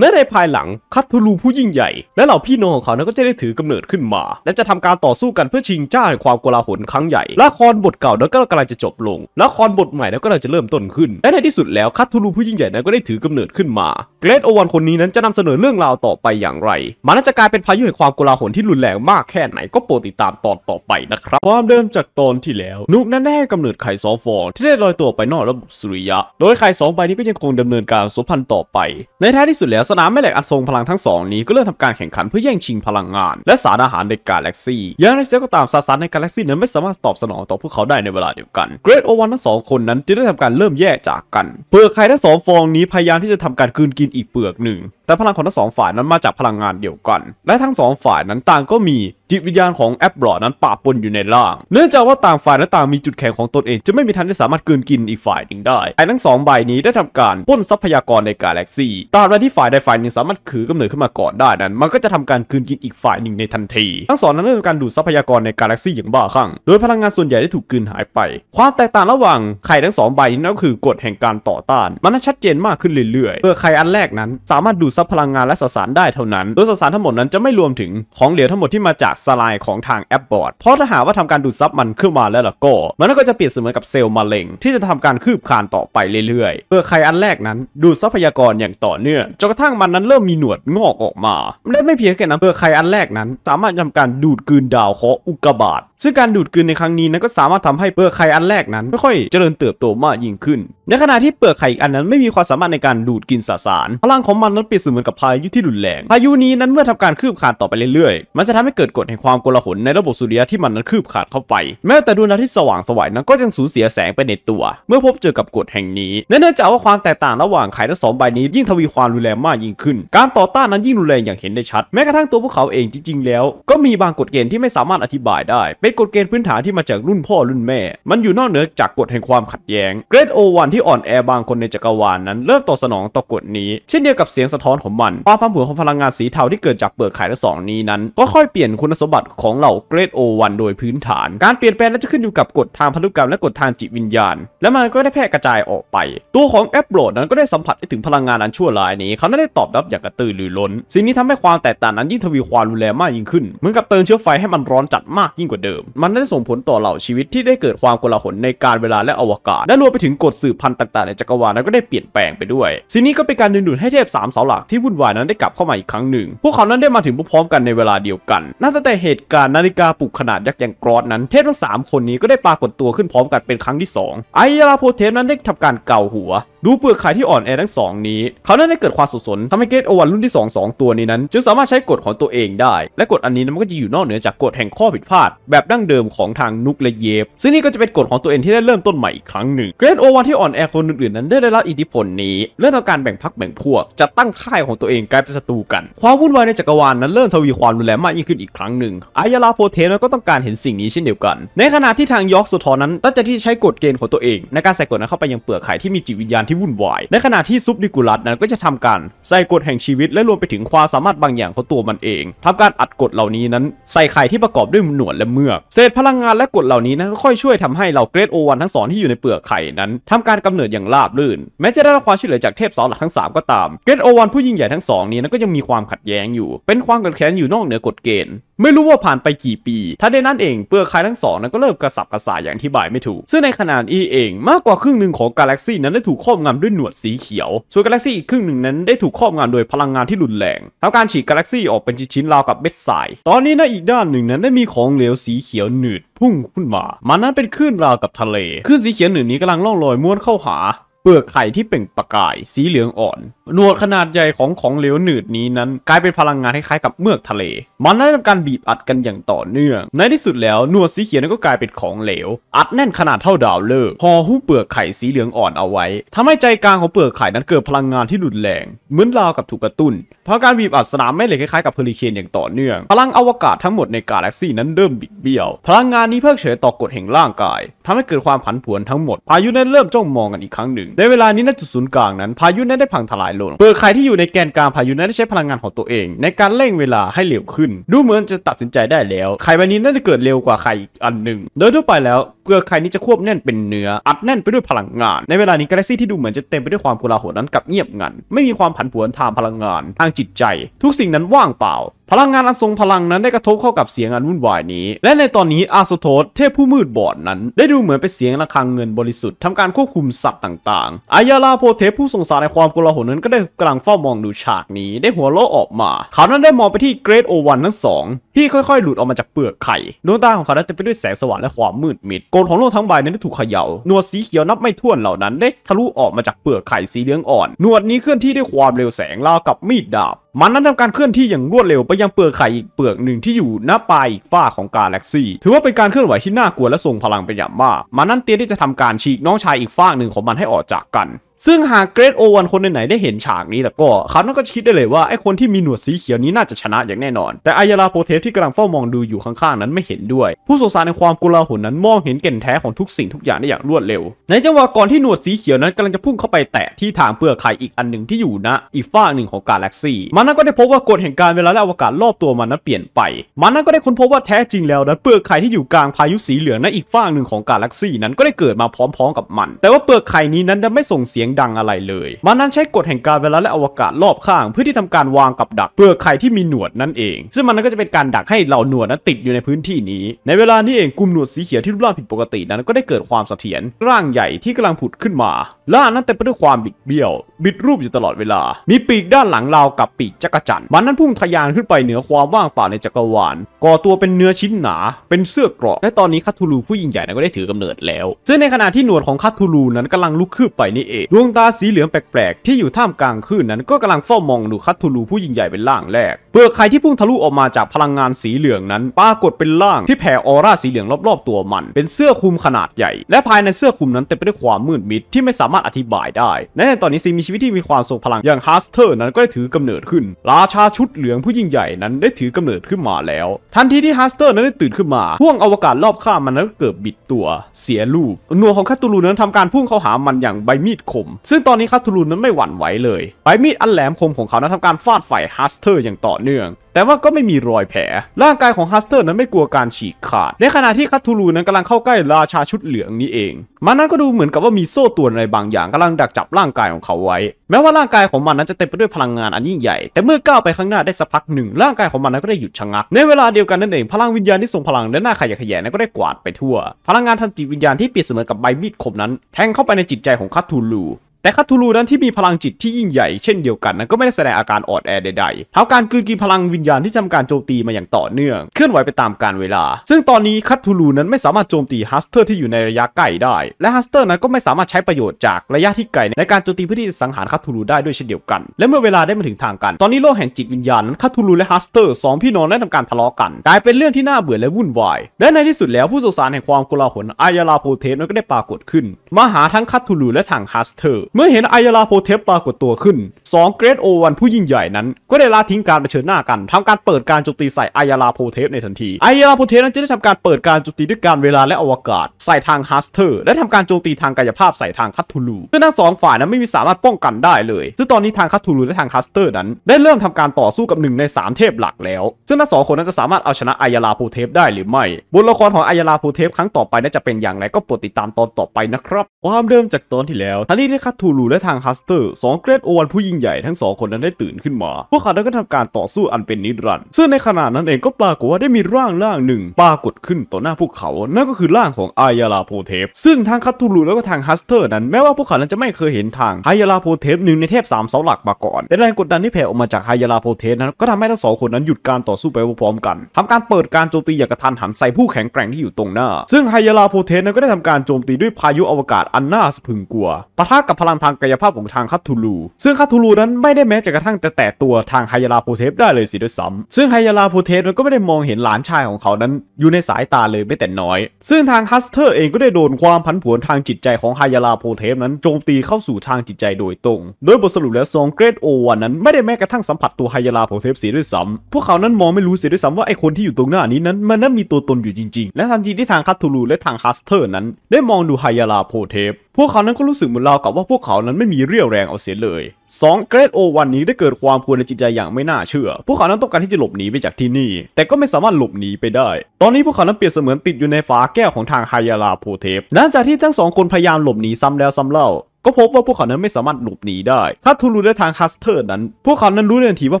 และในภายหลังคัตทูลูผู้ยิ่งใหญ่และเหล่าพี่น้องของเขานั้นก็จะได้ถือกำเนิดขึ้นมา และจะทำการต่อสู้กันเพื่อชิงเจ้าแห่งความโกลาหลครั้งใหญ่ละครบทเก่านั้นก็กำลังจะจบลงละครบทใหม่นั้นก็กำลังจะเริ่มต้นขึ้นและในที่สุดแล้วคัตทูลูผู้ยิ่งใหญ่นั้นก็ได้ถือกำเนิดขึ้นมาเกรทโอวันคนนี้นั้นจะนำเสนอเรื่องราวต่อไปอย่างไรมันจะกลายเป็นพายุแห่งความโกลาหลที่รุนแรงมากแค่ไหนก็โปรดติดตามตอนต่อไปนะครับความเดิมจากตอนที่แล้วนุกนั้นได้กำเนิดไข่สองฟองที่ได้ลอยตัวไปนอกระบบสุริยะ โดยไข่สองใบนี้ก็ยังคงดำเนินการสูพันต่อไปในท้ายที่สุดแล้วสนามแม่เหล็กอันทรงพลังทั้งสองนี้ก็เริ่มทำการแข่งขันเพื่อแย่งชิงพลังงานและสารอาหารในกาแล็กซี่ยัางไรเสียก็ตามซาซานในกาแล็กซี่นั้นไม่สามารถตอบสนองต่อพวกเขาได้ในเวลาเดียวกัน เกรดโอวันทั้งสองคนนั้นจึงได้ทำการเริ่มแยกจากกันเปลือกไข่ทั้งสองฟองนี้พยายามที่จะทำการคืนกินอีกเปลือกหนึ่ง แต่พลังของทั้งสองฝ่ายนั้นมาจากพลังงานเดียวกันและทั้งสองฝ่ายนั้นต่างก็มีจิตวิญญาณของแอปบรอดนั้นปะปนอยู่ในร่าง เนื่องจากว่าต่างฝ่ายและต่างมีจุดแข็งของตนเองจะไม่มีทางได้สามารถกืนกินอีกฝ่ายหนึ่งได้ ไอ้ทั้งสองใบนี้ได้ทำการป้นทรัพยากรในกาแล็กซี่ตามใดที่ฝ่ายใดฝ่ายหนึ่งสามารถขือกำเนิดขึ้นมาก่อนได้นั้น มันก็จะทำการคืนกินอีกฝ่ายหนึ่งในทันที ทั้งสองนั้นได้ทำการดูดทรัพยากรในกาแล็กซี่อย่างบ้าคลั่ง โดยพลังงานส่วนใหญ่ได้ถูกกืนหายไป ความแตกต่างระหว่างไข่ทั้งสองใบนี้นั่นก็คือกฎแห่งการต่อต้าน มันชัดเจนมากขึ้นเรื่อยๆเพื่อไข่อันแรกนั้นสามารถดูดรัพลังงานและสสารได้เท่านั้น โดยสสารทั้งหมดนั้นจะไม่รวมถึงของเหลวทั้งหมดที่มาจากสลายของทางแอปบอร์ด เพราะถ้าหากว่าทำการดูดซับมันขึ้นมาแล้วล่ะก็ มันก็จะเปรียบเสมือนกับเซลล์มะเร็งที่จะทำการคืบคานต่อไปเรื่อยๆ เพื่อใครอันแรกนั้นดูดทรัพยากรอย่างต่อเนื่อง จนกระทั่งมันนั้นเริ่มมีหนวดงอกออกมา และไม่เพียงแค่นั้นเพื่อใครอันแรกนั้น สามารถทำการดูดกืนดาวเคราะห์อุกกาบาตซึ่งการดูดกลืนในครั้งนี้นั้นก็สามารถทำให้เปลือกไข่อันแรกนั้นไม่ค่อยเจริญเติบโตมากยิ่งขึ้น ในขณะที่เปลือกไข่อีกอันนั้นไม่มีความสามารถในการดูดกินสสาร พลังของมันนั้นเปรียบเสมือนกับพายุที่รุนแรง พายุนี้นั้นเมื่อทำการคืบขาดต่อไปเรื่อย ๆ มันจะทำให้เกิดกฎแห่งความโกลาหลในระบบสุริยะที่มันนั้นคืบขาดเข้าไป แม้แต่ดวงอาทิตย์สว่างสวายนั้นก็ยังสูญเสียแสงไปในตัว เมื่อพบเจอกับกฎแห่งนี้เนื่องจากว่าความแตกต่างระหว่างไข่ทั้งสองใบนี้ยิ่งทวีความรุนแรงมากยิ่งขึ้น การต่อต้านนั้นยิ่งรุนแรงอย่างเห็นได้ชัดแม้กระทั่งตัวพวกเขาเองจริง ๆ แล้วก็มีบางกฎเกณฑ์ที่ไม่สามารถอธิบายได้เป็นกฎเกณฑ์พื้นฐานที่มาจากรุ่นพ่อรุ่นแม่ มันอยู่นอกเหนือจากกฎแห่งความขัดแย้ง เกรดโอวันที่อ่อนแอบางคนในจักรวาลนนั้นเริ่มตอบสนองต่อกฎนี้ เช่นเดียวกับเสียงสะท้อนของมัน ความผันผวนของพลังงานสีเทาที่เกิดจากเปลือกไข่ทั้งสองนี้นั้นก็ค่อยเปลี่ยนคุณสมบัติของเหล่าเกรดโอวันโดยพื้นฐาน การเปลี่ยนแปลงนั้นจะขึ้นอยู่กับกฎทางพันธุกรรมและกฎทางจิตวิญญาณ และมันก็ได้แพร่กระจายออกไป ตัวของแอปโหลดนั้นก็ได้สัมผัสได้ถึงพลังงานอันชั่วร้ายนี้ เขาได้ตอบรับอย่างกระตือรือร้น สิ่งนี้ทำให้ความแตกต่างนั้นยิ่งทวีความรุนแรงมากยิ่งขึ้นเหมือนกับเติมเชื้อไฟให้มันร้อนจัดมากยิ่งกว่าเดิิมมันได้ส่งผลต่อเหล่าชีวิตที่ได้เกิดความกลาหลในการเวลาและอวกาศ และรวมไปถึงกฎสืบพันธุ์ต่างๆในจักรวาลนั้นก็ได้เปลี่ยนแปลงไปด้วยสิ่งนี้ก็เป็นการดึงดูดให้เทพสามเสาหลักที่วุ่นวายนั้นได้กลับเข้ามาอีกครั้งหนึ่งพวกเขานั้นได้มาถึงพร้อมกันในเวลาเดียวกันน่าแต่เหตุการณ์นาฬิกาปลุกขนาดยักษ์อย่างกรอดนั้นเทพทั้ง3 คนนี้ก็ได้ปรากฏตัวขึ้นพร้อมกันเป็นครั้งที่2ไอยาลาโพเทพนั้นได้ทำการเกาหัวดูเปลือกไข่ที่อ่อนแอทั้งสองนี้ เขาได้ได้เกิดความสุขสน ทำให้เกตโอวันรุ่นที่ 2 2 ตัวนี้นั้น จึงสามารถใช้กฎของตัวเองได้ และกฎอันนี้มันก็จะอยู่นอกเหนือจากกฎแห่งข้อผิดพลาดแบบดั้งเดิมของทางนุกและเยฟซึ่งนี่ก็จะเป็นกฎของตัวเองที่ได้เริ่มต้นใหม่อีกครั้งหนึ่ง เกรโอวันที่อ่อนแอคนอื่นๆนั้นได้ได้รับอิทธิพลนี้ เรื่องการแบ่งพักแบ่งพวกจะตั้งค่ายของตัวเองกลายเป็นศัตรูกัน ความวุ่นวายในจักรวาลนั้นเริ่มทวีความรุนแรงมากยิ่งขึ้นอีกครั้งหนึ่งอายาลาโพเทนก็ต้องการเห็นสิ่งนี้เช่นเดียวกันในขณะที่ทางยอร์กสุทอนั้นตั้งใจที่ใช้กฎเกณฑ์ของตัวเอง ในการใส่กฎนั้นเข้าไปยังเปลือกไข่ที่มีจิตวิญญาณที่วุ่นวายในขณะที่ซุปดิกุลัสนั้นก็จะทำการ ใส่กฎแห่งชีวิตและรวมไปถึงความสามารถบางอย่างของตัวมันเอง ทำการอัดกฎเหล่านี้นั้นใส่ไข่ที่ประกอบด้วยหนวดและเมือก เศษพลังงานและกฎเหล่านี้นั้นก็ค่อยช่วยทำให้เหล่าเกรดโอวันทั้งสองที่อยู่ในเปลือกไข่นั้น ทำการกำเนิดอย่างราบรื่น แม้จะได้รับความช่วยเหลือจากเทพสางหลักทั้ง 3 ก็ตามเกรดโอวันผู้ยิ่งใหญ่ทั้งสองนี้นั้นก็ยังมีความขัดแย้งอยู่เป็นความกัดแค้นอยู่นอกเหนือกฎเกณฑ์ไม่รู้ว่าผ่านไปกี่ปี ทันใดนั้นเองเปลือกคายทั้งสอง นั้นก็เริ่มกระสับกระส่ายอย่างที่บายไม่ถูก ซึ่งในขนาดอีเองมากกว่าครึ่งหนึ่งของกาแล็กซี่นั้นได้ถูกครอบงำด้วยหนวดสีเขียว ส่วนกาแล็กซี่อีกครึ่งหนึ่งนั้นได้ถูกครอบงำโดยพลังงานที่รุนแรงทำการฉีกกาแล็กซี่ออกเป็นชิ้นๆ ราวกับเม็ดทราย ตอนนี้นะอีกด้านหนึ่งนั้นได้มีของเหลวสีเขียวหนืดพุ่งขึ้นมามันนั้นเป็นคลื่นราวกับทะเล คลื่นสีเขียวหนืดนี้กำลังล่องลอยม้วนเข้าหา เปลือกไข่ที่เป่งประกายสีเหลืองอ่อนหนวดขนาดใหญ่ของของเหลวหนืดนี้นั้นกลายเป็นพลังงานคล้ายๆกับเมือกทะเลมันได้ทำการบีบอัดกันอย่างต่อเนื่อง ในที่สุดแล้วหนวดสีเขียวนั้นก็กลายเป็นของเหลว อัดแน่นขนาดเท่าดาวฤกษ์ห่อหุ้มเปลือกไข่สีเหลืองอ่อนเอาไว้ ทำให้ใจกลางของเปลือกไข่นั้นเกิดพลังงานที่รุนแรงเหมือนราวกับถูกกระตุ้นเพราะการบีบอัดสนามแม่เหล็กคล้ายๆกับเฮอริเคนอย่างต่อเนื่อง พลังอวกาศทั้งหมดในกาแล็กซี่นั้นเริ่มบิดเบี้ยว พลังงานนี้เพิกเฉยต่อกฎแห่งร่างกาย ทำให้เกิดความผันผวนทั้งหมดพายุนั้นเริ่มจ้องมองกันอีกครั้งหนึ่งในเวลานี้ณจุดศูนย์กลางนั้นพายุนั้นได้พังทลายโลงเปอดใครที่อยู่ในแกนกลางพายุนั้นได้ใช้พลังงานของตัวเอง ในการเร่งเวลาให้เร็วขึ้น ดูเหมือนจะตัดสินใจได้แล้วไข่ใบนี้น่าจะเกิดเร็วกว่าไข่อีกอันหนึ่ง โดยทั่วไปแล้วเปลือกไข่นี้จะควบแน่นเป็นเนื้อ อัดแน่นไปด้วยพลังงาน ในเวลานี้กาแล็กซี่ที่ดูเหมือนจะเต็มไปด้วยความโกลาหลนั้นกับเงียบงันไม่มีความผันผวนทางพลังงาน ทางจิตใจ ทุกสิ่งนั้นว่างเปล่าพลังงานอันทรงพลังนั้นได้กระทบเข้ากับเสียงอันวุ่นวายนี้ และในตอนนี้อาสโตสเทพผู้มืดบอดนั้น ได้ดูเหมือนเป็นเสียงระฆังเงินบริสุทธิ์ทำการควบคุมสัตว์ต่างๆ อายาลาโพเทพผู้สงสารในความโกลาหลนั้นก็ได้กำลังเฝ้ามองดูฉากนี้ ได้หัวเราะออกมา เขานั้นได้มองไปที่เกรดโอวันทั้งสองที่ค่อยๆ หลุดออกมาจากเปลือกไข่ดวงตาของเขาได้เต็มไปด้วยแสงสว่างและความมืดมิดโกนของโลกทั้งใบนั้นได้ถูกเขย่าหนวดสีเขียวนับไม่ถ้วนเหล่านั้นได้ทะลุออกมาจากเปลือกไข่สีเหลืองอ่อนหนวดนี้เคลื่อนที่ด้วยความเร็วแสงราวกับมีดดาบมันนั้นทำการเคลื่อนที่อย่างรวดเร็วไปยังเปลือกไข่อีกเปลือกหนึ่งที่อยู่หน้าปลายอีกฝ้าของกาแล็กซี่ถือว่าเป็นการเคลื่อนไหวที่น่ากลัวและทรงพลังเป็นอย่างมากมันนั้นเตรียมที่จะทำการฉีกน้องชายอีกฝ้าหนึ่งของมันให้ออกจากกันซึ่งหากเกรดโอวันคนไหนได้เห็นฉากนี้แล้วก็เขาน่าก็คิดได้เลยว่าไอ้คนที่มีหนวดสีเขียวนี้น่าจะชนะอย่างแน่นอน แต่อายาลาโปเทฟที่กำลังเฝ้ามองดูอยู่ข้างๆนั้นไม่เห็นด้วย ผู้สงสารในความกุลาหุนนั้นมองเห็นเก่นแท้ของทุกสิ่งทุกอย่างได้อย่างรวดเร็ว ในจังหวะก่อนที่หนวดสีเขียวนั้นกำลังจะพุ่งเข้าไป แตะที่ทางเปลือกไข่อีกอันหนึ่งที่อยู่นะอีกฝาหนึ่งของกาแล็กซี่มันนั้นก็ได้พบว่ากฎแห่งการเวลาและอวกาศรอบตัวมันนั้นเปลี่ยนไปมันนั้นก็ได้ค้นพบว่าแท้จริงแล้วนั้นเปลือกไข่ที่อยู่กลางพายุสีเหลืองนั้นอีกฝ่งหนึ่งของกาแล็กซี่นั้นก็ได้เกิดมาพร้อมๆกับมัน แต่ว่าเปลือกไข่นี้นั้นจะไม่ส่งเสียงดังอะไรเลยมันนั้นใช้กฎแห่งการเวลาและอวกาศรอบข้าง เพื่อที่ทำการวางกับดักเพื่อใครที่มีหนวดนั่นเอง ซึ่งมันนนั้ก็จะเป็นการดักให้เหล่าหนวดนั้นติดอยู่ในพื้นที่นี้ ในเวลานี้เองกลุ่มหนวดสีเขียวที่รูปร่างผิดปกติ นั้นก็ได้เกิดความเสถียรร่างใหญ่ที่กำลังผุดขึ้นมาล่านั้นเต็มไปด้วยความบิดเบี้ยว บิดรูปอยู่ตลอดเวลา มีปีกด้านหลังราวกับปีกจักรจัน มันนั้นพุ่งทะยานขึ้นไปเหนือความว่างเปล่าในจักรวาล ก่อตัวเป็นเนื้อชิ้นหนาเป็นเสื้อเกราะและตอนนี้คาทูลูผู้ยิ่งใหญ่นั้นก็ได้ถือกำเนิดแล้วซึ่งในขณะที่หนวดของคาทูลูนั้นกำลังลุกคืบไปนี่เองดววงตาสีเหลืองแปลกๆที่อยู่ท่ามกลางคลื่นนั้นก็กำลังเฝ้ามองดูคัตทูลูผู้ยิ่งใหญ่เป็นล่างแรกเปลือกไข่ที่พุ่งทะลุออกมาจากพลังงานสีเหลืองนั้น ปรากฏเป็นล่างที่แผ่ออร่าสีเหลืองรอบๆตัวมัน เป็นเสื้อคลุมขนาดใหญ่ และภายในเสื้อคลุมนั้นเต็มไปด้วยความมืดมิดที่ไม่สามารถอธิบายได้ในตอนนี้สิ่งมีชีวิตที่มีความทรงพลังอย่างฮัสเตอร์ นั้นก็ได้ถือกำเนิดขึ้น ราชาชุดเหลืองผู้ยิ่งใหญ่นั้นได้ถือกำเนิดขึ้นมาแล้ว ทันทีที่ฮัสเตอร์นั้นได้ตื่นขึ้นมาพ่วงอวกาศรอบข้ามมันนั้นก็เกิดบิดตัว เสียรูปหน่วของคาตูลูนั้นทำการพุ่งเข้าหามันอย่างใบมีดคม ซึ่งตอนนี้คาตูลูนั้นไม่หวั่นไหวเลยใบมีดอันแหลมคมของเขานั้นทาการฟาด่ายฮาสเตอร์อย่างต่อเนื่องแต่ว่าก็ไม่มีรอยแผล ร่างกายของฮัสเตอร์นั้นไม่กลัวการฉีกขาด ในขณะที่คัตทูลูนั้นกำลังเข้าใกล้ราชาชุดเหลืองนี้เอง มันนั้นก็ดูเหมือนกับว่ามีโซ่ตรวนอะไรบางอย่างกำลังดักจับร่างกายของเขาไว้ แม้ว่าร่างกายของมันนั้นจะเต็มไปด้วยพลังงานอันยิ่งใหญ่ แต่เมื่อก้าวไปข้างหน้าได้สักพักหนึ่ง ร่างกายของมันนั้นก็ได้หยุดชะงัก ในเวลาเดียวกันนั่นเอง พลังวิญญาณที่ทรงพลังและหน้าขยะแขยงนั้นก็ได้กวาดไปทั่ว พลังงานทันจิตวิญญาณที่เปรียบเสมือนกับใบมีดคมนั้นแทงเข้าไปในจิตใจของคัตทูลูแต่คาทูลูนั้นที่มีพลังจิตที่ยิ่งใหญ่เช่นเดียวกันนั้นก็ไม่ได้แสดงอาการอ่อนแอใดๆเท่าการกืนกินพลังวิญญาณที่ทำการโจมตีมาอย่างต่อเนื่อง เคลื่อนไหวไปตามกาลเวลา ซึ่งตอนนี้คัทูลูนั้นไม่สามารถโจมตีฮัสเตอร์ที่อยู่ในระยะใกล้ได้ และฮัสเตอร์นั้นก็ไม่สามารถใช้ประโยชน์จากระยะที่ไกลในการโจมตีเพื่อที่จะสังหารคัทูลูได้ด้วยเช่นเดียวกัน และเมื่อเวลาได้มาถึงทางกัน ตอนนี้โลกแห่งจิตวิญญาณ คัทูลูและฮัสเตอร์สองพี่น้องได้ทำการทะเลาะกันกลายเป็นเรื่องที่น่าเบื่อและวุ่นวายและในที่สุดแล้วผู้สสารแห่งความกลาหลอายาลาโพเทสก็ได้ปรากฏขึ้นมาหาทั้งคาทูลูและทางฮัสเตอร์เมื่อเห็นไอยาลาโพเทปปรากฏตัวขึ้น2เกรดโอวันผู้ยิ่งใหญ่นั้นก็ได้ลาทิ้งการเผชิญหน้ากันทำการเปิดการโจมตีใส่อายาลาโพเทสในทันทีอายาลาโพเทสนั้นจะได้ทำการเปิดการโจมตีด้วยการเวลาและอวกาศใส่ทางฮัสเตอร์และทำการโจมตีทางกายภาพใส่ทางคัตทูลูซึ่งทั้งสองฝ่ายนั้นไม่มีสามารถป้องกันได้เลยซึ่งตอนนี้ทางคัตทูลูและทางฮัสเตอร์นั้นได้เริ่มทำการต่อสู้กับหนึ่งใน3 เทพหลักแล้วซึ่งทั้งสองคนนั้นจะสามารถเอาชนะอายาลาโพเทสได้หรือไม่บทละครของอายาลาโพเทสครั้งต่อไปน่าจะเป็นอย่างไรก็โปรดติดตามตอนต่อไปนะครับความเริ่มจากตอนที่แล้วทันทีที่คัตทูลูและทางฮัสเตอร์สองเกรดโอวันผู้ยิ่งใหญ่ทั้งสองคนนั้นได้ตื่นขึ้นมา พวกเขาได้ก็ทำการต่อสู้อันเป็นนิรันด์ซึ่งในขณะนั้นเองก็ปรากฏว่าได้มีร่างร่างหนึ่งปรากฏขึ้นต่อหน้าพวกเขา นั่นก็คือร่างของอายาลาโพเทปซึ่งทางคัตทูลูแล้วก็ทางฮัสเตอร์นั้นแม้ว่าพวกเขานั้นจะไม่เคยเห็นทางไฮยาลาโพเทปหนึ่งในเทพสามเสาหลักมาก่อน แต่แรงกดดันที่แผ่ออกมาจากไฮยาลาโพเทปนั้นก็ทำให้ทั้งสองคนนั้นหยุดการต่อสู้ไปพร้อมกันทำการเปิดการโจมตีอย่างกระทันหันใส่ผู้แข็งแกร่งที่อยู่ตรงหน้า ซึ่งไฮยาลาโพเทปนั้นก็ได้ทำการโจมตีด้วยพายุอวกาศอันน่าสะพึงกลัวปะทะกับพลังทางกายภาพของทางคัตทูลูซึ่งคัตทูลูนั้นไม่ได้แม้จะกระทั่งจะแตะตัวทางไฮยาลาโพเทสได้เลยสิด้วยซ้ำ ซึ่งไฮยาลาโพเทสมันก็ไม่ได้มองเห็นหลานชายของเขานั้นอยู่ในสายตาเลยไม่แต่น้อย ซึ่งทางฮัสเตอร์เองก็ได้โดนความผันผวนทางจิตใจของไฮยาลาโพเทสนั้นโจมตีเข้าสู่ทางจิตใจโดยตรง โดยบทสรุปแล้วซองเกรดโอวันนั้น ไม่ได้แม้กระทั่งสัมผัสตัวไฮยาลาโพเทสสิด้วยซ้ำ พวกเขานั้นมองไม่รู้สิด้วยซ้ำว่าไอคนที่อยู่ตรงหน้านี้นั้น มันนั้นมีตัวตนอยู่จริงๆ และทันทีที่ทางคัตทูลูและทางฮัสเตอร์นั้น ได้มองดูไฮยาลาโพเทสพวกเขานั้นก็รู้สึกเหมือนเรากับว่าพวกเขานั้นไม่มีเรี่ยวแรงเอาเสียเลย 2. เกรดโอวันนี้ได้เกิดความพวนในจิตใจอย่างไม่น่าเชื่อ พวกเขานั้นต้องการที่จะหลบหนีไปจากที่นี่ แต่ก็ไม่สามารถหลบหนีไปได้ ตอนนี้พวกเขานั้นเปรียบเสมือนติดอยู่ในฝาแก้วของทางไฮยาลาโพเทปหลังจากที่ทั้งสองคนพยายามหลบหนีซ้ำแล้วซ้ำเล่าก็พบว่าพวกเขานั้นไม่สามารถหลบหนีได้ ถ้าทูรูและทางคาสเตอร์นั้น พวกเขานั้นรู้ทันทีว่า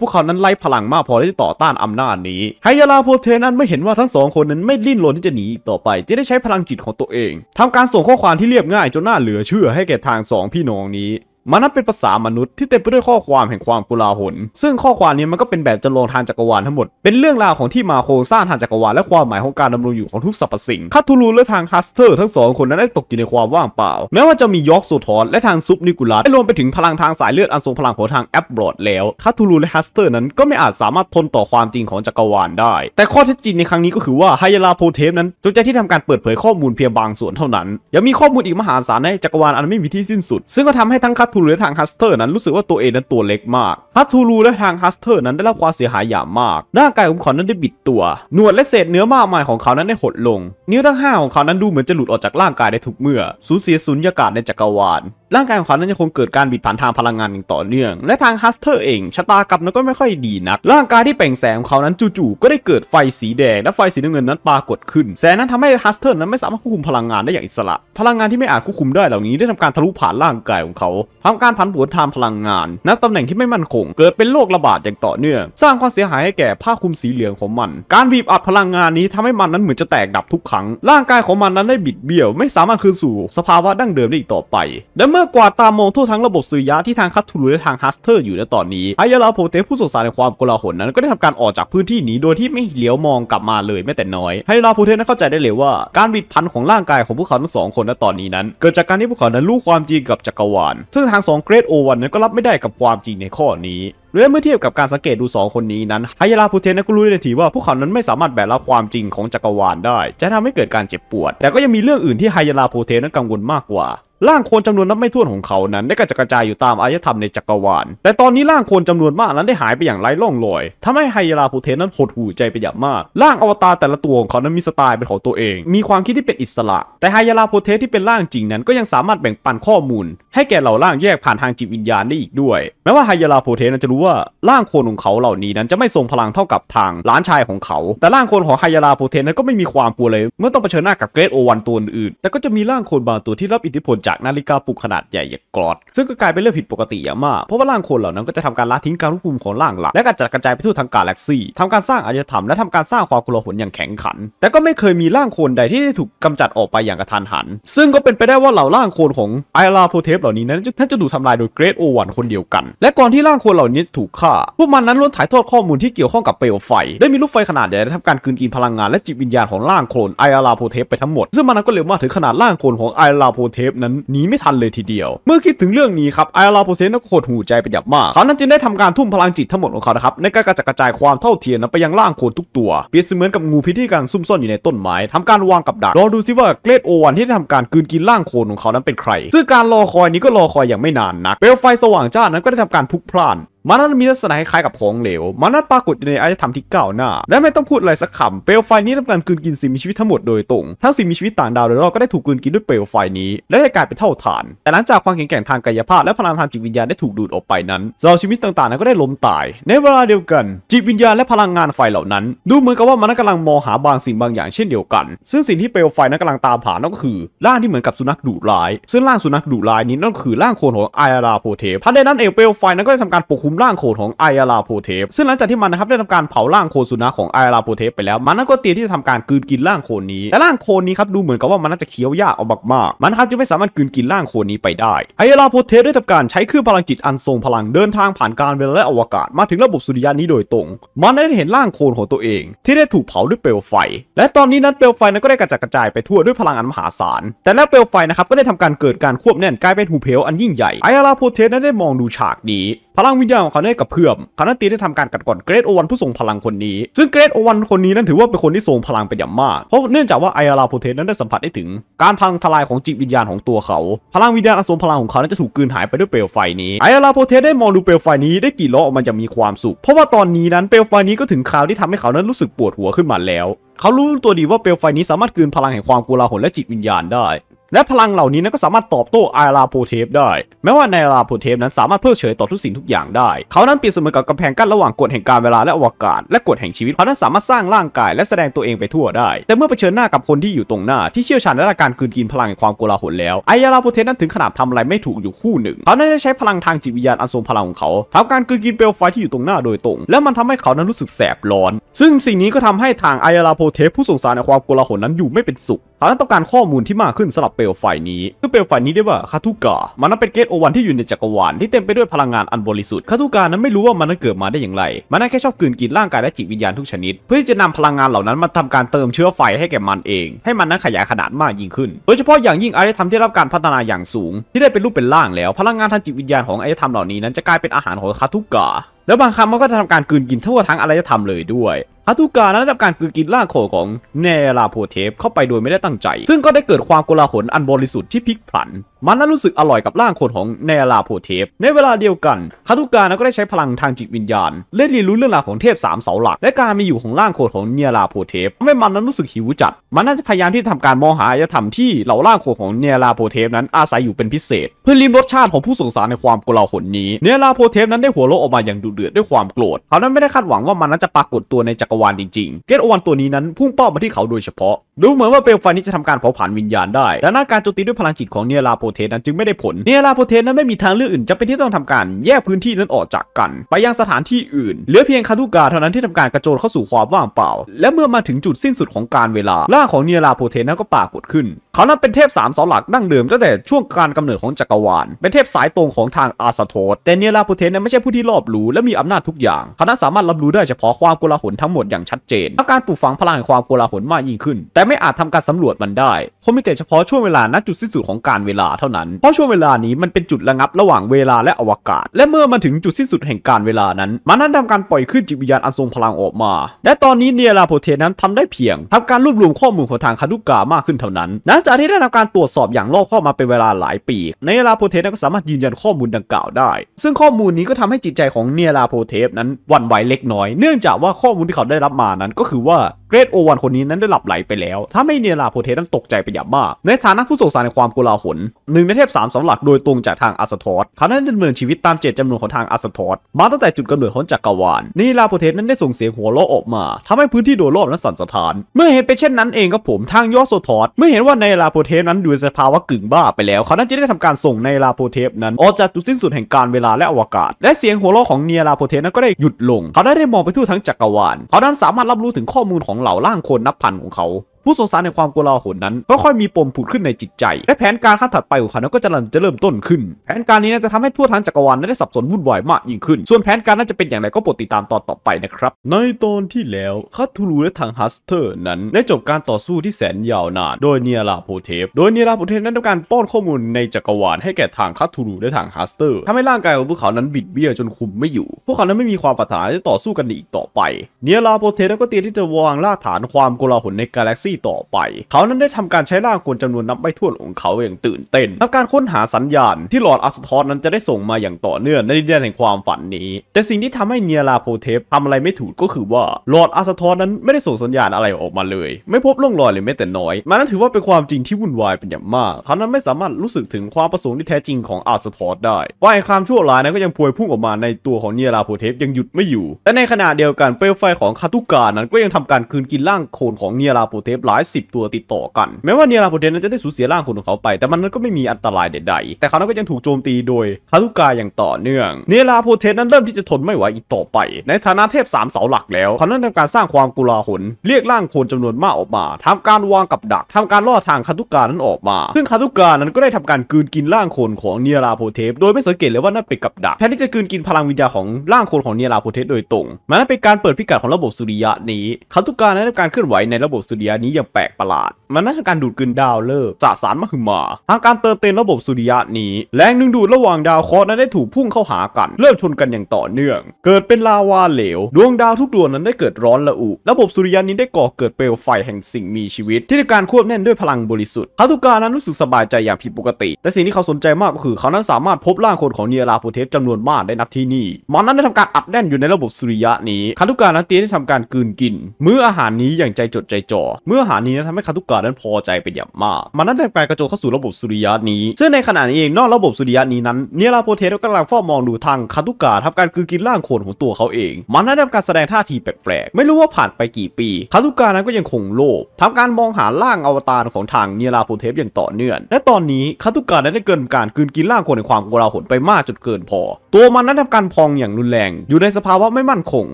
พวกเขานั้นไร้พลังมากพอที่จะต่อต้านอำนาจนี้ ไฮยาลาโพเทนั้นไม่เห็นว่าทั้งสองคนนั้นไม่ลิ้นรนที่จะหนีต่อไปจะได้ใช้พลังจิตของตัวเอง ทำการส่งข้อความที่เรียบง่ายจนน่าเหลือเชื่อ ให้แก่ทางสองพี่น้องนี้มันนั้นเป็นภาษามนุษย์ที่เต็มไปด้วยข้อความแห่งความกุลาหลซึ่งข้อความนี้มันก็เป็นแบบจำลองทางจักรวาลทั้งหมด เป็นเรื่องราวของที่มาโครงสร้างทางจักรวาลและความหมายของการดำรงอยู่ของทุกสรรพสิ่งคาทูลูและทางฮัสเตอร์ทั้งสองคนนั้นได้ตกอยู่ในความว่างเปล่า แม้ว่าจะมียอกโซทอนและทางซุปนิกุลัสได้รวมไปถึงพลังทางสายเลือดอันทรงพลังของทางแอปบรอดแล้วคาทูลูและฮัสเตอร์นั้นก็ไม่อาจสามารถทนต่อความจริงของจักรวาลได้แต่ข้อเท็จจริงในครั้งนี้ก็คือว่าไฮยาลาโพเทมนั้นจงใจที่ทำการเปิดเผยข้อมูลเพียงบางส่วนเท่านั้น ยังมีข้อมูลอีกมหาศาลในจักรวาลอันไม่มีที่สิ้นสุด ซึ่งก็ทำให้ทั้งคาทูรูและทางฮัสเตอร์นั้นรู้สึกว่าตัวเองนั้นตัวเล็กมากฮัทูรูและทางฮัสเตอร์ นั้นได้รับความเสียหายอย่างมาก หน้ากายของเขานั้นได้บิดตัว หนวดและเศษเนื้อมากมายของเขานั้นได้หดลงนิ้วทั้งห้าของเขานั้นดูเหมือนจะหลุดออกจากร่างกายได้ทุกเมื่อ สูญเสียสุญญากาศในจักรวาล ร่างกายของเขานั้นยังคงเกิดการบิดผันทางพลังงานอย่างต่อเนื่อง และทางฮัสเตอร์เอง ชะตากรรมนั้นก็ไม่ค่อยดีนัก ร่างกายที่เป่งแสงของเขานั้นจู่ๆก็ได้เกิดไฟสีแดงและไฟสีน้ำเงินนั้นปรากฏขึ้น แสงนั้นทำให้ฮัสเตอร์นั้นไม่สามารถควบคุมพลังงานได้อย่างอิสระ พลังงานที่ไม่อาจควบคุมได้เหล่านี้ได้ทำการทะลุผ่านร่างกายของเขาทำการผันผวนทางพลังงาน ณ ตำแหน่งที่ไม่มั่นคง เกิดเป็นโรคระบาดอย่างต่อเนื่อง สร้างความเสียหายให้แก่ผ้าคลุมสีเหลืองของมัน การบีบอัดพลังงานนี้ทำให้มันนั้นเหมือนจะแตกดับทุกครั้ง ร่างกายของมันนั้นได้บิดเบี้ยวไม่สามารถคืนสู่ สภาวะดั้งเดิมได้อีกต่อไป และเมื่อกวาดตามองทั่วทั้งระบบสื่อยะที่ทางคัตทูลูและทางฮัสเตอร์อยู่ในตอนนี้ไอยาลาโพเตผู้สงสารในความโกลาหลนั้นก็ได้ทำการออกจากพื้นที่นี้โดยที่ไม่เหลียวมองกลับมาเลยแม้แต่น้อยไอยาลาโพเตนั้นเข้าใจได้เลยว่าการบิดพันของร่างกายของพวกเขาทั้งสองคนในตอนนี้นั้น เกิดจากการที่พวกเขานั้นรู้ความจริงกับจักรวาลซึ่งทางสองเกรดโอวันนั้นก็รับไม่ได้กับความจริงในข้อนี้แรือเมื่อเทียบกับการสังเกตดู 2 คนนี้นั้นไฮยาลาพูเทนก็รู้ได้ทีว่าพวกเขานั้นไม่สามารถแบกรับความจริงของจักรวาลได้ จะทำให้เกิดการเจ็บปวด แต่ก็ยังมีเรื่องอื่นที่ไฮยาลาพูเทนนั้นกังวลมากกว่าร่างคนจำนวนนับไม่ถ้วนของเขานั้นได้กระจายอยู่ตามอายธรรมในจักรวาล แต่ตอนนี้ร่างคนจำนวนมากนั้นได้หายไปอย่างไร้ร่องรอย ทำให้ไฮยาราภูเทนนั้นหดหู่ใจไปอย่างมาก ร่างอวตารแต่ละตัวของเขานั้นมีสไตล์เป็นของตัวเอง มีความคิดที่เป็นอิสระ แต่ไฮยาราภูเทนที่เป็นร่างจริงนั้นก็ยังสามารถแบ่งปันข้อมูลให้แก่เหล่าร่างแยกผ่านทางจิตวิญญาณได้อีกด้วย แม้ว่าไฮยาราภูเทนจะรู้ว่าร่างคนของเขาเหล่านี้นั้นจะไม่ทรงพลังเท่ากับทางล้านชายของเขา แต่ร่างคนของไฮยาราภูเทนนั้นก็ไม่มีความกลัวเลย เมื่อต้องเผชิญหน้ากับเกรทโอวันตัวอื่นแต่ก็จะมีร่างคนบางตัวที่รับอิทธิพลจากนาฬิกาปลุกขนาดใหญ่อย่างกรอด ซึ่งก็กลายเป็นเรื่องผิดปกติอย่างมาก เพราะว่าร่างคนเหล่านั้นก็จะทำการละทิ้งการรวบภูมของร่างหลัก และการจัดกระจายไปทั่วทั้งกาแล็กซี่ทำการสร้างอารยธรรมและทำการสร้างความกลัวหนอย่างแข็งขัน แต่ก็ไม่เคยมีร่างคนใดที่ได้ถูกกำจัดออกไปอย่างกระทันหัน ซึ่งก็เป็นไปได้ว่าเหล่าร่างคนของไอราโพเทปเหล่านี้นั้นน่าจะถูกทำลายโดยเกรทโอวันคนเดียวกัน และก่อนที่ร่างคนเหล่านี้จะถูกฆ่า พวกมันนั้นล้วนถ่ายทอดข้อมูลที่เกี่ยวข้องกับเปลวไฟ ได้มีลูกไฟขนาดใหญ่ทำการกืนกินพลังงานและจิตวิญญาณของร่างคนไอราโพเทปไปทั้งหมดซึ่งมันก็เร็วมากถึงขนาดร่างคนของไอราโพเทปนั้นหนีไม่ทันเลยทีเดียว เมื่อคิดถึงเรื่องนี้ครับไอลาโพเซนก็โคตรหูใจเป็นอย่างมาก เขานั้นจึงได้ทำการทุ่มพลังจิตทั้งหมดของเขาครับ ในการกระจัดกระจายความเท่าเทียมไปยังร่างโคนทุกตัว เปรียบเสมือนกับงูพิษที่กำลังซุ่มซ่อนอยู่ในต้นไม้ทำการวางกับดัก รอดูซิว่าเกรดโอวันที่ได้ทำการกืนกินร่างโคนของเขานั้นเป็นใครซึ่งการรอคอยนี้ก็รอคอยอย่างไม่นานนัก เปลวไฟสว่างจ้านั้นก็ได้ทำการพุกพล่านมันนั้นมีลักษณะคล้ายกับของเหลวมันนั้นปรากฏอยู่ในอารยธรรมที่เก่าหน้า และไม่ต้องพูดอะไรสักคำ เปลวไฟนี้ทำการกิืนกินสิ่งมีชีวิตทั้งหมดโดยตรง ทั้งสิ่งมีชีวิตต่างดาวโดยรอบก็ได้ถูกกิืนกินด้วยเปลวไฟนี้ และได้กลายเป็นเท่าฐาน แต่หลังจากความแข็งแกร่งทางกายภาพ และพลังทางจิตวิญญาณได้ถูกดูดออกไปนั้นเ่าชีวิตต่างๆ นั้นก็ได้ล้มตาย ในเวลาเดียวกัน จิตวิญญาณและพลังงานไฟเหล่านั้น ดูเหมือนกับว่ามันกำลังมองหาบางสิ่งบางอย่างเช่นเดียวกัน ซึ่งสิ่งที่เปลวไฟนั้นกำลังตามหานั่นก็คือร่างที่เหมือนกับสุนัขดุร้าย ซึ่งร่างสุนัขดุร้ายนี้นั่นคือร่างโคลนของไอราโพเทพันใดนั้นเองเปลวไฟนั้นก็ได้ทำการปกคลุมร่างโคดของไออาราโพเทปซึ่งหลังจากที่มันนะครับได้ทำการเผาร่างโคดสุนัขของไออาราโพเทปไปแล้ว มันนั้นก็เตรียมที่จะทำการกืนกินร่างโคดนี้ และร่างโคดนี้ครับดูเหมือนกับว่ามันน่าจะเคี้ยวยากออกมากๆมันครับจะไม่สามารถกืนกินร่างโคดนี้ไปได้ ไออาราโพเทปได้ทำการใช้เครื่องพลังจิตอันทรงพลังเดินทางผ่านการเวลาและอวกาศ มาถึงระบบสุริยะนี้โดยตรง มันได้เห็นร่างโคดของตัวเอง ที่ได้ถูกเผาด้วยเปลวไฟ และตอนนี้นั้นเปลวไฟนั้นก็ได้กระจัดกระจายไปทั่วด้วยพลังอันมหาศาล แต่แล้วเปลวไฟนะครับก็ได้ทำการเกิดการควบแน่นกลายเป็นหูเพลอันยิ่งใหญ่ไอาราโพเทปนั้นได้มองดูฉากนี้พลังวิญญาณของเขาได้กับเพื่อมคณะตีได้ทำการกัดก่อนเกรดโอวันผู้ทรงพลังคนนี้ ซึ่งเกรดโอวันคนนี้นั้นถือว่าเป็นคนที่ทรงพลังเป็นอย่างมาก เพราะเนื่องจากว่าไออาราโพเทนั้นได้สัมผัสได้ถึงการพังทลายของจิตวิญญาณของตัวเขา พลังวิญญาณอสมพลังของเขาจะถูกกืนหายไปด้วยเปลวไฟนี้ ไออาราโพเทนได้มองดูเปลวไฟนี้ได้กี่ล้อมันจะมีความสุข เพราะว่าตอนนี้นั้นเปลวไฟนี้ก็ถึงคราวที่ทำให้เขานั้นรู้สึกปวดหัวขึ้นมาแล้ว เขารู้ตัวดีว่าเปลวไฟนี้สามารถกืนพลังแห่งความกลัวหลและจิตวิญญาณได้และพลังเหล่านี้นั้นก็สามารถตอบโต้ไอราโพเทปได้ แม้ว่าในราโพเทปนั้นสามารถเพิกเฉยต่อทุกสิ่งทุกอย่างได้เขานั้นเปรียบเสมือนกับกำแพงกั้นระหว่างกฎแห่งการเวลาและอวกาศและกฎแห่งชีวิตเขานั้นสามารถสร้างร่างกายและแสดงตัวเองไปทั่วได้ แต่เมื่อเผชิญหน้ากับคนที่อยู่ตรงหน้าที่เชี่ยวชาญในการคืนกินพลังแห่งความโกลาหลแล้วไอราโพเทปนั้นถึงขนาดทำอะไรไม่ถูกอยู่คู่หนึ่งเขานั้นได้ใช้พลังทางจิตวิญญาณอันทรงพลังของเขาทำการคืนกินเปลวไฟที่อยู่ตรงหน้าโดยตรง และมันทำให้เขานั้นรู้สึกแสบร้อน ซึ่งสิ่งนี้ก็ทำให้ทางไอราโพเทปผู้สงสารในความโกลาหลนั้นอยู่ไม่เป็นสุขหากทนต้องการข้อมูลที่มากขึ้นสำหรับเปลวไฟนี้ซึ่งเปลวไฟนี้ได้ว่าคาทูกะมันนั้นเป็นเกตโอวันที่อยู่ในจักรวาลที่เต็มไปด้วยพลังงานอันบริสุทธิ์คาทูกะนั้นไม่รู้ว่ามันนั้นเกิดมาได้อย่างไรมันนั้นแค่ชอบกินกินร่างกายและจิตวิญญาณทุกชนิด เพื่อที่จะนำพลังงานเหล่านั้นมาทำการเติมเชื้อไฟให้แก่มันเอง ให้มันนั้นขยายขนาดมากยิ่งขึ้นโดยเฉพาะอย่างยิ่งอารยธรรมที่รับการพัฒนาอย่างสูง ที่ได้เป็นรูปเป็นร่างแล้ว พลังงานทางจิตวิญญาณของอารยธรรมเหล่านี้นั้น จะกลายเป็นอาหารของคาทูกา แล้วบางครั้งมันก็จะทำการกินกินทั่วทั้งอารยธรรมเลยด้วยอาตุกานั้นได้รับการกือกินล่างโขของเนราโพเทปเข้าไปโดยไม่ได้ตั้งใจ ซึ่งก็ได้เกิดความโกลาหลอันบริสุทธิ์ที่พลิกผันมันนั้นรู้สึกอร่อยกับร่างคนของเนลาโพเทปในเวลาเดียวกันคาทุกานนั้ก็ได้ใช้พลังทางจิตวิญญาณ เล่นเรียนรู้เรื่องราวของเทพสามเสาหลัก และการมีอยู่ของร่างโคนของเนียราโพเททำให้มันนั้นรู้สึกหิวจัดมันน่าจะพยายามที่ทำการมองหาอารยธรรมที่เหล่าร่างโคนของเนียราโพเทปนั้นอาศัยอยู่เป็นพิเศษ เพื่อลิ้มรสชาติของผู้สงสารในความโกลาหลนี้ เนียราโพเทปนั้นได้หัวเราะออกมาอย่างดุเดือดด้วยความโกรธเขานั้นไม่ได้คาดหวังว่ามันนั้นจะปรากฏตัวในจักรวาลจริง ๆ เกตอวันตัวนี้นั้นพุ่งเป้ามาที่เขาโดยเฉพาะดูเหมือนว่าเปลวไฟนี้จะทำการเผาผลาญวิญญาณได้ และนั่นการโจมตีด้วยพลังจิตของเนลาโพโพเทสนั้นจึงไม่ได้ผล เนราโพเทสนั้นไม่มีทางเลือกอื่น จะเป็นที่ต้องทำการแยกพื้นที่นั้นออกจากกัน ไปยังสถานที่อื่นเหลือเพียงคาทุกาเท่านั้นที่ทำการกระโจนเข้าสู่ความว่างเปล่า และเมื่อมาถึงจุดสิ้นสุดของการเวลาร่างของเนราโพเทสนั้นก็ปรากฏขึ้น เขานั้นเป็นเทพสามเสาหลักดั้งเดิมตั้งแต่ช่วงการกำเนิดของจักรวาลเป็นเทพสายตรงของทางอาสโตสแต่เนราโพเทสนั้นไม่ใช่ผู้ที่รอบรู้และมีอำนาจทุกอย่างเขานั้นสามารถรับรู้ได้เฉพาะความโกลาหลทั้งหมดอย่างชัดเจนและการปลูกฝังพลังแห่งความโกลาหลมากยิ่งขึ้น แต่ไม่อาจทำการสำรวจมันได้คงมีแต่เฉพาะช่วงเวลาณจุดสิ้นสุดของการเวลาเท่านั้นเพราะช่วงเวลานี้มันเป็นจุดระงับระหว่างเวลาและอวกาศ และเมื่อมันถึงจุดสิ้นสุดแห่งการเวลานั้น มันนั้นทำการปล่อยขึ้นจิตวิญญาณอันทรงพลังออกมา และตอนนี้เนียราโพเทนั้นทำได้เพียงทำการรวบรวมข้อมูลของทางคาดุกามากขึ้นเท่านั้นหลังจากที่ได้ทำการตรวจสอบอย่างรอบคอบมาเป็นเวลาหลายปีเนียราโพเทนั้นก็สามารถยืนยันข้อมูลดังกล่าวได้ ซึ่งข้อมูลนี้ก็ทำให้จิตใจของเนียราโพเทนั้นวันไหวเล็กน้อย เนื่องจากว่าข้อมูลที่เขาได้รับมานั้นก็คือว่าเกรดโอวันคนนี้นั้นได้หลับไหลไปแล้ว ถ้าไม่เนลาโพเทสนั้นตกใจไปอย่างมาก ในฐานะผู้สงสารในความโกลาหลหนึ่งในเทพสามสำหรับโดยตรงจากทางอัสทอสเขานั้นดำเนินชีวิตตามเจตจำนวนของทางอัสทอสมาตั้งแต่จุดกำเนิดของจักรวาลเนลาโพเทสนั้นได้ส่งเสียงหัวเราะออกมา ทำให้พื้นที่โดยรอบนั้นสั่นสะท้าน เมื่อเห็นเป็นเช่นนั้นเองก็ผมทางยอสทอสเมื่อเห็นว่าเนลาโพเทสนั้นดูสภาวะกึ่งบ้าไปแล้วเขานั้นจะได้ทำการส่งเนลาโพเทสนั้นออกจากจุดสิ้นสุดแห่งการเวลาและอวกาศ และเสียงหัวเราะของเนลาโพเทสนั้นก็ได้หยุดลงเขาได้ได้มองไปทั่วทั้งจักรวาลเขานั้นสามารถรับรู้ถึงข้อมูลของเหล่าล่างคนนับพันของเขาผู้สงสารในความโกลาหลนั้นก็ค่อยมีปมผุดขึ้นในจิตใจ และแผนการขั้นถัดไปของเขาก็จะจะเริ่มต้นขึ้น แผนการนี้จะทำให้ทั่วทั้งจักรวาลได้สับสนวุ่นวายมากยิ่งขึ้น ส่วนแผนการน่าจะเป็นอย่างไรก็โปรดติดตามตอนต่อไปนะครับ ในตอนที่แล้วคาทูรูและทางฮัสเตอร์นั้นได้จบการต่อสู้ที่แสนยาวนานโดยเนียราโพเทฟโดยเนียราโพเทฟนั้นต้องการป้อนข้อมูลในจักรวาลให้แก่ทางคาทูรูและทางฮัสเตอร์ทำให้ร่างกายของพวกเขานั้นบิดเบี้ยวจนคุมไม่อยู่ พวกเขานั้นไม่มีความปรารถนาที่จะต่อสู้กันอีกต่อไปเนียราโพเทฟก็เตรียมที่จะวางรากฐานความโกลาหลในกาแล็กซีี่ต่อไป เขานั้นได้ทำการใช้ล่างคนจำนวนนับไม่ถ้วนของเขาอย่างตื่นเต้นทำการค้นหาสัญญาณที่หลอดอัสทอนนั้นจะได้ส่งมาอย่างต่อเนื่องในดินแดนแห่งความฝันนี้ แต่สิ่งที่ทำให้เนียราโพเทปทำอะไรไม่ถูกก็คือว่าหลอดอัสทอนนั้นไม่ได้ส่งสัญญาณอะไรออกมาเลยไม่พบร่องรอยเลยแม้แต่น้อย มันนั้นถือว่าเป็นความจริงที่วุ่นวายเป็นอย่างมาก เขานั้นไม่สามารถรู้สึกถึงความประสงค์ที่แท้จริงของอัสทอนได้ ว่าไอ้ความชั่วร้ายนั้นก็ยังพวยพุ่งออกมาในตัวของเนียราโพเทปยังหยุดไม่อยู่แต่ในขณะเดียวกันเปลวไฟของคาตุกานั้นก็ยังทำการคืนกินร่างโคลนของเนียราโพเทปบร้าย10 ตัวติดต่อกันแม้ว่าเนียราโปเดนนั้นจะได้สูญเสียร่างคนของเขาไป แต่มันนนั้ก็ไม่มีอันตรายใด ๆ แต่เขานั้นก็ยังถูกโจมตีโดยคาทุกาอย่างต่อเนื่อง เนียราโปเทนนั้นเริ่มที่จะทนไม่ไหวอีกต่อไป ในฐานะเทพ3เสาหลักแล้วเขานั้นทำการสร้างความกุลาหลเรียกร่างคนจำนวนมากออกมาทำการวางกับดัก ทำการล่อทางคาทุกานั้นออกมา ซึ่งคาทุกานั้นก็ได้ทำการกืนกินร่างคนของเนียราโพเทปโดยไม่สังเกตเลยว่านั่นเป็นกับดัก แทนที่จะกืนกินพลังวิญญาของร่างคนของเนียราโพเทปโดยตรงมันเป็นการเปิดพิกัดของระบบสุริยะนี้คาทุกานั้นทำการเคลื่อนไหวในระบบสุริยะนี้ี้อย่างแปลกประหลาดมันน่าจะการดูดกลืนดาวเลิกสสารมหึมา ทางการเติมเต็มระบบสุริยะนี้แรงดึงดูดระหว่างดาวเคราะห์นั้นได้ถูกพุ่งเข้าหากันเริ่มชนกันอย่างต่อเนื่อง เกิดเป็นลาวาเหลวดวงดาวทุกดวงนั้นได้เกิดร้อนระอุ ระบบสุริยะนี้ได้ก่อเกิดเปลวไฟแห่งสิ่งมีชีวิตที่ได้การควบแน่นด้วยพลังบริสุทธิ์คาทุกานั้นรู้สึกสบายใจอย่างผิดปกติ แต่สิ่งที่เขาสนใจมากก็คือเขานั้นสามารถพบร่างคนของเนียราโพเทสจำนวนมากได้นับที่นี่มันนั้นได้ทำการอัดแน่นอยู่ในระบบสุริยะนี้ฮาตุกานั้นเตียไทำการกลืนกินมื้ออาหารนี้อย่างใจจดใจจ่อเมื่อ้อหานี้ทำให้คาทุกะนั้นพอใจเป็นอย่างมาก มันนั้นไดการกระโจนเข้าสู่ระบบสุริยะนี้ซึ่งในขณะนี้เองนอกระบบสุริยะนี้นั้นเนราโปเทสก็กำลังฟ้องมองดูทางคาทุกะทำการคือกินร่างโคนของตัวเขาเอง มันนั้นทำการแสดงท่าทีแปลกๆ ไม่รู้ว่าผ่านไปกี่ปีคาทุกะนั้นก็ยังคงโลภทำการมองหาร่างอวตารของทางเนราโปเทสอย่างต่อเนื่อง และตอนนี้คาทุกะนั้นได้เกินการกืนกินร่างคนในความโกลาหลไปมากจนเกินพอตัวมันนั้นทำการพองอย่างรุนแรง อยู่ในสภาวะไม่มั่นคง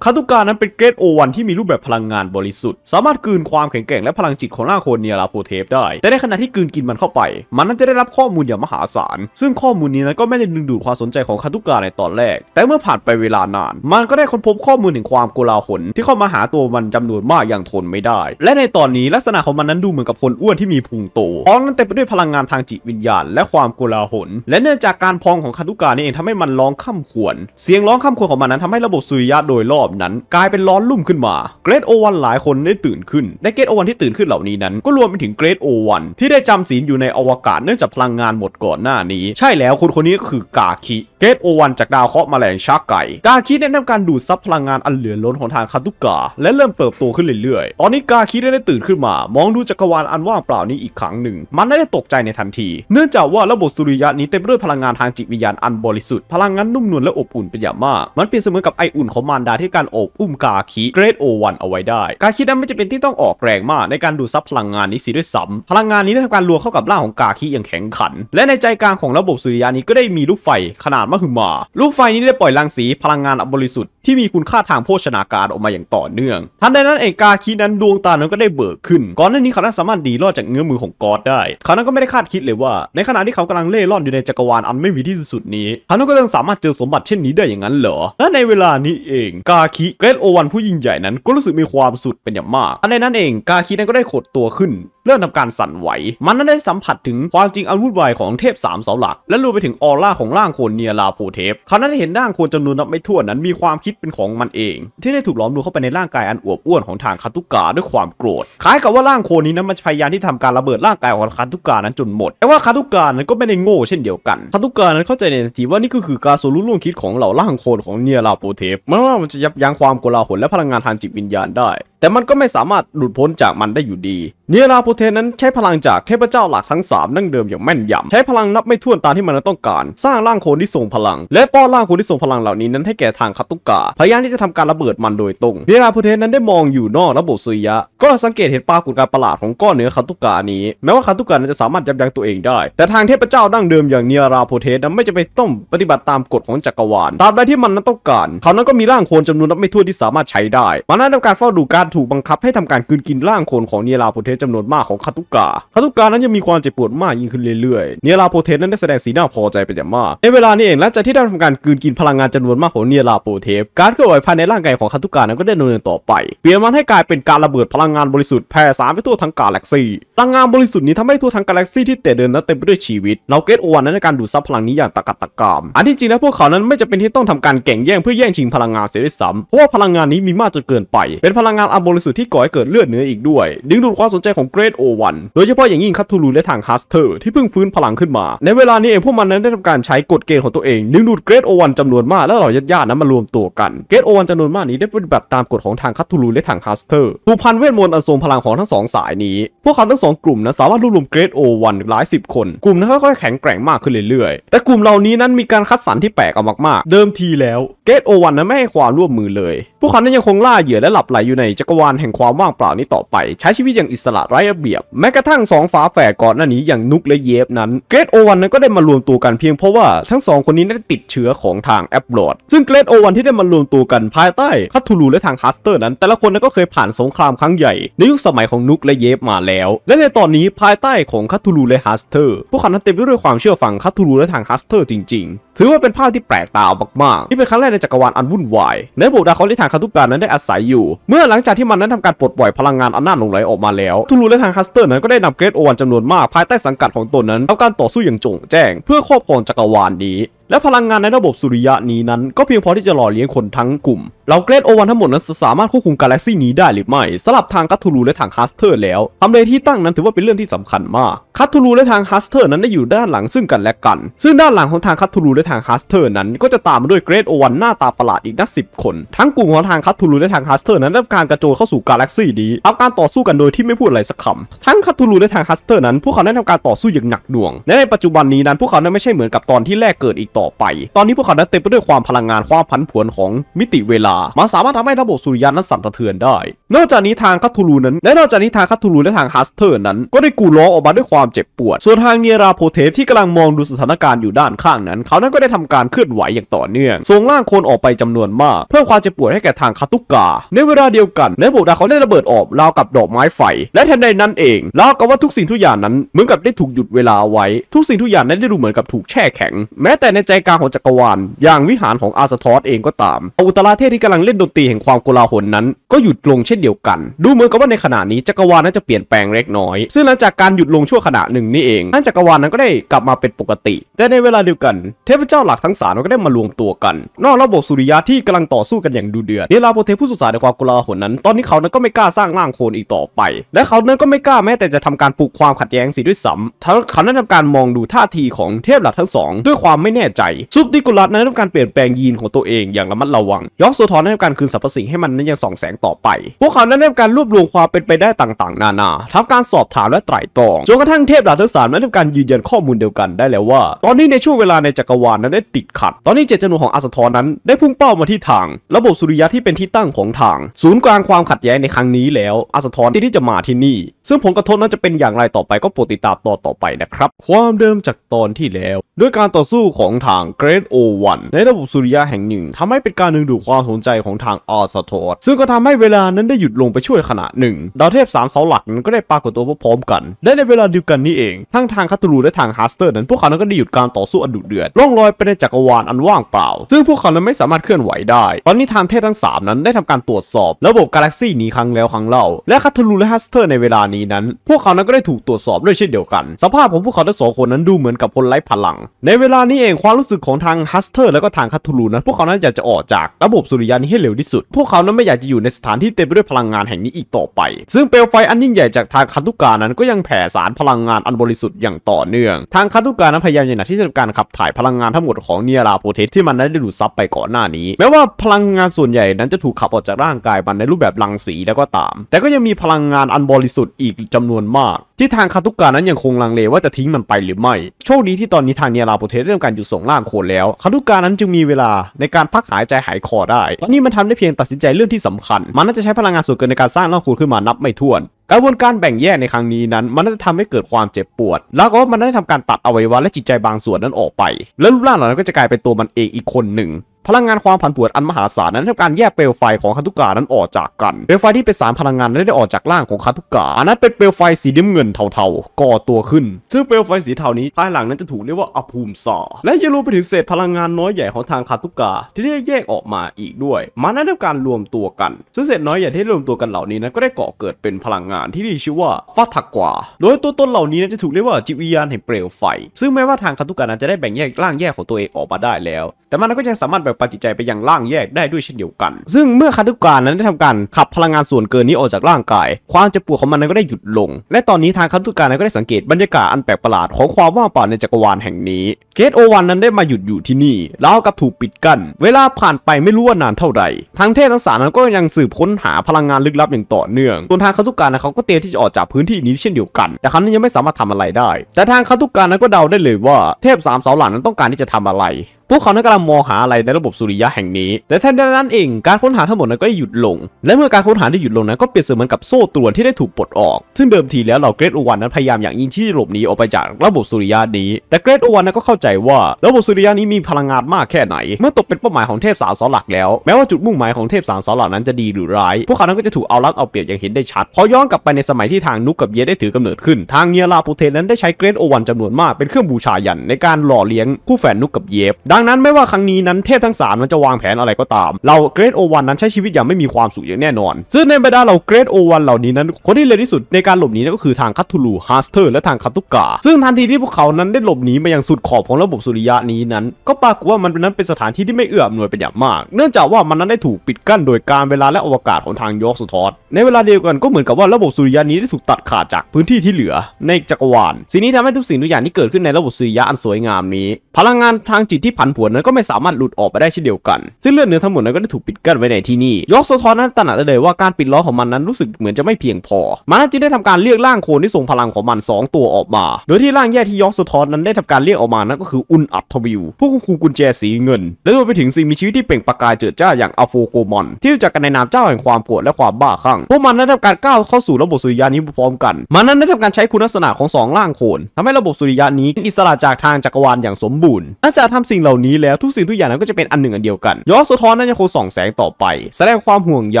คาตุกานั้นเป็นเกรดโอวันที่มีรูปแบบพลังงานบริสุทธิ์ สามารถกืนความแข็งแกร่งและพลังจิตของร้าโคเนียลาโปเทปได้ แต่ในขณะที่กืนกินมันเข้าไป มันนั้นจะได้รับข้อมูลอย่างมหาศาลซึ่งข้อมูลนี้นั้นก็ไม่ได้ดึงดูดความสนใจของคาตุกาในตอนแรก แต่เมื่อผ่านไปเวลานาน มันก็ได้ค้นพบข้อมูลถึงความโกลาหลที่เข้ามาหาตัวมันจำนวนมากอย่างทนไม่ได้ และในตอนนี้ลักษณะของมันนั้นดูเหมือนกับคนอ้วนที่มีพุงโตพองนั้นเต็มไปด้วยพลังงานทางจิตวิญญาณและความโกลาหลและเนื่องจากการพองของคาตุกานี่เองทำให้มันร้ององข้ามขวนเสียงร้องข้ามขวนของมันนั้นทำให้ระบบสุริยะโดยรอบนั้น กลายเป็นร้อนลุ่มขึ้นมาเกรดโอวันหลายคนได้ตื่นขึ้นในเกรดโอวันที่ตื่นขึ้นเหล่านี้นั้น ก็รวมไปถึงเกรดโอวันที่ได้จำศีลอยู่ในอวกาศเนื่องจากพลังงานหมดก่อนหน้านี้ ใช่แล้วคนคนนี้ก็คือกาคิ เกรดโอวันจากดาวเคราะห์มาแหลงชักไก่ กาคิได้ทำการดูดซับพลังงานอันเหลือล้นของทางคาตุกะและเริ่มเติบโตขึ้นเรื่อยๆ ตอนนี้กาคิได้ตื่นขึ้นมา มองดูจักรวาลอันว่างเปล่านี้อีกครั้งหนึ่ง มันได้ตกใจในทันที เนื่องจากว่าระบบสุริยะ นี้เต็มด้วยพลังงานทางจิตวิญญาณอันบริสุทธิ์พลังงานนั้นนุ่มนวลและอบอุ่นเป็นอย่างมาก มันเปรียบเสมือนกับไออุ่นของมารดาที่การอบอุ้มกาคิเกรดโอวันเอาไว้ได้ กาคินั้นไม่จำเป็นที่ต้องออกแรงมากในการดูดซับพลังงานนี้สิด้วยซ้ำพลังงานนี้ได้ทำการรวมเข้ากับร่างของกาคิอย่างแข็งขัน และในใจกลางของระบบสุริยะนี้ก็ได้มีลูกไฟขนาดมหึมา ลูกไฟนี้ได้ปล่อยรังสีพลังงานอบริสุทธิ์ที่มีคุณค่าทางโภชนาการออกมาอย่างต่อเนื่อง ทันใดนั้นเอกาคีนั้นดวงตานั้นก็ได้เบิกขึ้น ก่อนหน้านี้เขานั้สามารถดีรอดจากเงื้อมือของกอดได้ เขานั้นก็ไม่ได้คาดคิดเลยว่าในขณะที่เขากำลังเล่ร่อนอยู่ในจักรวาลอันไม่มีที่สุดนี้เขานั้นก็ยังสามารถเจอสมบัติเช่นนี้ได้อย่างนั้นเหรอและในเวลานี้เองกาคีเกรดโอวันผู้ยิ่งใหญ่นั้นก็รู้สึกมีความสุดเป็นอย่างมาก ทันใดนั้นเองกาคีนั้นก็ได้ขดตัวขึ้นเริ่มทำการสั่นไหว มันนั้นได้สัมผัสถึงความจริงอันวุ่นวายของเทพสามเสาหลัก และรวมไปถึงออร่าของร่างโคนเนียลาโพเทปเขานั้นได้เห็นร่างโคนจำนวนนับไม่ถ้วนนั้นมีความคิดเป็นของมันเอง ที่ได้ถูกหลอมรวมเข้าไปในร่างกายอันอวบอ้วนของทางคาตุกาด้วยความโกรธคล้ายกับว่าร่างโคนนี้นั้นมันพยายามที่ทำการระเบิดร่างกายของคาตุกานั้นจนหมด แต่ว่าคาตุกานั้นก็ไม่ได้โง่เช่นเดียวกันคาตุกานั้นเข้าใจในทันทีว่านี่ก็คือการสูรุ่ล่วงคิดของเหล่าร่างโคนของเนียลาโพเทปไม่ว่ามันจะยับยั้งความโกลาหลและพลังงานทางจิตวิญญาณได้ แต่มันก็ไม่สามารถหลุดพ้นจากมันได้อยู่ดีเนียลาโปเทนนั้นใช้พลังจากเทพเจ้าหลักทั้ง3นั่งเดิมอย่างแม่นยำใช้พลังนับไม่ถ้วนตามที่มันต้องการ สร้างร่างโคนที่ทรงพลัง และป้อนร่างโคนที่ทรงพลังเหล่านี้นั้น ให้แก่ทางคาตุกา พยายามที่จะทำการระเบิดมันโดยตรงเวลาโพเทนนั้นได้มองอยู่นอกระบบสุริยะ ก็สังเกตเห็นปรากฏการประหลาดของก้อนเนื้อคาตุกานี้แม้ว่าคาตุกานั้นจะสามารถยับยั้งตัวเองได้ แต่ทางเทพเจ้าดั้งเดิมอย่างเนียราโพเทนนั้นไม่จะไปต้อง ปฏิบัติตามกฎของจักรวาลตามใดที่มันนั้นต้องการ เขานั้นก็มีร่างโคนจานวนนับไม่ถ้วนที่สามารถใช้ได้มันนั้นทำการเฝ้าดูการถูกบังคับให้ทำการกืนกินร่างโคนของเนียราโพเทสจำนวนมากของคาตุกา คาตุกานั้นยังมีความเจ็บปวดมากยิ่งขึ้นเรื่อยๆ เนียราโปเทสนั้นได้แสดงสีหน้าพอใจเป็นอย่างมาก ในเวลานี้เองหลังจากที่ได้ทำการกืนกินพลังงานจำนวนมากของเนียราโปเทสการเคลื่อนไหวภายในร่างกายของคาตุกานั้นก็ได้ดำเนินต่อไป เปลี่ยนมันให้กลายเป็นการระเบิดพลังงานบริสุทธิ์แผ่สารไปทั่วทั้งกาแล็กซี่พลังงานบริสุทธิ์นี้ทำให้ทั่วทั้งกาแล็กซี่ที่เตะเดินนั้นเต็มไปด้วยชีวิตเราเกตโอวันนั้นในการดูดซับพลังนี้อย่างตะกัดตะกาม อันที่จริงแล้วพวกเขานั้นไม่จะเป็นที่ต้องทำการแข่งแย่งเพื่อแย่งชิงพลังงานเสียด้วยซ้ำเพราะว่าพลังงานนี้มีมากจนเกินไป เป็นพลังงานอันบริสุทธิ์ที่ก่อให้เกิดเลือดเนื้ออีกด้วยดึงดูดความสนใจของเกรสโอวันโดยเฉพาะอย่างยิ่งคัตทูลูและทางฮัสเตอร์ที่เพิ่งฟื้นพลังขึ้นมา ในเวลานี้เองพวกมันนั้นได้ทำการใช้กฎเกณฑ์ของตัวเองดึงดูดเกรดโอวันจำนวนมากและเหล่าญาติๆนั้นมารวมตัวกันเกรดโอวันจำนวนมากนี้ได้ปฏิบัติตามกฎของทางคัตทูลูและทางฮัสเตอร์ผูกพันเวทมนต์อันทรงพลังของทั้งสองสายนี้ พวกเขาทั้งสองกลุ่มนั้นสามารถรวบรวมเกรดโอวันหลายสิบคนกลุ่มนั้นก็แข็งแกร่งมากขึ้นเรื่อย ๆ แต่กลุ่มเหล่านี้นั้นมีการคัดสรรที่แปลกเอามากๆ เดิมทีแล้วเกรดโอวันนั้นไม่ให้ความร่วมมือเลย พวกเขานั้นยังคงล่าเหยื่อและหลับไหลอยู่ในจักรวาลแห่งความว่างเปล่านี้ต่อไป ใช้ชีวิตอย่างอิสระไร้ระเบียบแม้กระทั่ง 2 ฝาแฝดก่อนหน้านี้อย่างนุกและเยฟนั้นเกรดโอวันนั้นก็ได้มารวมตัวกันเพียงเพราะว่าทั้งสองคนนี้ได้ติดเชื้อของทางแอปโหลดซึ่งเกรดโอวันที่ได้มารวมตัวกันภายใต้คัทูลูและทางฮัสเตอร์นั้น แต่ละคนนั้นก็เคยผ่านสงครามครั้งใหญ่ ในยุคสมัยของนุกและเยฟมาแล้ว และในตอนนี้ภายใต้ของคัทูลูและฮัสเตอร์พวกเขานั้นเต็มไปด้วยความเชื่อฟังคัทูลูและทางฮัสเตอร์จริง ๆถือว่าเป็นภาพที่แปลกตามากๆ ที่เป็นครั้งแรกในจักรวาลอันวุ่นวายในบุกดาคอนที่ทางคาตุปานั้นได้อาศัยอยู่ เมื่อหลังจากที่มันนั้นทำการปลดปล่อยพลังงานอันน่าหลงไหลออกมาแล้วทูลูและทางคัสเตอร์นั้นก็ได้นำเกรดโอวันจำนวนมากภายใต้สังกัดของตนนั้นทำการต่อสู้อย่างจงแจ้งเพื่อครอบครองจักรวาลนี้และพลังงานในระบบสุริยะนี้นั้น ก็เพียงพอที่จะหล่อเลี้ยงคนทั้งกลุ่ม เราเกรดโอวันทั้งหมดนั้นสามารถควบคุมกาแล็กซี่นี้ได้หรือไม่สำหรับทางคัตทูลูและทางฮัสเตอร์แล้วทำเลที่ตั้งนั้นถือว่าเป็นเรื่องที่สำคัญมากคัตทูลูและทางฮัสเตอร์นั้นได้อยู่ด้านหลังซึ่งกันและกัน ซึ่งด้านหลังของทางคัตทูลูและทางฮัสเตอร์ นั้น ก็จะตามมาด้วยเกรดโอวันหน้าตาประหลาดอีกนักสิบคนทั้งกลุ่มของทางคัตทูลูและทางฮัสเตอร์นั้นได้การกระโจนเข้าสู่กาแล็กซี่นี้ทำการต่อสู้กันโดยที่ไม่พูดอะไรสักคำทั้งคัตทูลูและทางฮัสเตอร์นั้นพวกเขาได้ทำการต่อสู้อย่างหนักหน่วงและในปัจจุบันนี้นั้นพวกเขาไม่ใช่เหมือนกับตอนที่แรกเกิดอีกต่อต่อไปตอนนี้พวกเขานั้นเต็มไปด้วยความพลังงานความผันผวนของมิติเวลามันสามารถทำให้ระบบสุริยะนั้นสั่นสะเทือนได้ นอกจากนี้ทางคัตทูลูนั้น และนอกจากนี้ทางคัตทูลูและทางฮัสเตอร์นั้น ก็ได้กูร้องออกมาด้วยความเจ็บปวด ส่วนทางเนียราโพเทฟที่กำลังมองดูสถานการณ์อยู่ด้านข้างนั้น เขานั้นก็ได้ทำการเคลื่อนไหวอย่างต่อเนื่องส่งร่างคนออกไปจำนวนมาก เพื่อความเจ็บปวดให้แก่ทางคาตุกา ในเวลาเดียวกันในบกดาเขาได้ระเบิดออกราวกับดอกไม้ไฟและแทนใดนั้นเองราวกับว่าทุกสิ่งทุกอย่างนั้นเหมือนกับได้ถูกหยุดเวลาไว้ทุกสิ่งทุกอย่างนั้นได้ดูเหมือนกับถูกแช่แข็งแม้แต่ในใจกลางของจักรวาลอย่างวิหารของอาสทอสเองก็ตาม อุตราเทพที่กำลังเล่นดนตรีแห่งความโกลาหลนั้นก็หยุดลงเช่นเดียวกัน ดูเหมือนกับว่าในขณะนี้จักรวาลนั้นจะเปลี่ยนแปลงเล็กน้อย ซึ่งหลังจากการหยุดลงชั่วขณะหนึ่งนี่เองนั่นจักรวาลนั้นก็ได้กลับมาเป็นปกติ แต่ในเวลาเดียวกัน เทพเจ้าหลักทั้งสามก็ได้มารวมตัวกัน นอกระบบสุริยะที่กำลังต่อสู้กันอย่างดูเดือด เดลาโปเทผู้สุสานในความกลาหลนั้น ตอนนี้เขานั้นก็ไม่กล้าสร้างร่างโคลนอีกต่อไป และเขานั้นก็ไม่กล้าแม้แต่จะทำการปลุกความขัดแย้งสิด้วยซ้ำเขานั้นทำการมองดูท่าทีของเทพหลักทั้งสอง ด้วยความไม่แน่ใจซุปดิกุลัสนั้นทำการเปลี่ยนแปลงยีนของตัวเองอย่างระมัดระวังยอกโซทอนนั้นทำการคืนสรรพสิ่งให้มันนั้นยังส่องแสงต่อไป พวกเขานั้นได้ทำการรวบรวมความเป็นไปได้ต่างๆ นานาทำการสอบถามและไตร่ตรอง จนกระทั่งเทพดาทั้งสามนั้นทำการยืนยัน ข้อมูลเดียวกันได้แล้วว่า ตอนนี้ในช่วง เวลาในจักรวาลนั้นได้ติดขัด ตอนนี้เจตจำนวนของอัสทรนั้นได้พุ่งเป้ามาที่ทาง ระบบสุริยะที่เป็นที่ตั้งของทาง ศูนย์กลางความขัดแย้งในครั้งนี้แล้วอัสทรที่จะมาที่นี่ ซึ่งผลกระทบนั้นจะเป็นอย่างไรต่อไปก็โปรดติดตามต่อต่อไปนะครับ ความเดิมจากตอนที่แล้ว ด้วยการต่อสู้ของทางเกรดโอวันในระบบสุริยะแห่งหนึ่ง ทำให้เป็นการดึงดูดความสนใจของทางอัสทรซึ่งก็ทำให้ให้เวลานั้นได้หยุดลงไปช่วยขณะหนึ่งดาวเทพ3เสาหลักนั้นก็ได้ปรากฏตัวพร้อมกันและในเวลาเดียวกันนี้เอง ทั้งทางคาตูรูและทางฮาสเตอร์ นั้นพวกเขานั้นก็ได้หยุดการต่อสู้อันดุเดือดล่องลอยไปในจักรวาลอันว่างเปล่า ซึ่งพวกเขานั้นไม่สามารถเคลื่อนไหวได้ตอนนี้ทางเทพทั้ง 3 นั้นได้ทำการตรวจสอบ ระบบกาแล็กซี่นี้ครั้งแล้วครั้งเล่าและคาตูรูและฮาสเตอร์ในเวลานี้นั้น พวกเขานั้นก็ได้ถูกตรวจสอบด้วยเช่นเดียวกัน สภาพของพวกเขาทั้งสองคนนั้นดูเหมือนกับคนไร้พลัง ในเวลานี้เองความรู้สึกของทางฮัสเตอร์ และก็ทางคาตูรูนั้น พวกเขานั้นอยากจะออกจากระบบสุริยะนี้ให้เร็วที่สุด พวกเขานั้นไม่อยากจะอยู่ในสถานที่เต็มไปด้วยพลังงานแห่งนี้อีกต่อไป ซึ่งเปลวไฟอันยิ่งใหญ่จากทางคาตุกานั้นก็ยังแผ่สารพลังงานอันบริสุทธิ์อย่างต่อเนื่อง ทางคาตุกานั้นพยายามอย่างหนักที่จะการขับถ่ายพลังงานทั้งหมดของเนียราโปเทสที่มันได้ดูดซับไปก่อนหน้านี้ แม้ว่าพลังงานส่วนใหญ่นั้นจะถูกขับออกจากร่างกายมันในรูปแบบรังสีแล้วก็ตาม แต่ก็ยังมีพลังงานอันบริสุทธิ์อีกจำนวนมาก ที่ทางคาตุกานั้นยังคงลังเลว่าจะทิ้งมันไปหรือไม่ โชคดีที่ตอนนี้ทางเนียราโปเทสเริ่มการหยุดส่งร่างโคนแล้วคาตุกานั้นจึงมีเวลาในการพักหายใจหายคอ ได้ตอนนี้มันทำได้เพียงตัดสินใจเรื่องที่สำคัญมันน่าจะใช้พลังงานส่วนเกินในการสร้างร่องคูณขึ้นมานับไม่ถ้วน กระบวนการแบ่งแยกในครั้งนี้นั้น มันน่าจะทำให้เกิดความเจ็บปวด แล้วก็มันได้ทำการตัดอวัยวะและจิตใจบางส่วนนั้นออกไป แล้วรูปร่างเหล่านั้นก็จะกลายเป็นตัวมันเองอีกคนหนึ่งพลังงานความผันผวนอันมหาศาลนั้นทำการแยกเปลวไฟของคาตุกานั้นออกจากกันเปลวไฟที่เป็นสารพลังงาน้ได้ออกจากร่างของคาตุกาอันนั้นเป็นเปลวไฟสีด้ำเงินเทาๆ ก่อตัวขึ้น ซึ่งเปลวไฟสีเทานี้ภายหลังนั้นจะถูกเรียกว่าอภูมิสาและยังรวมไปถึงเศษพลังงานน้อยใหญ่ของทางคาตุกาที่ได้แยกออกมาอีกด้วยมันนั้นทำการรวมตัวกันซึ่งเศษน้อยใหญ่ที่รวมตัวกันเหล่านี้นั้นก็ได้ก่อเกิดเป็นพลังงานที่ดีชื่อว่าฟัตกวาโดยตัวตนเหล่านี้นนั้จะถูกเรียกว่าจิตวิญญาณแห่งเปลวไฟ ซึ่งแม้ว่าทางคาตุกานั้นจะได้แบ่งแยกร่างแยกของตัวเองออกมาได้แล้ว แต่มันก็ยังสามารถประจิตใจไปยังร่างแยกได้ด้วยเช่นเดียวกัน ซึ่งเมื่อคันธุการนั้นได้ทำการขับพลังงานส่วนเกินนี้ออกจากร่างกาย ความเจ็บปวดของมันนั้นก็ได้หยุดลง และตอนนี้ทางคันธุการนั้นก็ได้สังเกตบรรยากาศอันแปลกประหลาดของความว่างเปล่าในจักรวาลแห่งนี้ เกตโอวันนั้นได้มาหยุดอยู่ที่นี่ แล้วกับถูกปิดกั้น เวลาผ่านไปไม่รู้ว่านานเท่าไหร่ทางเทพทั้งสามนั้นก็ยังสืบค้นหาพลังงานลึกลับอย่างต่อเนื่องส่วนทางคันธุการนนเขาก็เตรียมที่จะออกจากพื้นที่นี้เช่นเดียวกัน แต่เขานี้นยังไม่สามารถทำอะไรได้ แต่ทางคันธุการนั้นก็เดาได้เลยว่า เทพสามเสาหลานนั้นต้องการที่จะทำอะไรพวกเขานั้นกำลังมองหาอะไรในระบบสุริยะแห่งนี้ แต่แทนนั้นเองการค้นหาทั้งหมดนั้นก็ได้หยุดลง และเมื่อการค้นหาได้หยุดลงนั้นก็เปรียบเสมือนกับโซ่ตรวนที่ได้ถูกปลดออก ซึ่งเดิมทีแล้วเราเกรดโอวันนั้นพยายามอย่างยิ่งที่จะหลบหนีออกไปจากระบบสุริยะนี้ แต่เกรดโอวันนั้นก็เข้าใจว่าระบบสุริยะนี้มีพลังงานมากแค่ไหน เมื่อตกเป็นเป้าหมายของเทพสามสอหลักแล้ว แม้ว่าจุดมุ่งหมายของเทพสามสอหลักนั้นจะดีหรือร้าย พวกเขานั้นก็จะถูกเอาลัดเอาเปรียบอย่างเห็นได้ชัดพอย้อนกลับไป ในสมัยที่ทางนุกกับเยได้ถือกาเนิดขึ้นทางเนียลาปูเทนนั้นได้ใช้เกรดอวันจำนวนมากเป็นเครื่องบูชายัน ในการหล่อเลี้ยงคู่แฝดนุกกับเยดังนั้นไม่ว่าครั้งนี้นั้นเทพทั้ง3นั้นจะวางแผนอะไรก็ตาม เราเกรดโอวันนั้นใช้ชีวิตอย่างไม่มีความสุขอย่างแน่นอน ซึ่งในบรรดาเราเกรดโอวันเหล่านี้นั้น คนที่เร็วที่สุดในการหลบหนีนั่นก็คือ ทางคัตทูลูฮาร์สเตอร์และทางคาตุกา ซึ่งทันทีที่พวกเขานั้นได้หลบหนีมาอย่างสุดขอบของระบบสุริยะนี้นั้น ก็ปรากฏว่ามันเป็นนั้นเป็นสถานที่ที่ไม่เอื้ออำนวยเป็นอย่างมาก เนื่องจากว่ามันนั้นได้ถูกปิดกั้นโดยการเวลาและอวกาศของทางยอร์สทอสในเวลาเดียวกันก็เหมือนกับว่าระบบสุริยะนี้ได้ถูกตัดขาดจากพื้นที่ที่เหลือในจักรวาลสิ่งนี้ทำให้ทุกสิ่งทุกอย่างที่เกิดขึ้นในระบบสุริยะอันสวยงามนี้พลังงานทางจิตที่ผผันผวนนั้นก็ไม่สามารถหลุดออกไปได้เช่นเดียวกัน ซึ่งเลือดเนื้อทั้งหมดนั้นก็ได้ถูกปิดกั้นไว้ในที่นี่ยอกสะท้อนนั้นตระหนักได้เลยว่าการปิดล้อของมันนั้นรู้สึกเหมือนจะไม่เพียงพอ มันจึงได้ทำการเรียกร่างโคนที่ทรงพลังของมัน 2 ตัวออกมา โดยที่ร่างแยกที่ยอกสะท้อนนั้นได้ทำการเรียกออกมานั้นก็คืออุนอัตทวิวผู้ควบคุมกุญแจสีเงิน และรวมไปถึงสิ่งมีชีวิตที่เปล่งประกายเจิดจ้าอย่างอโฟโกมอน ที่รู้จักกันในนามเจ้าแห่งความโกรธและความบ้าคลั่งพวกมันได้ทาการก้าวเข้าสู่ระบบสุริยะนี้พร้อมกันมันนั้นได้ทำการใช้คุณลักษณะของ2ร่างโคนทำให้ระบบสุริยะนี้อิสระจากทางจักรวาลอย่างสมบูรณ์น่าจะทำสิ่งเหล่ล่านี้แล้วทุกสิ่งทุกอย่างนั้นก็จะเป็นอันหนึ่งอันเดียวกัน ยอสโทอนนั้นจะโคส่องแสงต่อไปแสดงความห่วงให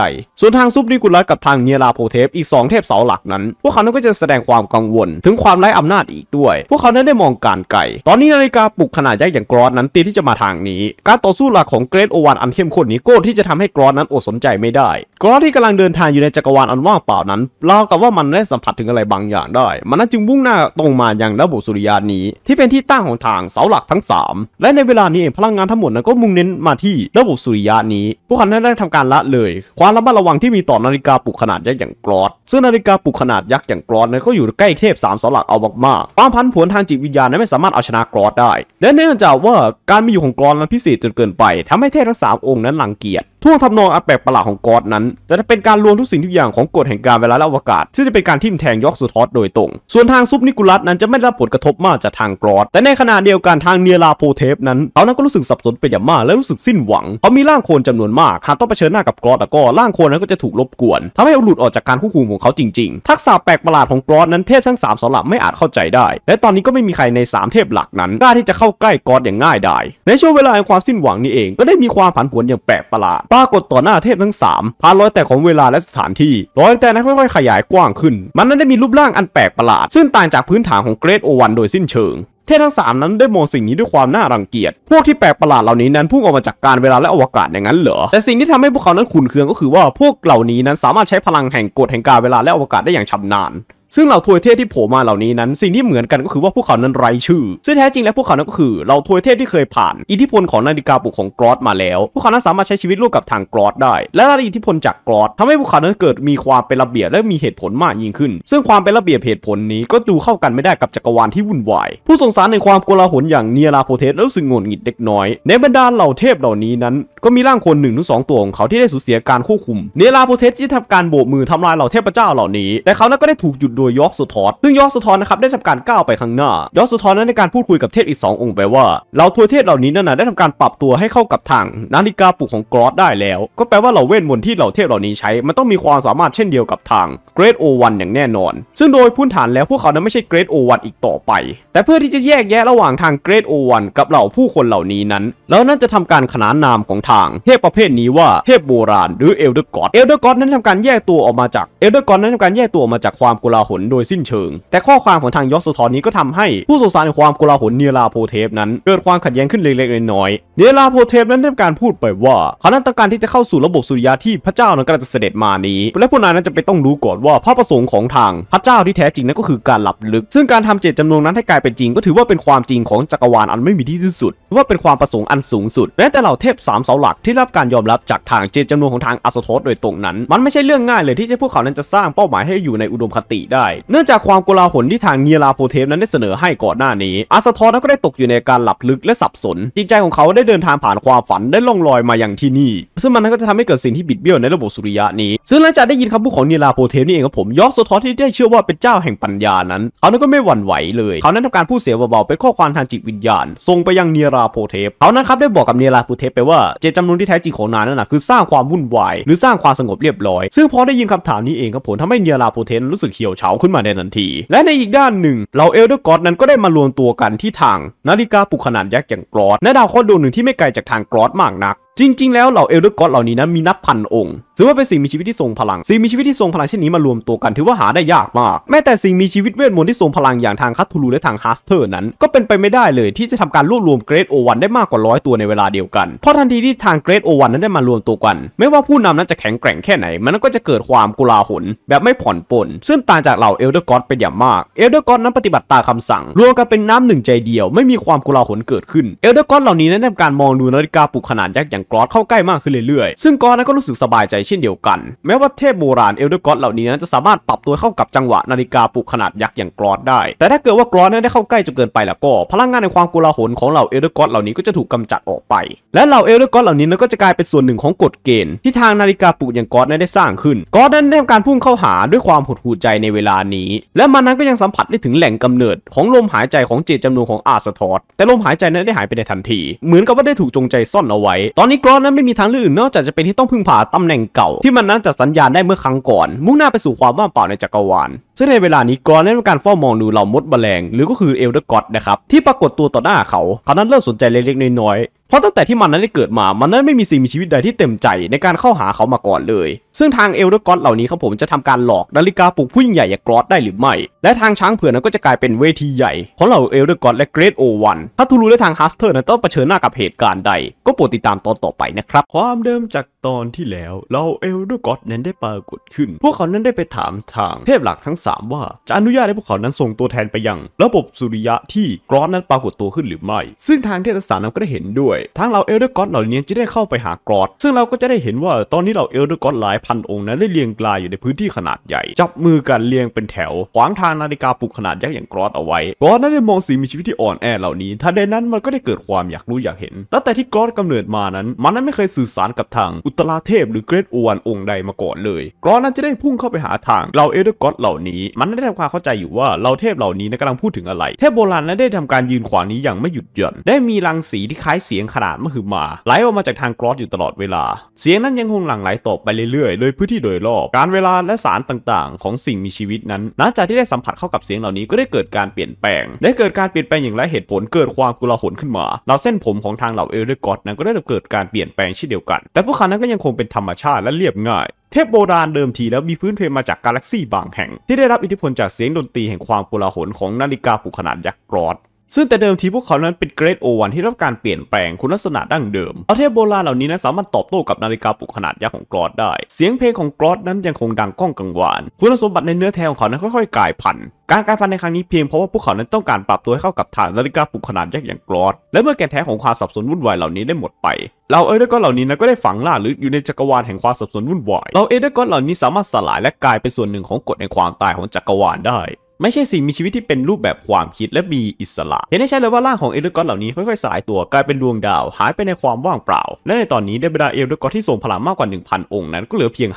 ญ่ ส่วนทางซุปนิกุลัสกับทางเนียราโพเทปอีก2เทพเสาหลักนั้น พวกเขานั้นก็จะแสดงความกังวล ถึงความไร้อำนาจอีกด้วย พวกเขานั้นได้มองการไกลตอนนี้นาฬิกาปลุกขนาดยักษ์อย่างกรอสนั้น ตีที่จะมาทางนี้ การต่อสู้หลักของเกรทโอวานอันเข้มข้นนี้โกดที่จะทำให้กรอสนั้นอดสนใจไม่ได้ กรอสที่กำลังเดินทางอยู่ในจักรวาลอันว่างเปล่านั้นเล่ากับว่ามันได้สัมผัสถึงอะไรบางอย่างได้มันนั้นจึงมุ่งหน้าตรงมายางระบบสุริยานี้ ที่เป็นที่ตั้งของทางเสาหลักทั้ง 3 และในเวลานนี้เองพลังงานทั้งหมดนันก็มุ่งเน้นมาที่ระบบสุริยะนี้พวกเขาได้ทำการละเลย ความระมัดระวังที่มีต่อนาฬิกาปลุกขนาดยักษ์อย่างกรอด ซึ่งนาฬิกาปลุกขนาดยักษ์อย่างกรอดนั้นก็อยู่ใกล้เทพสามสาหลักเอามากๆความพันผวนทางจิตวิญญาณนั้นไม่สามารถเอาชนะกรอดได้ และเนื่องจากว่าการมีอยู่ของกรอดนั้นพิเศษจนเกินไป ทำให้เทพทั้งสามองค์นั้นหลังเกียจท่วงทำนองอันแปลกประหลาดของกอดนั้นจะเป็นการรวมทุกสิ่งทุกอย่างของกฎแห่งการเวลาและอวกาศซึ่งจะเป็นการทิ่มแทงยอกสุทอสโดยตรง ส่วนทางซุปนิกุลัสนั้นจะไม่ได้รับผลกระทบมากจากทางกรอดแต่ในขณะเดียวกันทางเนียราโพเทปนั้นเขานั้นก็รู้สึกสับสนเป็นอย่างมากและรู้สึกสิ้นหวังเขามีร่างโคลนจำนวนมากหากต้องเผชิญหน้ากับกรอดแล้วก็ร่างโคลนนั้นก็จะถูกลบกวนทำให้หลุดออกจากการควบคุมของเขาจริงๆทักษะแปลกประหลาดของกรอดนั้นเทพทั้ง3สามสลับไม่อาจเข้าใจได้และตอนนี้ก็ไม่มีใครใน3เทพหลักนั้นกล้าที่จะเข้าใกล้กรอดอย่างง่ายดายในช่วงเวลาแห่งความสิ้นหวังนี้เองก็ได้มีความผันผวนอย่างแปลกประหลาดปรากฏต่อหน้าเทพทั้ง3่านรอยแตกของเวลาและสถานที่รอยแตกนั้นค่อยๆ ขยายกว้างขึ้น มันนั้นได้มีรูปร่างอันแปลกประหลาด ซึ่งต่างจากพื้นฐานของเกรดโอวันโดยสิ้นเชิงเทพทั้งสามนั้นได้มองสิ่งนี้ด้วยความน่ารังเกียจพวกที่แปลกประหลาดเหล่านี้นั้นพุ่งออกมาจากการเวลาและอวกาศอย่างนั้นเหรอแต่สิ่งที่ทำให้พวกเขานั้นขุนเคืองก็คือว่าพวกเหล่านี้นั้นสามารถใช้พลังแห่งกฎแห่งกาลเวลาและอวกาศได้อย่างชำนาญซึ่งเหล่าทวยเทพที่โผล่มาเหล่านี้นั้นสิ่งที่เหมือนกันก็คือว่าพวกเขานั้นไร้ชื่อ ซึ่งแท้จริงแล้วพวกเขานั้นก็คือเหล่าทวยเทพที่เคยผ่าน อิทธิพลของนาฬิกาปลุกของกรอสมาแล้ว พวกเขานั้นสามารถใช้ชีวิตร่วมกับทางกรอสได้ และรับอิทธิพลจากกรอสทำให้พวกเขานั้นเกิดมีความเป็นระเบียบและมีเหตุผลมากยิ่งขึ้น ซึ่งความเป็นระเบียบเหตุผลนี้ก็ดูเข้ากันไม่ได้กับจักรวาลที่วุ่นวายผู้สงสารในความโกลาหลอย่างเนียราโพเทสรู้สึกง่งิดเล็กน้อย ในบรรดาเหล่าเทพเหล่านี้นั้นก็มีร่างคนหนึ่งถึงสองตัวของเขาที่ได้สูญเสียการควบคุมเนลาโปเทสที่ทำการโบกมือทำลายเหล่าเทพเจ้าเหล่านี้ แต่เขานั้นก็ได้ถูกหยุดโดยยอร์กสทอดซึ่งยอร์กสทอดนะครับได้ทำการก้าวไปข้างหน้า ยอร์กสทอดนั้นในการพูดคุยกับเทพอีก 2 องค์ไปว่า เราทัวเทพเหล่านี้นั่นนะได้ทำการปรับตัวให้เข้ากับทาง นาฬิกาปลุกของกรอสได้แล้ว ก็แปลว่าเหล่าเวทมนต์ที่เหล่าเทพเหล่านี้ใช้มันต้องมีความสามารถเช่นเดียวกับทางเกรดโอวันอย่างแน่นอน ซึ่งโดยพื้นฐานแล้วพวกเขานั้นไม่ใช่เกรดโอวันอีกต่อไป แต่เพื่อที่จะแยกแยะระหว่างทางเกรดโอวันกับเหล่าผู้คนเหล่านี้นั้นแล้วนั่นจะทำการขนานนามของางเทพประเภทนี้ว่าเทพโบราณ หรือเอลเดอร์กอดเอลเดอร์กอดนั้นทำการแยกตัวออกมาจากเอลเดอร์กอดนั้นทำการแยกตัวออกมาจากความกุลาหนโดยสิ้นเชิง แต่ข้อความของทางยอสะทอนนี้ก็ทำให้ผู้สื่อสารในความกุลาหนเนียลาโพเทปนั้นเกิดความขัดแย้งขึ้นเล็กๆน้อยๆเนียลาโพเทปนั้นทำการพูดไปว่าเขานั้นต้องการที่จะเข้าสู่ระบบสุริยะที่พระเจ้านั้นกำลังจะเสด็จมานี้ และผู้นายนั้นจะไปต้องรู้ก่อนว่าพระประสงค์ของทางพระเจ้าที่แท้จริงนั้นก็คือการหลับลึกซึ่งการทำเจตจำนงนั้นให้กลายเป็นจริงก็ถือว่าเป็นความจริงของจักรวาลอันไม่มีที่สิ้นสุดว่าเป็นความประสงค์อันสูงสุดแม้แต่เหล่าเทพสามเสาหลักที่รับการยอมรับจากทางเจจำนวนของทางอาสโทสโดยตรงนั้น มันไม่ใช่เรื่องง่ายเลยที่จะพวกเขานั้นจะสร้างเป้าหมายให้อยู่ในอุดมคติได้ เนื่องจากความกลาหลที่ทางเนียราโพเทฟนั้นได้เสนอให้ก่อนหน้านี้อาสโทสนั้นก็ได้ตกอยู่ในการหลับลึกและสับสน จิตใจของเขาได้เดินทางผ่านความฝันได้ล่องลอยมาอย่างที่นี่ ซึ่งมันก็จะทำให้เกิดสิ่งที่บิดเบี้ยวในระบบสุริยะนี้ ซึ่งหลังจากได้ยินคำพูดของเนียราโพเทฟนี่เองครับผมยอกสโทสที่ได้เชื่อว่าเป็นเจ้าแห่งปัญญานั้นเขานั้นก็ไม่หวั่นไหวเลยเขานั้นทำการพูดเสียเบาๆเป็นข้อความทางจิตวิญญาณส่งไปยังเนียราโพเทฟเขานั้นครับได้บอกกับเนียราโพเทฟไปว่าเจจำนวนที่แท้จริงของนางนั่นหะคือสร้างความวุ่นวาย หรือสร้างความสงบเรียบร้อย ซึ่งพอได้ยินคำถามนี้เองครับผมทำให้เนียราโปเทนรู้สึกเหี่ยวเฉาขึ้นมาในทันที และในอีกด้านหนึ่งเหล่าเอลเดอร์กอดนั้นก็ได้มารวมตัวกันที่ทาง นาฬิกาปลุกขนาดยักษ์อย่างกรอดและดาวข้อดวงหนึ่งที่ไม่ไกลจากทางกรอดมากนักจริง ๆ แล้วเหล่าเอลเดอร์ก็อดเหล่านี้นะมีนับพันองค์ถือว่าเป็นสิ่งมีชีวิตที่ทรงพลัง สิ่งมีชีวิตที่ทรงพลังเช่นนี้มารวมตัวกันถือว่าหาได้ยากมาก แม้แต่สิ่งมีชีวิตเวทมนต์ที่ทรงพลังอย่างทางคัตทูลูและทางฮัสเตอร์ นั้นก็เป็นไปไม่ได้เลยที่จะทำการรวบรวมเกรดโอวันได้มากกว่าร้อยตัวในเวลาเดียวกัน เพราะทันทีที่ทางเกรดโอวันนั้นได้มารวมตัวกัน ไม่ว่าผู้นำนั้นจะแข็งแกร่งแค่ไหน มันก็จะเกิดความกุลาหลแบบไม่ผ่อนปลนซึ่งต่างจากเหล่าเอลเดอร์ก็อดเป็นอย่างมากเอลเดอร์ก็อดนั้นปฏิบัติตามคาสั่ง รวมกันเป็นน้ำหนึ่งใจเดียว ไม่มีความกุลาหลเกิดขึ้นเอลเดอร์ก็อดเหล่านี้นั้นทำการมองดูนาฬิกาปลุกขนาดยักษ์อย่างงกรอดเข้าใกล้มากขึ้นเรื่อยๆ ซึ่งกรอดนั้นก็รู้สึกสบายใจเช่นเดียวกัน แม้ว่าเทพโบราณเอลเดอร์กรอดเหล่านี้นั้นจะสามารถปรับตัวเข้ากับจังหวะนาฬิกาปลุกขนาดยักษ์อย่างกรอดได้ แต่ถ้าเกิดว่ากรอดนั้นได้เข้าใกล้จนเกินไปแล้วก็ พลังงานในความกุลาหลของเหล่าเอลเดอร์กรอดเหล่านี้ก็จะถูกกำาจัดออกไป และเหล่าเอลเดอร์กรอดเหล่านี้นั้นก็จะกลายเป็นส่วนหนึ่งของกฎเกณฑ์ที่ทางนาฬิกาปลุกอย่างกรอดนั้นได้สร้างขึ้นกรอดนั้นได้ทำการพุ่งเข้าหาด้วยความหดหู่ใจในเวลานี้ และมันนั้นก็ยังสัมผัสได้ถึงแหล่งกำเนิด ของลมหายใจของเจตจำนวนของอาสทอสแต่ลมหายใจนั้นได้หายไปในทันที เหมือนกับว่าได้ถูกจงใจซ่อนเอาไว้ตอนนี้กรอสนั้นไม่มีทางเลือกอื่นนอกจากจะเป็นที่ต้องพึ่งพาตำแหน่งเก่าที่มันนั้นจัดสัญญาณได้เมื่อครั้งก่อน มุ่งหน้าไปสู่ความว่างเปล่าในจักรวาลซึ่งในเวลานี้กรอสได้ทำการเฝ้ามองดูเหล่ามดแมลงหรือก็คือเอลเดอร์ก็อตนะครับ ที่ปรากฏตัวต่อหน้าเขาเขานั้นเริ่มสนใจเล็กๆ น้อย ๆเพราะตั้งแต่ที่มันนั้นได้เกิดมา มันนั้นไม่มีสิ่งมีชีวิตใดที่เต็มใจในการเข้าหาเขามาก่อนเลย ซึ่งทางเอลเดอร์ก็อดเหล่านี้ครับผมจะทำการหลอกนาฬิกาปลุกผู้ยิ่งใหญ่อย่างกรอตได้หรือไม่ และทางช้างเผือกนั้นก็จะกลายเป็นเวทีใหญ่ของเหล่าเอลเดอร์ก็อดและเกรดโอวันถ้าทูรูและทางฮัสเตอร์นั้นต้องเผชิญหน้ากับเหตุการณ์ใดก็โปรดติดตามตอนต่อไปนะครับ ความเดิมจากตอนที่แล้วเราเอลดอร์ก็อดนั้นได้ปรากฏขึ้น พวกเขานั้นได้ไปถามทางเทพหลักทั้ง 3 ว่าจะอนุญาตให้พวกเขานั้นส่งตัวแทนไปยัง ระบบสุริยะที่กรอนนั้นปรากฏตัวขึ้นหรือไม่ ซึ่งทางเทพสารนั้นก็ได้เห็นด้วยทางเราเอลดอร์ก็อดเหล่านี้จะได้เข้าไปหากรอด ซึ่งเราก็จะได้เห็นว่าตอนนี้เราเอลดอร์ก็อดหลายพันองค์นั้นได้เรียงรายอยู่ในพื้นที่ขนาดใหญ่ จับมือกันเรียงเป็นแถว ขวางทางนาฬิกาปลุกขนาดยักษ์อย่างกรอดเอาไว้ กรอดนั้นได้มองสิ่งมีชีวิตที่อ่อนแอเหล่านี้ ทันใดนั้นมันก็ได้เกิดความอยากรู้อยากเห็น ตั้งแต่ที่กรอดกำเนิดมานั้นมันนั้นไม่เคยสื่อสารกับทางอุตราเทพหรือเกรดอวนองค์ใดมาก่อนเลย กรอนนั้นจะได้พุ่งเข้าไปหาทางเราเอเดอร์ก็อตเหล่านี้มันได้ทำความเข้าใจอยู่ว่าเราเทพเหล่านี้กำลังพูดถึงอะไรเทพโบราณนั้นได้ทำการยืนขวางนี้อย่างไม่หยุดหย่อน ได้มีรังสีที่คล้ายเสียงขนาด มหึมาไหลออกมาจากทางกรอสอยู่ตลอดเวลา เสียงนั้นยังคงหลั่งไหลต่อไปเรื่อยๆ โดยพื้นที่โดยรอบการเวลาและสารต่างๆ ของสิ่งมีชีวิตนั้นหลังจากที่ได้สัมผัสเข้ากับเสียงเหล่านี้ก็ได้เกิดการเปลี่ยนแปลง ได้เกิดการเปลี่ยนแปลงอย่างไรเหตุผลเกิดความกุลาหลขึ้นมาเราเส้นผมของทางเหล่าเอเดอร์ก็อตนั้นก็ได้เกิดการเปลี่ยนแปลงเช่นเดียวกัน แต่พวกเขานั้นก็ยังคงเป็นธรรมชาติและเรียบง่าย เทพโบราณเดิมทีแล้วมีพื้นเพมาจากกาแล็กซี่บางแห่ง ที่ได้รับอิทธิพลจากเสียงดนตรีแห่งความโกลาหลของนาฬิกาปุกขนาดยักษ์กรอดซึ่งแต่เดิมทีพวกเขานั้นเป็นเกรดโอวันที่รับการเปลี่ยนแปลงคุณลักษณะดั้งเดิม เอาเทพโบราณเหล่านี้นะสามารถตอบโต้กับนาฬิกาปลุกขนาดยักษ์ของกรอดได้ เสียงเพลงของกรอดนั้นยังคงดังก้องกังวาน คุณสมบัติในเนื้อแท้ของเขานั้นค่อยๆกลายพันธุ์การกลายพันธุ์ในครั้งนี้เพียงเพราะว่าพวกเขานั้นต้องการปรับตัวให้เข้ากับฐานนาฬิกาปลุกขนาดยักษ์อย่างกรอด และเมื่อแกนแท้ของความสับสนวุ่นวายเหล่านี้ได้หมดไป เราเอเดอร์กอนเหล่านี้นะก็ได้ฝังล่าลึกอยู่ในจักรวาลแห่งความสับสนวุ่นวายเราเอเดอร์กอนเหล่านี้สามารถสลายและกลายเป็นส่วนหนึ่งของกฎแห่งความตายของจักรวาลได้ไม่ใช่สิ่งมีชีวิตที่เป็นรูปแบบความคิดและมีอิสระ เห็นได้ชัดเลยว่าร่างของเอลเดอร์กอตเหล่านี้ค่อยๆสายตัวกลายเป็นดวงดาวหายไปในความว่างเปล่า และในตอนนี้ได้บรรดาเอลเดอร์กอตที่ทรงพลังมากกว่า 1,000 องค์นั้นก็เหลือเพียง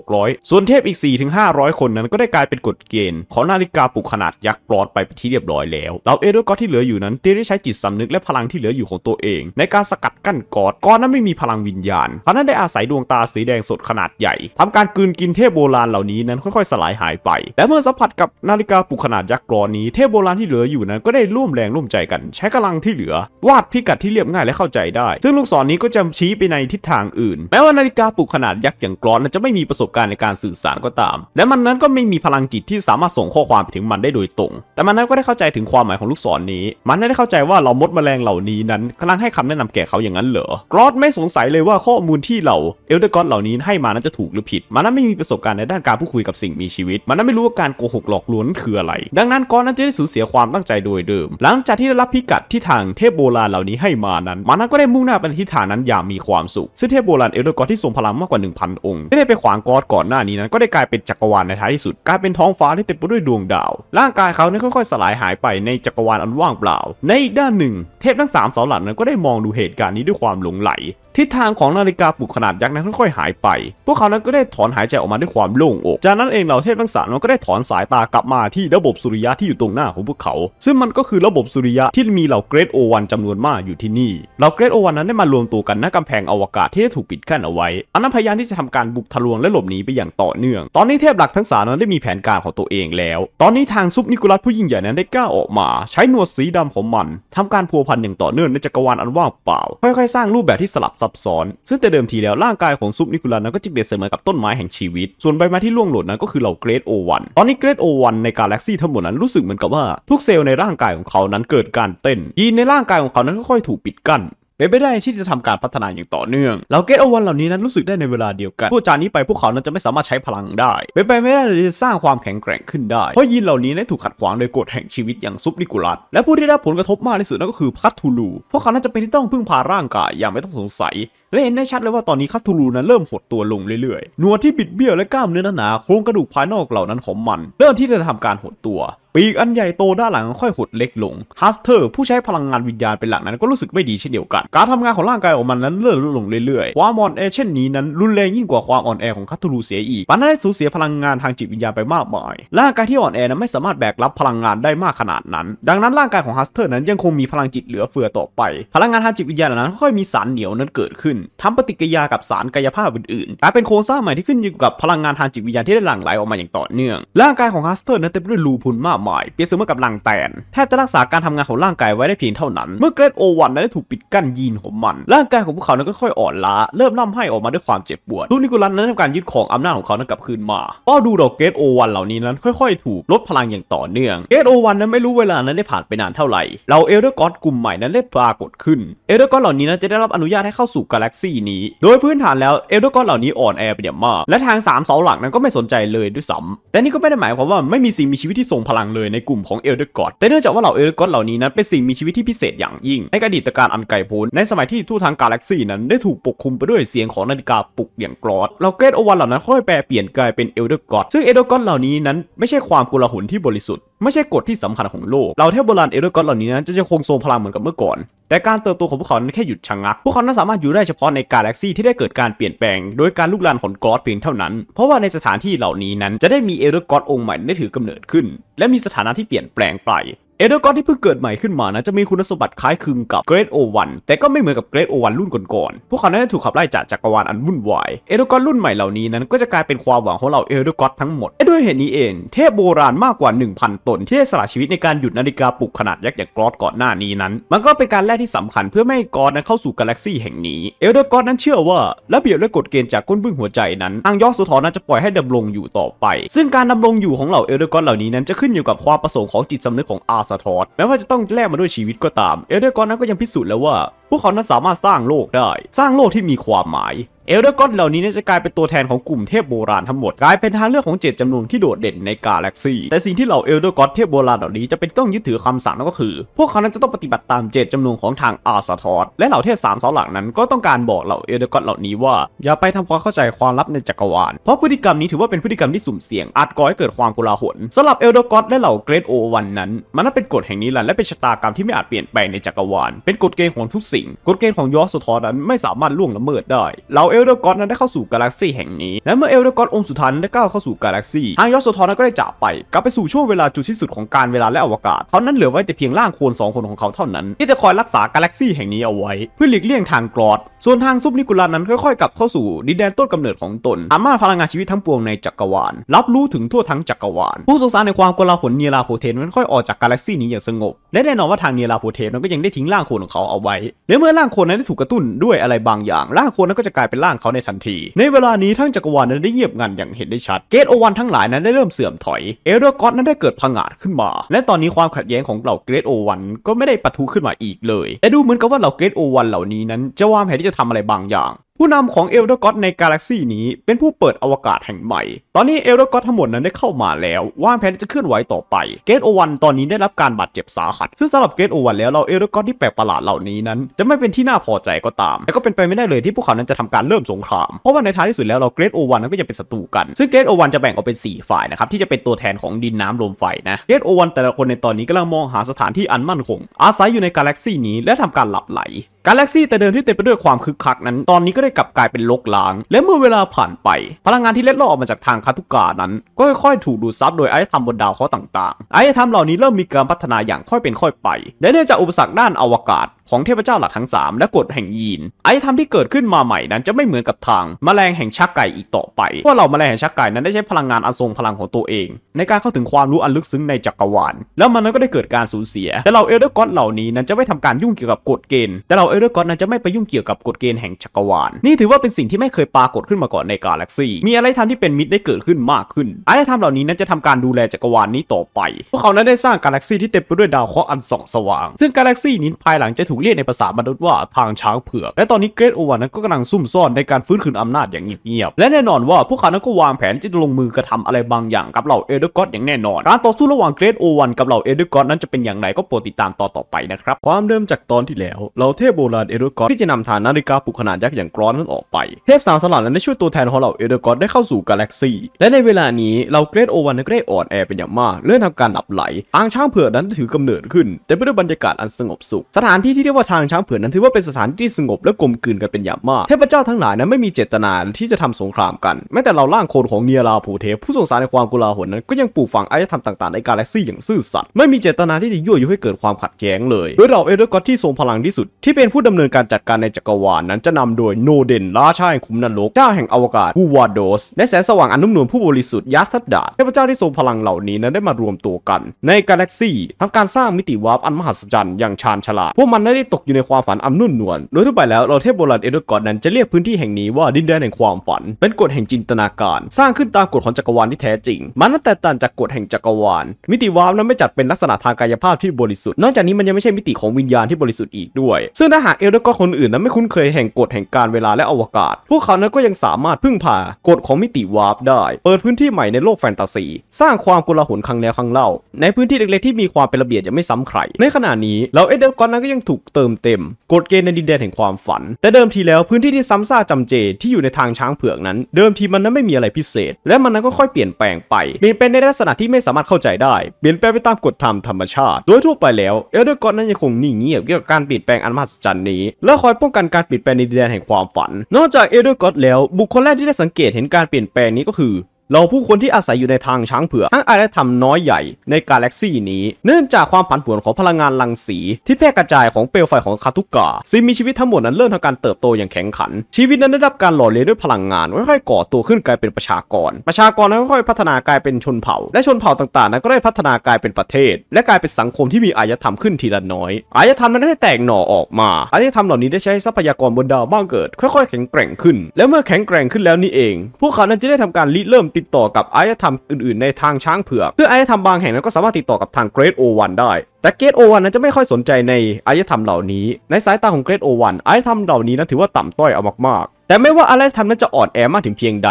5-600 ส่วนเทพอีก4-500 คนนั้นก็ได้กลายเป็นกฎเกณฑ์ ของนาฬิกาปลุกขนาดยักษ์ปลอดไปที่เรียบร้อยแล้วเหล่าเอลเดอร์กอตที่เหลืออยู่นั้นเตรียมได้ใช้จิตสำนึกและพลังที่เหลืออยู่ของตัวเอง ในการสกัดกั้นกอดกอนนั้นไม่มีพลังวิญญาณเพราะนั้นได้อาศัยดวงตาสีแดงสดขนาดใหญ่ทำการกลืนกินเทพโบราณเหล่านี้นั้นค่อยๆสลายหายไปและเมื่อสัมผัสกับนาฬิกาปูขนาดยักษ์กรอนนี้เทพโบราณที่เหลืออยู่นั้นก็ได้ร่วมแรงร่วมใจกัน ใช้กำลังที่เหลือ วาดพิกัดที่เรียบง่ายและเข้าใจได้ ซึ่งลูกศรนนี้ก็จะชี้ไปในทิศทางอื่นแม้ว่านาฬิกาปุกขนาดยักษ์อย่างกรอนนั้นจะไม่มีประสบการณ์ในการสื่อสารก็ตามและมันนั้นก็ไม่มีพลังจิตที่สามารถส่งข้อความไปถึงมันได้โดยตรง แต่มันนั้นก็ได้เข้าใจถึงความหมายของลูกศรนนี้มันได้เข้าใจว่าเรามดแมลงเหล่านี้นั้นกำลังให้คำแนะนำแก่เขาอย่างนั้นเหรอกรอนไม่สงสัยเลยว่าข้อมูลที่เราเอลเดอร์กอนเหล่านี้ให้มานั้นจะถูกหรือผิดมันนั้นไม่มีประสบการณ์ในด้านการพูดคุยกับสิ่งมีชีวิตมันนั้นไม่รู้ว่าการโกหกหลอกลวงคืออะไรดังนั้นกอนนั้นจะได้สูญเสียความตั้งใจโดยเดิม หลังจากที่ได้รับพิกัดที่ทางเทพโบราณเหล่านี้ให้มานั้นมานั้นก็ได้มุ่งหน้าไปทิศทางนั้นอย่างมีความสุข ซึ่งเทพโบราณเอลโดรกอที่ทรงพลังมากกว่า 1000 องค์ที่ได้ไปขวางกอดก่อนหน้านี้นั้นก็ได้กลายเป็นจักรวาลในท้ายที่สุด กลายเป็นท้องฟ้าที่เต็มไปด้วยดวงดาว ร่างกายเขานั้นค่อยๆ สลายหายไปในจักรวาลอันว่างเปล่า ในอีกด้านหนึ่ง เทพทั้ง3เสาหลักนั้นก็ได้มองดูเหตุการณ์นี้ด้วยความหลงไหลทิศทางของนาฬิกาปลุกขนาดยักษ์นั้นค่อยๆ หายไป พวกเขานั้นก็ได้ถอนหายใจออกมาด้วยความโล่งอก จากนั้นเองเหล่าเทพทั้งสามมันก็ได้ถอนสายตากลับมาที่ระบบสุริยะที่อยู่ตรงหน้าของพวกเขา ซึ่งมันก็คือระบบสุริยะที่มีเหล่าเกรดโอวันจำนวนมากอยู่ที่นี่ เหล่าเกรดโอวันนั้นได้มารวมตัวกันณกำแพงอวกาศที่ได้ถูกปิดกั้นเอาไว้อันนั้นพยายามที่จะทำการบุกทะลวงและหลบหนีไปอย่างต่อเนื่อง ตอนนี้เทพหลักทั้งสามนั้นได้มีแผนการของตัวเองแล้ว ตอนนี้ทางซุปนิโคลัสผู้ยิ่งใหญ่นั้นได้กล้าออกมา ใช้หนวดสีดำของมันทำการพัวพันอย่างต่อเนื่องในจักรวาลอันว่างเปล่าค่อยๆสร้างรูปแบบที่สลับซับซ้อน ซึ่งแต่เดิมทีแล้วร่างกายของซุปนิคุลันนั้นก็จะเปรียบเสมือนกับต้นไม้แห่งชีวิต ส่วนใบไม้ที่ร่วงหล่นนั้นก็คือเหล่าเกรดโอวันตอนนี้เกรดโอวันในกาแล็กซี่ทั้งหมดนั้นรู้สึกเหมือนกับว่า ทุกเซลล์ในร่างกายของเขานั้นเกิดการเต้น ยีนในร่างกายของเขานั้นค่อยๆถูกปิดกั้นเป็นไปได้ที่จะทำการพัฒนาอย่างต่อเนื่อง เราเกตเอาวันเหล่านี้นั้นรู้สึกได้ในเวลาเดียวกัน ผู้จานี้ไปพวกเขานั้นจะไม่สามารถใช้พลังได้เป็นไปไม่ได้เลยจะสร้างความแข็งแกร่งขึ้นได้ เพราะยีนเหล่านี้ได้ถูกขัดขวางโดยกฎแห่งชีวิตอย่างซุปนิกุลัสและผู้ที่ได้ผลกระทบมากที่สุดนั่นก็คือพัททูลูพวกเขาน้าจะเป็นที่ต้องพึ่งพาร่างกายอย่างไม่ต้องสงสัยและเห็นได้ชัดเลยว่าตอนนี้คาทูลูนั้นเริ่มหดตัวลงเรื่อยๆ หนวดที่บิดเบี้ยวและกล้ามเนื้อหนาโครงกระดูกภายนอกเหล่านั้นของมัน เริ่มที่จะทำการหดตัว ปีกอันใหญ่โตด้านหลังค่อยหดเล็กลง ฮัสเตอร์ผู้ใช้พลังงานวิญญาณเป็นหลักนั้นก็รู้สึกไม่ดีเช่นเดียวกัน การทำงานของร่างกายของมันนั้นเริ่มลดลงเรื่อยๆ ความอ่อนแอเช่นนี้นั้นรุนแรงยิ่งกว่าความอ่อนแอของคาทูลูเสียอีกมันได้สูญเสียพลังงานทางจิตวิญญาณไปมากมายร่างกายที่อ่อนแอนั้นไม่สามารถแบกรับพลังงานได้มากขนาดนั้น ดังนั้นร่างกายของฮัสเตอร์นั้นยังคงมีพลังจิตเหลือเฟือต่อไปพลังงานทางจิตวิญญาณนั้นค่อยมีสารเหนียวนั้นเกิดขึ้นทำปฏิกิริยากับสารกายภาพอื่นๆกลายเป็นโครงสร้างใหม่ที่ขึ้นอยู่กับพลังงานทางจิตวิญญาณที่ได้หลั่งไหลออกมาอย่างต่อเนื่อง ร่างกายของฮัสเตอร์นั้นเต็มไปด้วยรูพุนมากมายเปรียบเสมือนกับลังแตนแทบจะรักษาการทำงานของร่างกายไว้ได้เพียงเท่านั้น เมื่อเกรดโอวันนั้นได้ถูกปิดกั้นยีนของมัน ร่างกายของพวกเขานั้นก็ค่อยอ่อนล้าเริ่มน่ำให้ออกมาด้วยความเจ็บปวดทุกนิกุลันนั้นทำการยึดของอำนาจของเขานั้นกลับคืนมาก็ดูดอกเกรดโอวันเหล่านี้นั้นค่อยๆ ถูกลดพลังอย่างต่อเนื่อง เกรดโอวันนั้นไม่รู้เวลานั้นได้ผ่านไปนานเท่าไหร่เราเอลเดอร์กอตกลุ่มใหม่นั้นได้ปรากฏขึ้นเอลเดอร์กอตเหล่านี้นั้นจะได้รับอนุญาตให้เข้าสู่กาแลกซี่นี้โดยพื้นฐานแล้วเอลเดอร์กอนเหล่านี้อ่อนแอไปเดี่ยมากและทาง3เสาหลักนั้นก็ไม่สนใจเลยด้วยซ้ำแต่นี่ก็ไม่ได้หมายความว่าไม่มีสิ่งมีชีวิตที่ทรงพลังเลยในกลุ่มของเอลเดอร์กอนแต่เนื่องจากว่าเหล่าเอลเดอร์กอนเหล่านี้นั้น เป็นสิ่งมีชีวิตที่พิเศษอย่างยิ่ง ในอดีตการอันไกลโพ้น ในสมัยที่ทู่ทางกาแล็กซี่นั้นได้ถูกปกคลุมไปด้วยเสียงของนาฬิกาปลุกอย่างกรอดเราเกรดโอวันเหล่านั้นค่อยแปลเปลี่ยนกลายเป็นเอลเดอร์กอนซึ่งเอลเดอร์กอนเหล่านี้นั้น ไม่ใช่ความกุลาหุนที่บริสุทธิ์ไม่ใช่กฎที่สำคัญของโลกเราเทพโบราณเอเดอร์กเหล่านี้นะจะยังคงทรงพลังเหมือนกับเมื่อก่อน แต่การเติบโตของพวกเขานั้นแค่หยุดชะงัก พวกเขานั้นสามารถอยู่ได้เฉพาะในกาแล็กซีที่ได้เกิดการเปลี่ยนแปลงโดยการลุกลานของกอสเพียงเท่านั้น เพราะว่าในสถานที่เหล่านี้นั้นจะได้มีเอเดอร์กอตองค์ใหม่ได้ถือกำเนิดขึ้น และมีสถานะที่เปลี่ยนแปลงไปเอเดอร์กอนที่เพิ่งเกิดใหม่ขึ้นมานะจะมีคุณสมบัติคล้ายคลึงกับเกรดโอวันแต่ก็ไม่เหมือนกับเกรดโอวันรุ่นก่อนๆ พวกเขาได้ถูกขับไล่จากจักรวาลอันวุ่นวายเอเดอร์กอนรุ่นใหม่เหล่านี้นั้นก็จะกลายเป็นความหวังของเราเอเดอร์กอนทั้งหมดด้วยเหตุนี้เอง เทพโบราณมากกว่า 1,000 ตนที่ได้สละชีวิตในการหยุดนาฬิกาปลุกขนาดยักษ์อย่างกรอดก่อนหน้านี้นั้น มันก็เป็นการแลกที่สำคัญเพื่อไม่ให้กอนนั้นเข้าสู่กาแล็กซี่แห่งนี้เอเดอร์กอนนั้นเชื่อว่าระเบียบและกฎเกณฑ์จากก้นบึ้งหัวใจนั้นอังยอสุธรนั้นจะปล่อยให้ดำรงอยู่ต่อไป ซึ่งการดำรงอยู่ของเหล่าเอเดอร์กอนเหล่านี้นั้นจะขึ้นอยู่กับความประสงค์ของจิตสำนึกของอาสะทอดแม้ว่าจะต้องแลกมาด้วยชีวิตก็ตาม เอเดอร์กอนนั้นก็ยังพิสูจน์แล้วว่าพวกเขานั้นสามารถสร้างโลกได้ สร้างโลกที่มีความหมาย เอลเดอร์ก็อนเหล่านี้จะกลายเป็นตัวแทนของกลุ่มเทพโบราณทั้งหมด กลายเป็นทางเลือกของเจ็ดจำนวนที่โดดเด่นในกาแล็กซี แต่สิ่งที่เหล่าเอลเดอร์ก็อนเทพโบราณเหล่านี้จะเป็นต้องยึดถือคำสั่งนั่นก็คือ พวกเขานั้นจะต้องปฏิบัติตามเจ็ดจำนวนของทางอาสาทอดและเหล่าเทพสามเสาหลักนั้นก็ต้องการบอกเหล่าเอลเดอร์ก็อนเหล่านี้ว่า อย่าไปทำความเข้าใจความลับในจักรวาล เพราะพฤติกรรมนี้ถือว่าเป็นพฤติกรรมที่สุ่มเสี่ยง อาจก่อให้เกิดความโกลาหลสำหรับเอลเดอร์ก็อนและเหล่าเกรดโอวันนั้น มันนั้นเป็นกฎแห่งนี้และเป็นชะตากรรมที่ไม่อาจเปลี่ยนแปลงในจักรวาล เป็นกฎเกณฑ์ของทุกสิ่งกฎเกณฑ์ของยอสทอนั้นไม่สามารถล่วงละเมิดได้ เหล่าเอลเดอร์ก็อดนั้นได้เข้าสู่กาแล็กซี่แห่งนี้ และเมื่อเอลเดอร์ก็อดองค์สุดท้ายได้ก้าวเข้าสู่กาแล็กซี่ทางยอสทอนั้นก็ได้จากไปกลับไปสู่ช่วงเวลาจุดที่สุดของการเวลาและอวกาศเขานั้นเหลือไว้แต่เพียงร่างโคนสองคนของเขาเท่านั้นที่จะคอยรักษากาแล็กซี่แห่งนี้เอาไว้เพื่อหลีกเลี่ยงทางกรอด ส่วนทางซุปนิกุลานั้นค่อยๆกลับเข้าสู่ดินแดนต้นกำเนิดของตนสามารถพลังงานชีวิตทั้งปวงในจักรวาลรับรู้ถึงทั่วทั้งจักรวาลผู้สงสารในความกลาหลเนียราโพเทนนั้นค่อยออกจากกาแล็กซีนี้อย่างสงบและแน่นอนว่าทางเนียราโพเทนนั้นก็ยังได้ทิ้งร่างโคนของเขาเอาไว้และเมื่อร่างคนนั้นได้ถูกกระตุ้นด้วยอะไรบางอย่างร่างคนนั้นก็จะกลายเป็นร่างเขาในทันที ในเวลานี้ทั้งจักรวาลนั้นได้เงียบงันอย่างเห็นได้ชัดเกตโอวันทั้งหลายนั้นได้เริ่มเสื่อมถอยเอลดอร์ก็อดนั้นได้เกิดพังอาจขึ้นมา และตอนนี้ความขัดแย้งของเหล่าเกรดโอวันก็ไม่ได้ปะทุขึ้นมาอีกเลย แต่ดูเหมือนกับว่าเหล่าเกรดโอวันเหล่านี้นั้นจะวางแผนที่จะทำอะไรบางอย่างผู้นำของเอลเดอร์ก็อในกาแล็กซีนี้เป็นผู้เปิดอวกาศแห่งใหม่ ตอนนี้เอลเดอร์ก็ทั้งหมดนั้นได้เข้ามาแล้ววางแผนจะเคลื่อนไหวต่อไป เกตโอวันตอนนี้ได้รับการบาดเจ็บสาหัส ซึ่งสำหรับเกตโอวันแล้วเราเอลเดอร์ก็ที่แปลกประหลาดเหล่านี้นั้นจะไม่เป็นที่น่าพอใจก็ตาม แต่ก็เป็นไปไม่ได้เลยที่พวกเขานั้นจะทำการเริ่มสงคราม เพราะว่าในท้ายที่สุดแล้วเราเกรตโอวันนั้นก็จะเป็นศัตรูกัน ซึ่งเกรตโอวันจะแบ่งออกเป็น4ฝ่ายนะครับที่จะเป็นตัวแทนของดินน้ำลมไฟนะ เกรตโอวันแต่ละคนในตอนนี้กำลังมองหาสถานที่อันมั่นคง อาศัยอยู่ในกาแล็กซีนี้และทำการหลับไหลกาแล็กซี่แต่เดิมที่เต็มไปด้วยความคึกคักนั้น ตอนนี้ก็ได้กลับกลายเป็นลกล้าง และเมื่อเวลาผ่านไป พลังงานที่เล็ดลอดออกมาจากทางคาทุกานั้น ก็ค่อยๆถูกดูดซับโดยไอาธรรมบนดาวเคราะห์ต่างๆ ไอาธรรมเหล่านี้เริ่มมีการพัฒนาอย่างค่อยเป็นค่อยไป และเนื่องจากอุปสรรคด้านอวกาศของเทพเจ้าหลักทั้ง 3 และกฎแห่งยีนไอ้ธรรมที่เกิดขึ้นมาใหม่นั้นจะไม่เหมือนกับทางมแมลงแห่งชักไก่อีกต่อไป เพราะเราแมลงแห่ง ชักไก่ นั้นได้ใช้พลังงานอันทรงพลังของตัวเอง ในการเข้าถึงความรู้อันลึกซึ้งในจักรวาล แล้วมันนั้นก็ได้เกิดการสูญเสีย แต่เราเอเดอร์ก็อดเหล่านี้นั้นจะไม่ทำการยุ่งเกี่ยวกับกฎเกณฑ์ แต่เราเอเดอร์ก็อดนั้นจะไม่ไปยุ่งเกี่ยวกับกฎเกณฑ์แห่งจักรวาล นี่ถือว่าเป็นสิ่งที่ไม่เคยปรากฏขึ้นมาก่อนในกาแล็กซี มีอะไรทำที่เป็นมิตรได้เกิดขึ้นมากขึ้นอ้ธรรมเหล่านี้นั้นจะทำการดูแลจักรวาลนี้ต่อไปพวกเขานั้นได้สร้างกาแล็กซีที่เต็มไปด้วยดาวเคราะห์อันส่องสว่าง ซึ่งกาแล็กซีนี้ภายหลังจะถูกเรียกในภาษามนุษย์ว่าทางช้างเผือก และตอนนี้เกรทโอวันนั้นก็กำลังซุ่มซ่อน ในการฟื้นคืนอำนาจอย่างเงียบๆและแน่นอนว่าพวกเขานั้นก็วางแผนที่จะลงมือกระทำอะไรบางอย่างกับเหล่าเอเดอร์กอตอย่างแน่นอน การต่อสู้ระหว่างเกรทโอวัน กับเหล่าเอเดอร์กอตนั้นจะเป็นอย่างไรก็โปรดติดตามต่อต่อไปนะครับ ความเริ่มจากตอนที่แล้วเราเทพโบราณเอเดอร์กอตที่จะนำฐานนาฬิกาปลุกขนาดยักษ์อย่างกรอนนั้นออกไป เทพสามสลัดนั้นได้ช่วยตัวแทนของเหล่าเอเดอร์กอตได้เข้าสู่กาแล็กซี และในเวลานี้เราเกรทโอวันก็ได้อ่อนแอเป็นอย่างมาก เรื่องทาการหลับไหล ทางช้างเผือกนั้นถือกำเนิดขึ้นแต่ด้วยบรรยากาศอันสงบสุขสถานที่ทที่เรียกว่าทางช้างเผือกนั้นถือว่าเป็นสถานที่สงบและกลมกลืนกันเป็นอย่างมากเทพเจ้าทั้งหลายนั้นไม่มีเจตนาที่จะทำสงครามกันแม้แต่เราล่างโคนของเนียราผูเทพผู้สงสารในความกุลาหลนั้นก็ยังปลูกฝังอารยธรรมต่างๆในกาแล็กซี่อย่างซื่อสัตย์ไม่มีเจตนาที่จะยั่วยุให้เกิดความขัดแย้งเลยโดยเราเอเดอร์ก็ที่ทรงพลังที่สุด ที่เป็นผู้ดำเนินการจัดการในจักรวาลนั้นจะนำโดยโนเดนราชาแห่งคุมนรกเจ้าแห่งอวกาศฮูวาโดสและแสงสว่างอันนุ่มนวลผู้บริสุทธิ์ยักษ์ทัดดาเทพเจ้าที่ทรงพลังเหล่านี้นั้นได้มารวมตัวกันในกาแล็กซี่ทำการสร้างมิติวาร์ปอันมหัศจรรย์อย่างชาญฉลาดพวกมันน้และได้ตกอยู่ในความฝันอันนุ่นนวล โดยทั่วไปแล้วเราเทพโบราณเอโดกอดนั้นจะเรียกพื้นที่แห่งนี้ว่าดินแดนแห่งความฝัน เป็นกฎแห่งจินตนาการ สร้างขึ้นตามกฎของจักรวาลที่แท้จริง มันนั้นแตกต่างจากกฎแห่งจักรวาลมิติวาร์ปนั้นไม่จัดเป็นลักษณะทางกายภาพที่บริสุทธิ์นอกจากนี้มันยังไม่ใช่มิติของวิญญาณที่บริสุทธิ์อีกด้วย ซึ่งถ้าหากเอโดดอร์คนอื่นนั้นไม่คุ้นเคยแห่งกฎแห่งการเวลาและอวกาศ พวกเขานั้นก็ยังสามารถพึ่งพากฎของมิติวาร์ปได้เปิดพื้นที่ใหม่ในโลกแฟนตาซีสร้างความกลาหลครั้งแล้วครั้งเล่า ในพื้นที่เล็กๆ ที่มีความเป็นระเบียบยังไม่ซ้ำใคร ในขณะนี้เราเอเดอร์กอนนั้นก็ยังถูกเติมเต็ม กฎเกณฑ์ในดินแดนแห่งความฝัน แต่เดิมทีแล้วพื้นที่ที่ซ้ำซากจำเจที่อยู่ในทางช้างเผือกนั้น เดิมทีมันนั้นไม่มีอะไรพิเศษ และมันนั้นก็ค่อยเปลี่ยนแปลงไป เปลี่ยนแปลงในลักษณะที่ไม่สามารถเข้าใจได้ เปลี่ยนแปลงไปตามกฎธรรมธรรมชาติ โดยทั่วไปแล้วเอลเดอร์กอ์นั้นยังคงนิ่งเงียบเกี่ยวกับการเปลี่ยนแปลงอันมหัศจรรย์นี้ และคอยป้องกันการเปลี่ยนแปลงในดินแดนแห่งความฝัน นอกจากเอลเดอร์กอนแล้วบุคคลแรกที่ได้สังเกตเห็นการเปลี่ยนแปลงนี้ก็คือเราผู้คนที่อาศัยอยู่ในทางช้างเผือกทั้งอารยธรรมน้อยใหญ่ในกาแล็กซี่นี้ เนื่องจากความผันผวนของพลังงานรังสี ที่แพร่กระจายของเปลวไฟของคาทุกาซึ่งมีชีวิตทั้งหมดนั้นเริ่มทำการเติบโตอย่างแข็งขัน ชีวิตนั้นได้รับการหล่อเลี้ยงด้วยพลังงาน ค่อยๆก่อตัวขึ้นกลายเป็นประชากร ประชากรนั้นค่อยๆพัฒนากลายเป็นชนเผ่า และชนเผ่าต่างๆ นั้นก็ได้พัฒนากลายเป็นประเทศ และกลายเป็นสังคมที่มีอารยธรรมขึ้นทีละน้อย อารยธรรมนั้นได้แตกหน่อออกมาอารยธรรมเหล่านี้ได้ใช้ทรัพยากรบนดาวบ้างเกิด ค่อยๆแข็งแกร่งขึ้น แลวเมื่อแข็งแกร่งขึ้นแล้วนี่เองพวกเขานั้นจะได้ทำการริเริ่มติติดต่อกับอารยธรรมอื่นๆในทางช้างเผือกซึ่งอารยธรรมบางแห่งนั้นก็สามารถติดต่อกับทางเกรดโอวันได้ แต่เกรดโอวันนั้นจะไม่ค่อยสนใจในอารยธรรมเหล่านี้ในสายตาของเกรดโอวันอารยธรรมเหล่านี้นั้นถือว่าต่ำต้อยเอามากๆแต่ไม่ว่าอารยธรรมนั้นจะอ่อนแอมากถึงเพียงใด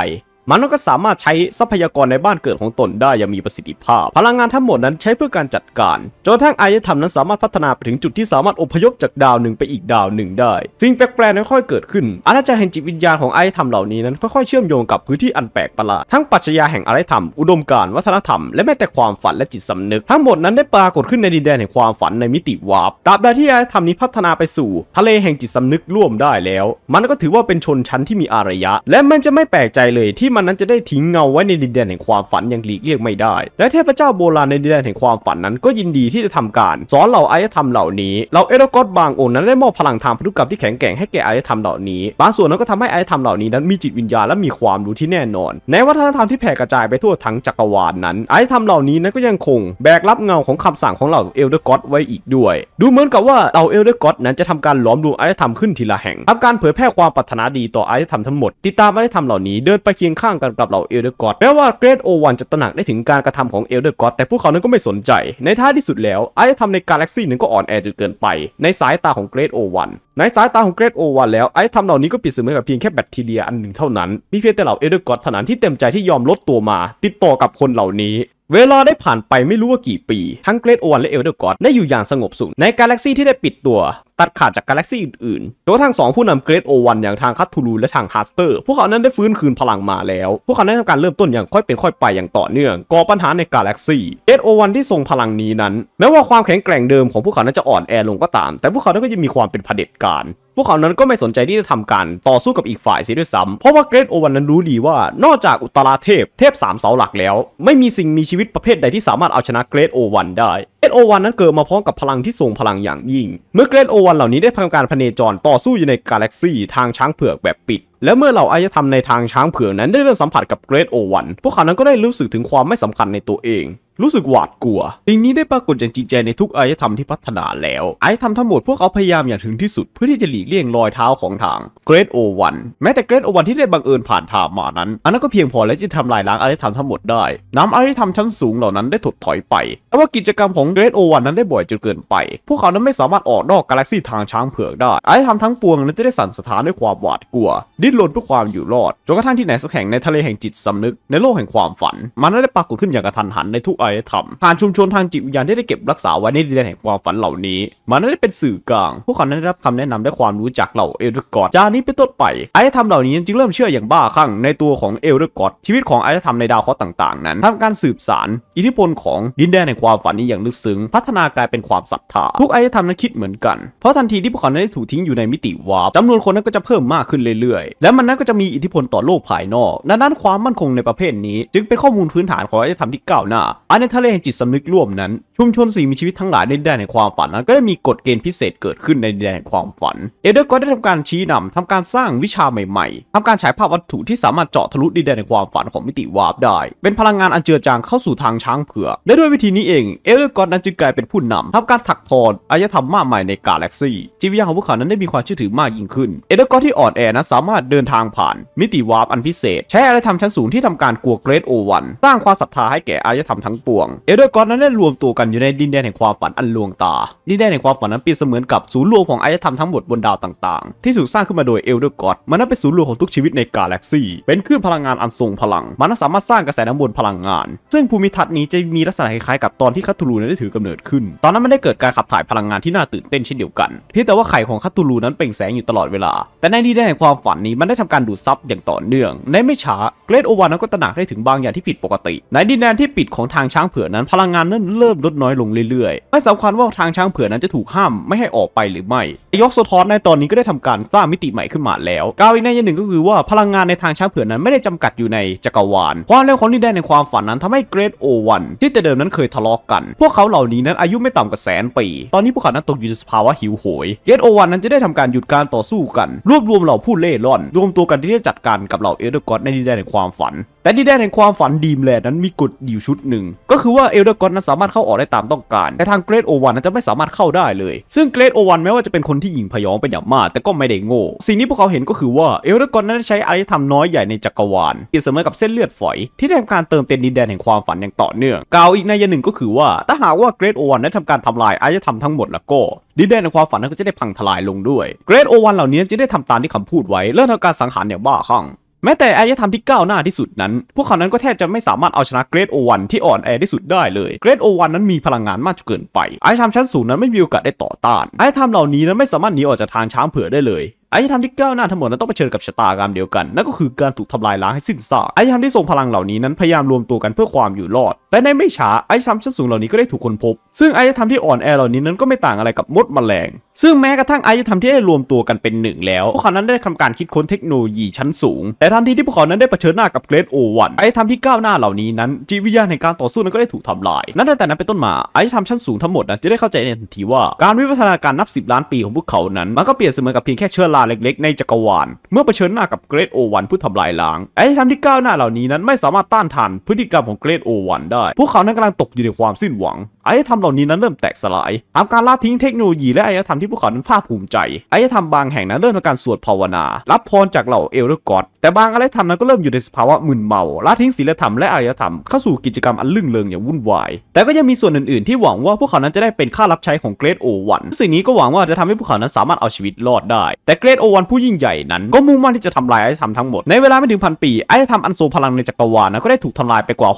มันก็สามารถใช้ทรัพยากรในบ้านเกิดของตนได้อย่างมีประสิทธิภาพ พลังงานทั้งหมดนั้นใช้เพื่อการจัดการจนทั้งอารยธรรมนั้นสามารถพัฒนาไปถึงจุดที่สามารถอพยพจากดาวหนึ่งไปอีกดาวหนึ่งได้ สิ่งแปลกๆนั้นค่อยเกิดขึ้น อาณาจักรแห่งจิตวิญญาณของอายธรรมเหล่านี้นั้นค่อยๆเชื่อมโยงกับพื้นที่อันแปลกประหลาด ทั้งปัจจัยาแห่งอารยธรรม อุดมการณ์วัฒนธรรม และแม้แต่ความฝันและจิตสำนึก ทั้งหมดนั้นได้ปรากฏขึ้นในดินแดนแห่งความฝันในมิติวาร์ปตราบใดที่อายธรรมนี้พัฒนาไปสู่ทะเลแห่งจิตสำนึกร่วมได้แล้ว มันก็ถือว่าเป็นชนชั้นที่มีอารยะ และมันจะไม่แปลกใจเลยที่ที่มันนั้นจะได้ทิ้งเงาไว้ในดินแดนแห่งความฝันอย่างหลีกเลี่ยงไม่ได้ และเทพเจ้าโบราณในดินแดนแห่งความฝันนั้นก็ยินดีที่จะทำการ สอนเหล่าอารยธรรมเหล่านี้ เหล่าเอโรกอตบางองค์นั้นได้มอบพลังทางพันธุกรรมที่แข็งแกร่งให้แก่อารยธรรมเหล่านี้ บางส่วนนั้นก็ทำให้อารยธรรมเหล่านี้นั้นมีจิตวิญญาณและมีความรู้ที่แน่นอนในวัฒนธรรมที่แผ่กระจายไปทั่วทั้งจักรวาลนนั้นอารยธรรมเหล่านี้นั้นก็ยังคง แบกรับเงาของคำสั่งของเหล่าเอลเดอร์กอตไว้อีกด้วย ดูเหมือนกับว่าเหล่าเอลเดอร์กอตนั้นจะทำการล้อมรวมอารยธรรมขึ้นทีละแห่งทาการเผยแพร่ความปรารถนาดีต่ออารยธรรมทั้งหมด ติดตามอารยธรรมเหล่านี้ เดินไปเคียงข้างกันกับเหล่าเอลเดอร์กอดแม้ว่าเกรดโอวันจะตระหนักได้ถึงการกระทำของเอลเดอร์กอดแต่พวกเขานั้นก็ไม่สนใจ ในท้ายที่สุดแล้วอารยธรรมในกาแล็กซี่หนึ่งก็อ่อนแอจนเกินไปในสายตาของเกรดโอวันในสายตาของเกรดโอวันแล้วไอ้ทำเหล่านี้ก็ปิดเสมือนกับเพียงแค่แบคทีเรียอันหนึ่งเท่านั้น มีเพียงแต่เหล่าเอลเดอร์กอดเท่านั้นที่เต็มใจที่ยอมลดตัวมา ติดต่อกับคนเหล่านี้เวลาได้ผ่านไปไม่รู้ว่ากี่ปีทั้งเกรดโอวันและเอลเดอร์กอดได้อยู่อย่างสงบสุขในกาแล็กซี่ที่ได้ปิดตัวตัดขาดจากกาแล็กซี่อื่นๆโดยทาง2 ผู้นำเกรดโอวันอย่างทางคัตทูลูและทางฮาสเตอร์ พวกเขานั้นได้ฟื้นคืนพลังมาแล้ว พวกเขาได้ทำการเริ่มต้นอย่างค่อยเป็นค่อยไปอย่างต่อเนื่องก่อปัญหาในกาแล็กซี่เกรดโอวันที่ทรงพลังนี้นั้น แม้ว่าความแข็งแกร่งเดิมของพวกเขานั้นจะอ่อนแอลงก็ตาม แต่พวกเขานั้นก็ยังมีความเป็นเผด็จการ พวกเขานั้นก็ไม่สนใจที่จะทำการต่อสู้กับอีกฝ่ายเสียด้วยซ้ำเพราะว่าเกรดโอวันนั้นรู้ดีว่า นอกจากอุตราเทพ เทพสามเสาหลักแล้ว ไม่มีสิ่งมีชีวิตประเภทใดที่สามารถเอาชนะเกรดโอวันได้เกรดโอวันนั้นเกิดมาพร้อมกับพลังที่ทรงพลังอย่างยิ่ง เมื่อเกรดโอวัน เหล่านี้ได้ทำการพเนจรต่อสู้อยู่ในกาแล็กซี่ทางช้างเผือกแบบปิด และเมื่อเหล่าอายธรรมในทางช้างเผือกนั้นได้เริ่มสัมผัสกับเกรดโอวัน พวกเขานั้นก็ได้รู้สึกถึงความไม่สำคัญในตัวเองรู้สึกหวาดกลัวสิ่งนี้ได้ปรากฏอย่างจริงใจในทุกอารยธรรมที่พัฒนาแล้ว อารยธรรมทั้งหมดพวกเขาพยายามอย่างถึงที่สุดเพื่อที่จะหลีกเลี่ยงรอยเท้าของทางเกรดโอวันแม้แต่เกรดโอวันที่ได้บังเอิญผ่านทางมานั้นอันนั้นก็เพียงพอและจะทำลายล้างอารยธรรมทั้งหมดได้นำอารยธรรมชั้นสูงเหล่านั้นได้ถดถอยไปแต่ว่ากิจกรรมของเกรดโอวันนั้นได้บ่อยจนเกินไป พวกเขานั้นไม่สามารถออกนอกกาแล็กซี่ทางช้างเผือกได้อารยธรรมทั้งปวงนั้นจะได้สั่นสะท้านด้วยความหวาดกลัว ดิ้นรนเพื่อความอยู่รอดจนกระทั่งที่ไหนสักแห่งในทะเลแห่งจิตสำนึกในโลกแห่งความฝันมันได้ปรากฏขึ้นอย่างกระทันหันในทุกอายธรรมผ่านชุมชนทางจิตวิญญาณที่ได้เก็บรักษาไว้ในดินแดนแห่งความฝันเหล่านี้ มันได้เป็นสื่อกลางพวกเขาได้รับคำแนะนำและความรู้จากเหล่าเอลเดอร์กอดจากนี้เป็นต้นไปอารยธรรมเหล่านี้จึงเริ่มเชื่ออย่างบ้าคลั่งในตัวของเอลเดอร์กอดชีวิตของอารยธรรมในดาวเคราะห์ต่างๆ นั้นทำการสืบสารอิทธิพลของดินแดนแห่งความฝันนี้อย่างลึกซึ้งพัฒนากลายเป็นความศรัทธาพวกอารยธรรมนั้นคิดเหมือนกันเพราะทันทีที่พวกเขาได้ถูกทิ้งอยู่ในมิติวาร์ปจำนวนคนนั้นก็จะเพิ่มมากขึ้นเรื่อยๆ และมันนั้นก็จะมีอิทธิพลต่อโลกภายนอกดังนั้นความมั่นคงในประเภทนี้จึงเป็นข้อมูลพื้นฐานของอารยธรรมที่ก้าวหน้าอันในทะเลแห่งจิตสำนึกร่วมนั้นชุมชนสิ่งมีชีวิตทั้งหลายในแดนแห่งความฝัน นั้นก็ได้มีกฎเกณฑ์พิเศษเกิดขึ้นในแดนแห่งความฝัน เอเดอร์ก็ได้ทำการชี้นำทำการสร้างวิชาใหม่ๆ ทำการฉายภาพวัตถุที่สามารถเจาะทะลุดินแดนแห่งความฝันของมิติวาร์ปได้ เป็นพลังงานอันเจือจางเข้าสู่ทางช้างเผือกและด้วยวิธีนี้เองเอเดอร์ก็นั้นจึงกลายเป็นผู้นำ ทำการถักทอนอารยธรรมมากมายในกาแล็กซี่ชีวิตของพวกเขานั้นได้มีความเชื่อถือมากยิ่งขึ้น เอเดอร์ก็ที่อ่อนแอนั้นสามารถเดินทางผ่าน มิติวาร์ปอันพิเศษ ใช้อารยธรรมชั้นสูงที่ทำการกัวเกรดโอวันสร้างความศรัทธาให้แก่อารยธรรมทั้งปวงเอเดอร์ก็นั้นได้รวมตัวกันอยู่ในดินแดนแห่งความฝันอันลวงตา ดินแดนแห่งความฝันนั้นเปรียบเสมือนกับศูนย์รวมของอารยธรรมทั้งหมดบนดาวต่างๆ ที่ถูกสร้างขึ้นมาโดยเอลเดอร์กอดมันนับเป็นศูนย์รวมของทุกชีวิตในกาแล็กซี่เป็นคลื่นพลังงานอันทรงพลัง มันสามารถสร้างกระแสน้ำวนพลังงาน ซึ่งภูมิทัศน์นี้จะมีลักษณะคล้ายๆ กับตอนที่คาตูลูนั้นได้ถือกำเนิดขึ้น ตอนนั้นมันได้เกิดการขับถ่ายพลังงานที่น่าตื่นเต้นเช่นเดียวกัน เพียงแต่ว่าไข่ของคาตูลูนั้นเปล่งแสงอยู่ตลอดเวลา แต่ในดินแดนแห่งความฝันนี้มันได้ทำการดูดซับอย่างต่อเนื่อง ในไม่ช้าเกรดโอวานั้นก็ตระหนักได้ถึงบางอย่างที่ผิดปกติ ในดินแดนที่ปิดของทางช้างเผือกนั้นพลังงานนั้นเริ่มลดน้อยลงเรื่อยๆไม่สำคัญว่าทางช้างเผือกนั้นจะถูกห้ามไม่ให้ออกไปหรือไม่ยกโซทอนในตอนนี้ก็ได้ทำการสร้างมิติใหม่ขึ้นมาแล้วก้าวอีกในอย่างหนึ่งก็คือว่าพลังงานในทางช้างเผือกนั้นไม่ได้จำกัดอยู่ในจักรวาล ความเร็วของนิแดนในความฝันนั้นทำให้เกรดโอวันที่แต่เดิมนั้นเคยทะเลาะกกัน พวกเขาเหล่านี้นั้นอายุไม่ต่ำกว่าแสนปี ตอนนี้พวกเขานั้นตกอยู่ในสภาวะหิวโหย เกรดโอวันนั้นจะได้ทำการหยุดการต่อสู้กัน รวบรวมเหล่าผู้เล่ร่อน รวมตัวกันที่จะจัดการกับเหล่าเอลเดอร์กอดในนิแดนแห่งความฝัน แต่นินแดนในความฝันดีมแลนนั้นมีกฎอยู่ชุดหนึ่งก็คือว่าเอลดอร์กอดนั้นสามารถเข้าออกได้ตามต้องการแต่ทางเกรดโอวันจะไม่สามารถเข้าได้เลย ซึ่งเกรดโอวันแม้ว่าจะเป็นคนที่หญิงพยองเป็นอย่างมาก แต่ก็ไม่ได้โง่ สิ่งที่พวกเขาเห็นก็คือว่าเอลดกอนนั้นใช้อารยธรรมน้อยใหญ่ในจักรวาลเปรียบเสมือนกับเส้นเลือดฝอย ที่ทำการเติมเต็มดินแดนแห่งความฝันอย่างต่อเนื่อง กล่าวอีกในยหนึ่งก็คือว่า ถ้าหากว่าเกรดโอวันได้ทำการทำลายอารยธรรมทั้งหมดแล้วก็ดินแดนแห่งความฝันนั้นก็จะได้พังทลายลงด้วย เกรดโอวันเหล่านี้จะได้ทำตามที่คำพูดไว้ เริ่มทำการสังหารอย่างบ้าคลั่งแม้แต่อารยธรรมที่ก้าวหน้าที่สุดนั้น พวกเขานั้นก็แทบจะไม่สามารถเอาชนะเกรดโอวันที่อ่อนแอที่สุดได้เลย เกรดโอวันนั้นมีพลังงานมากจนเกินไป อารยธรรมชั้นสูงนั้นไม่มีโอกาสได้ต่อต้านอารยธรรมเหล่านี้นั้นไม่สามารถหนีออกจากทางช้างเผือกได้เลยอายธรรมที่ก้าวหน้าทั้งหมดนั้นต้องเผชิญกับชะตากรรมเดียวกันนั่นก็คือการถูกทำลายล้างให้สิ้นซากอายธรรมที่ทรงพลังเหล่านี้นั้น พยายามรวมตัวกันเพื่อความอยู่รอด แต่ในไม่ช้าอายธรรมชั้นสูงเหล่านี้ก็ได้ถูกคนพบ ซึ่งอายธรรมที่อ่อนแอเหล่านี้นั้นก็ไม่ต่างอะไรกับมดแมลง ซึ่งแม้กระทั่งอายธรรมที่ได้รวมตัวกันเป็นหนึ่งแล้วพวกเขานั้นได้ทำการคิดค้นเทคโนโลยีชั้นสูงแต่ทันทีที่พวกเขานั้นได้เผชิญหน้ากับเกรดโอวันอายธรรมที่ก้าวหน้าเหล่านี้นั้นจิตวิญญาณในการต่อสู้นั้นก็ได้ถูกทำลายนั่นแต่นั้นเป็นต้นมาอายธรรมชั้นสูงทั้งหมดนั้นจะได้เข้าใจในทันทีว่าการวิวัฒนาการนับ 10ล้านปีของพวกเขานั้นมันก็เปลี่ยนเสมือนกับเพียงแค่เชื้อราเล็กๆ ในจักรวาลเมื่อเผชิญหน้ากับเกรดโอวันผู้ทำลายล้าง ไอ้ทำที่ก้าวหน้าเหล่านี้นั้นไม่สามารถต้านทานพฤติกรรมของเกรดโอวันได้ พวกเขานั้นกำลังตกอยู่ในความสิ้นหวังอารยธรรมเหล่านี้นั้นเริ่มแตกสลายตามการล่าทิ้งเทคโนโลยีและอารยธรรมที่พวกเขานั้นภาคภูมิใจ อารยธรรมบางแห่งนั้นเริ่มทำการสวดภาวนา รับพรจากเหล่าเอลเอร์กอดแต่บางอารยธรรมนั้นก็เริ่มอยู่ในสภาวะมึนเมาล่าทิ้งศีลธรรมและอารยธรรมเข้าสู่กิจกรรมอันลื่นเลงอย่างวุ่นวาย แต่ก็ยังมีส่วนอื่นๆ ที่หวังว่าพวกเขานั้นจะได้เป็นข้ารับใช้ของเกรดโอวันสิ่งนี้ก็หวังว่าจะทำให้พวกเขานั้นสามารถเอาชีวิตรอดได้ แต่เกรดโอวันผู้ยิ่งใหญ่นั้นก็มุ่งมั่นที่จะทำลายอารยธรรมทั้งหมด ในเวลาไม่ถึงพันปีอารยธรรมอันทรงพลังในจักรวาลนั้นก็ได้ถูกทำลายไปกว่า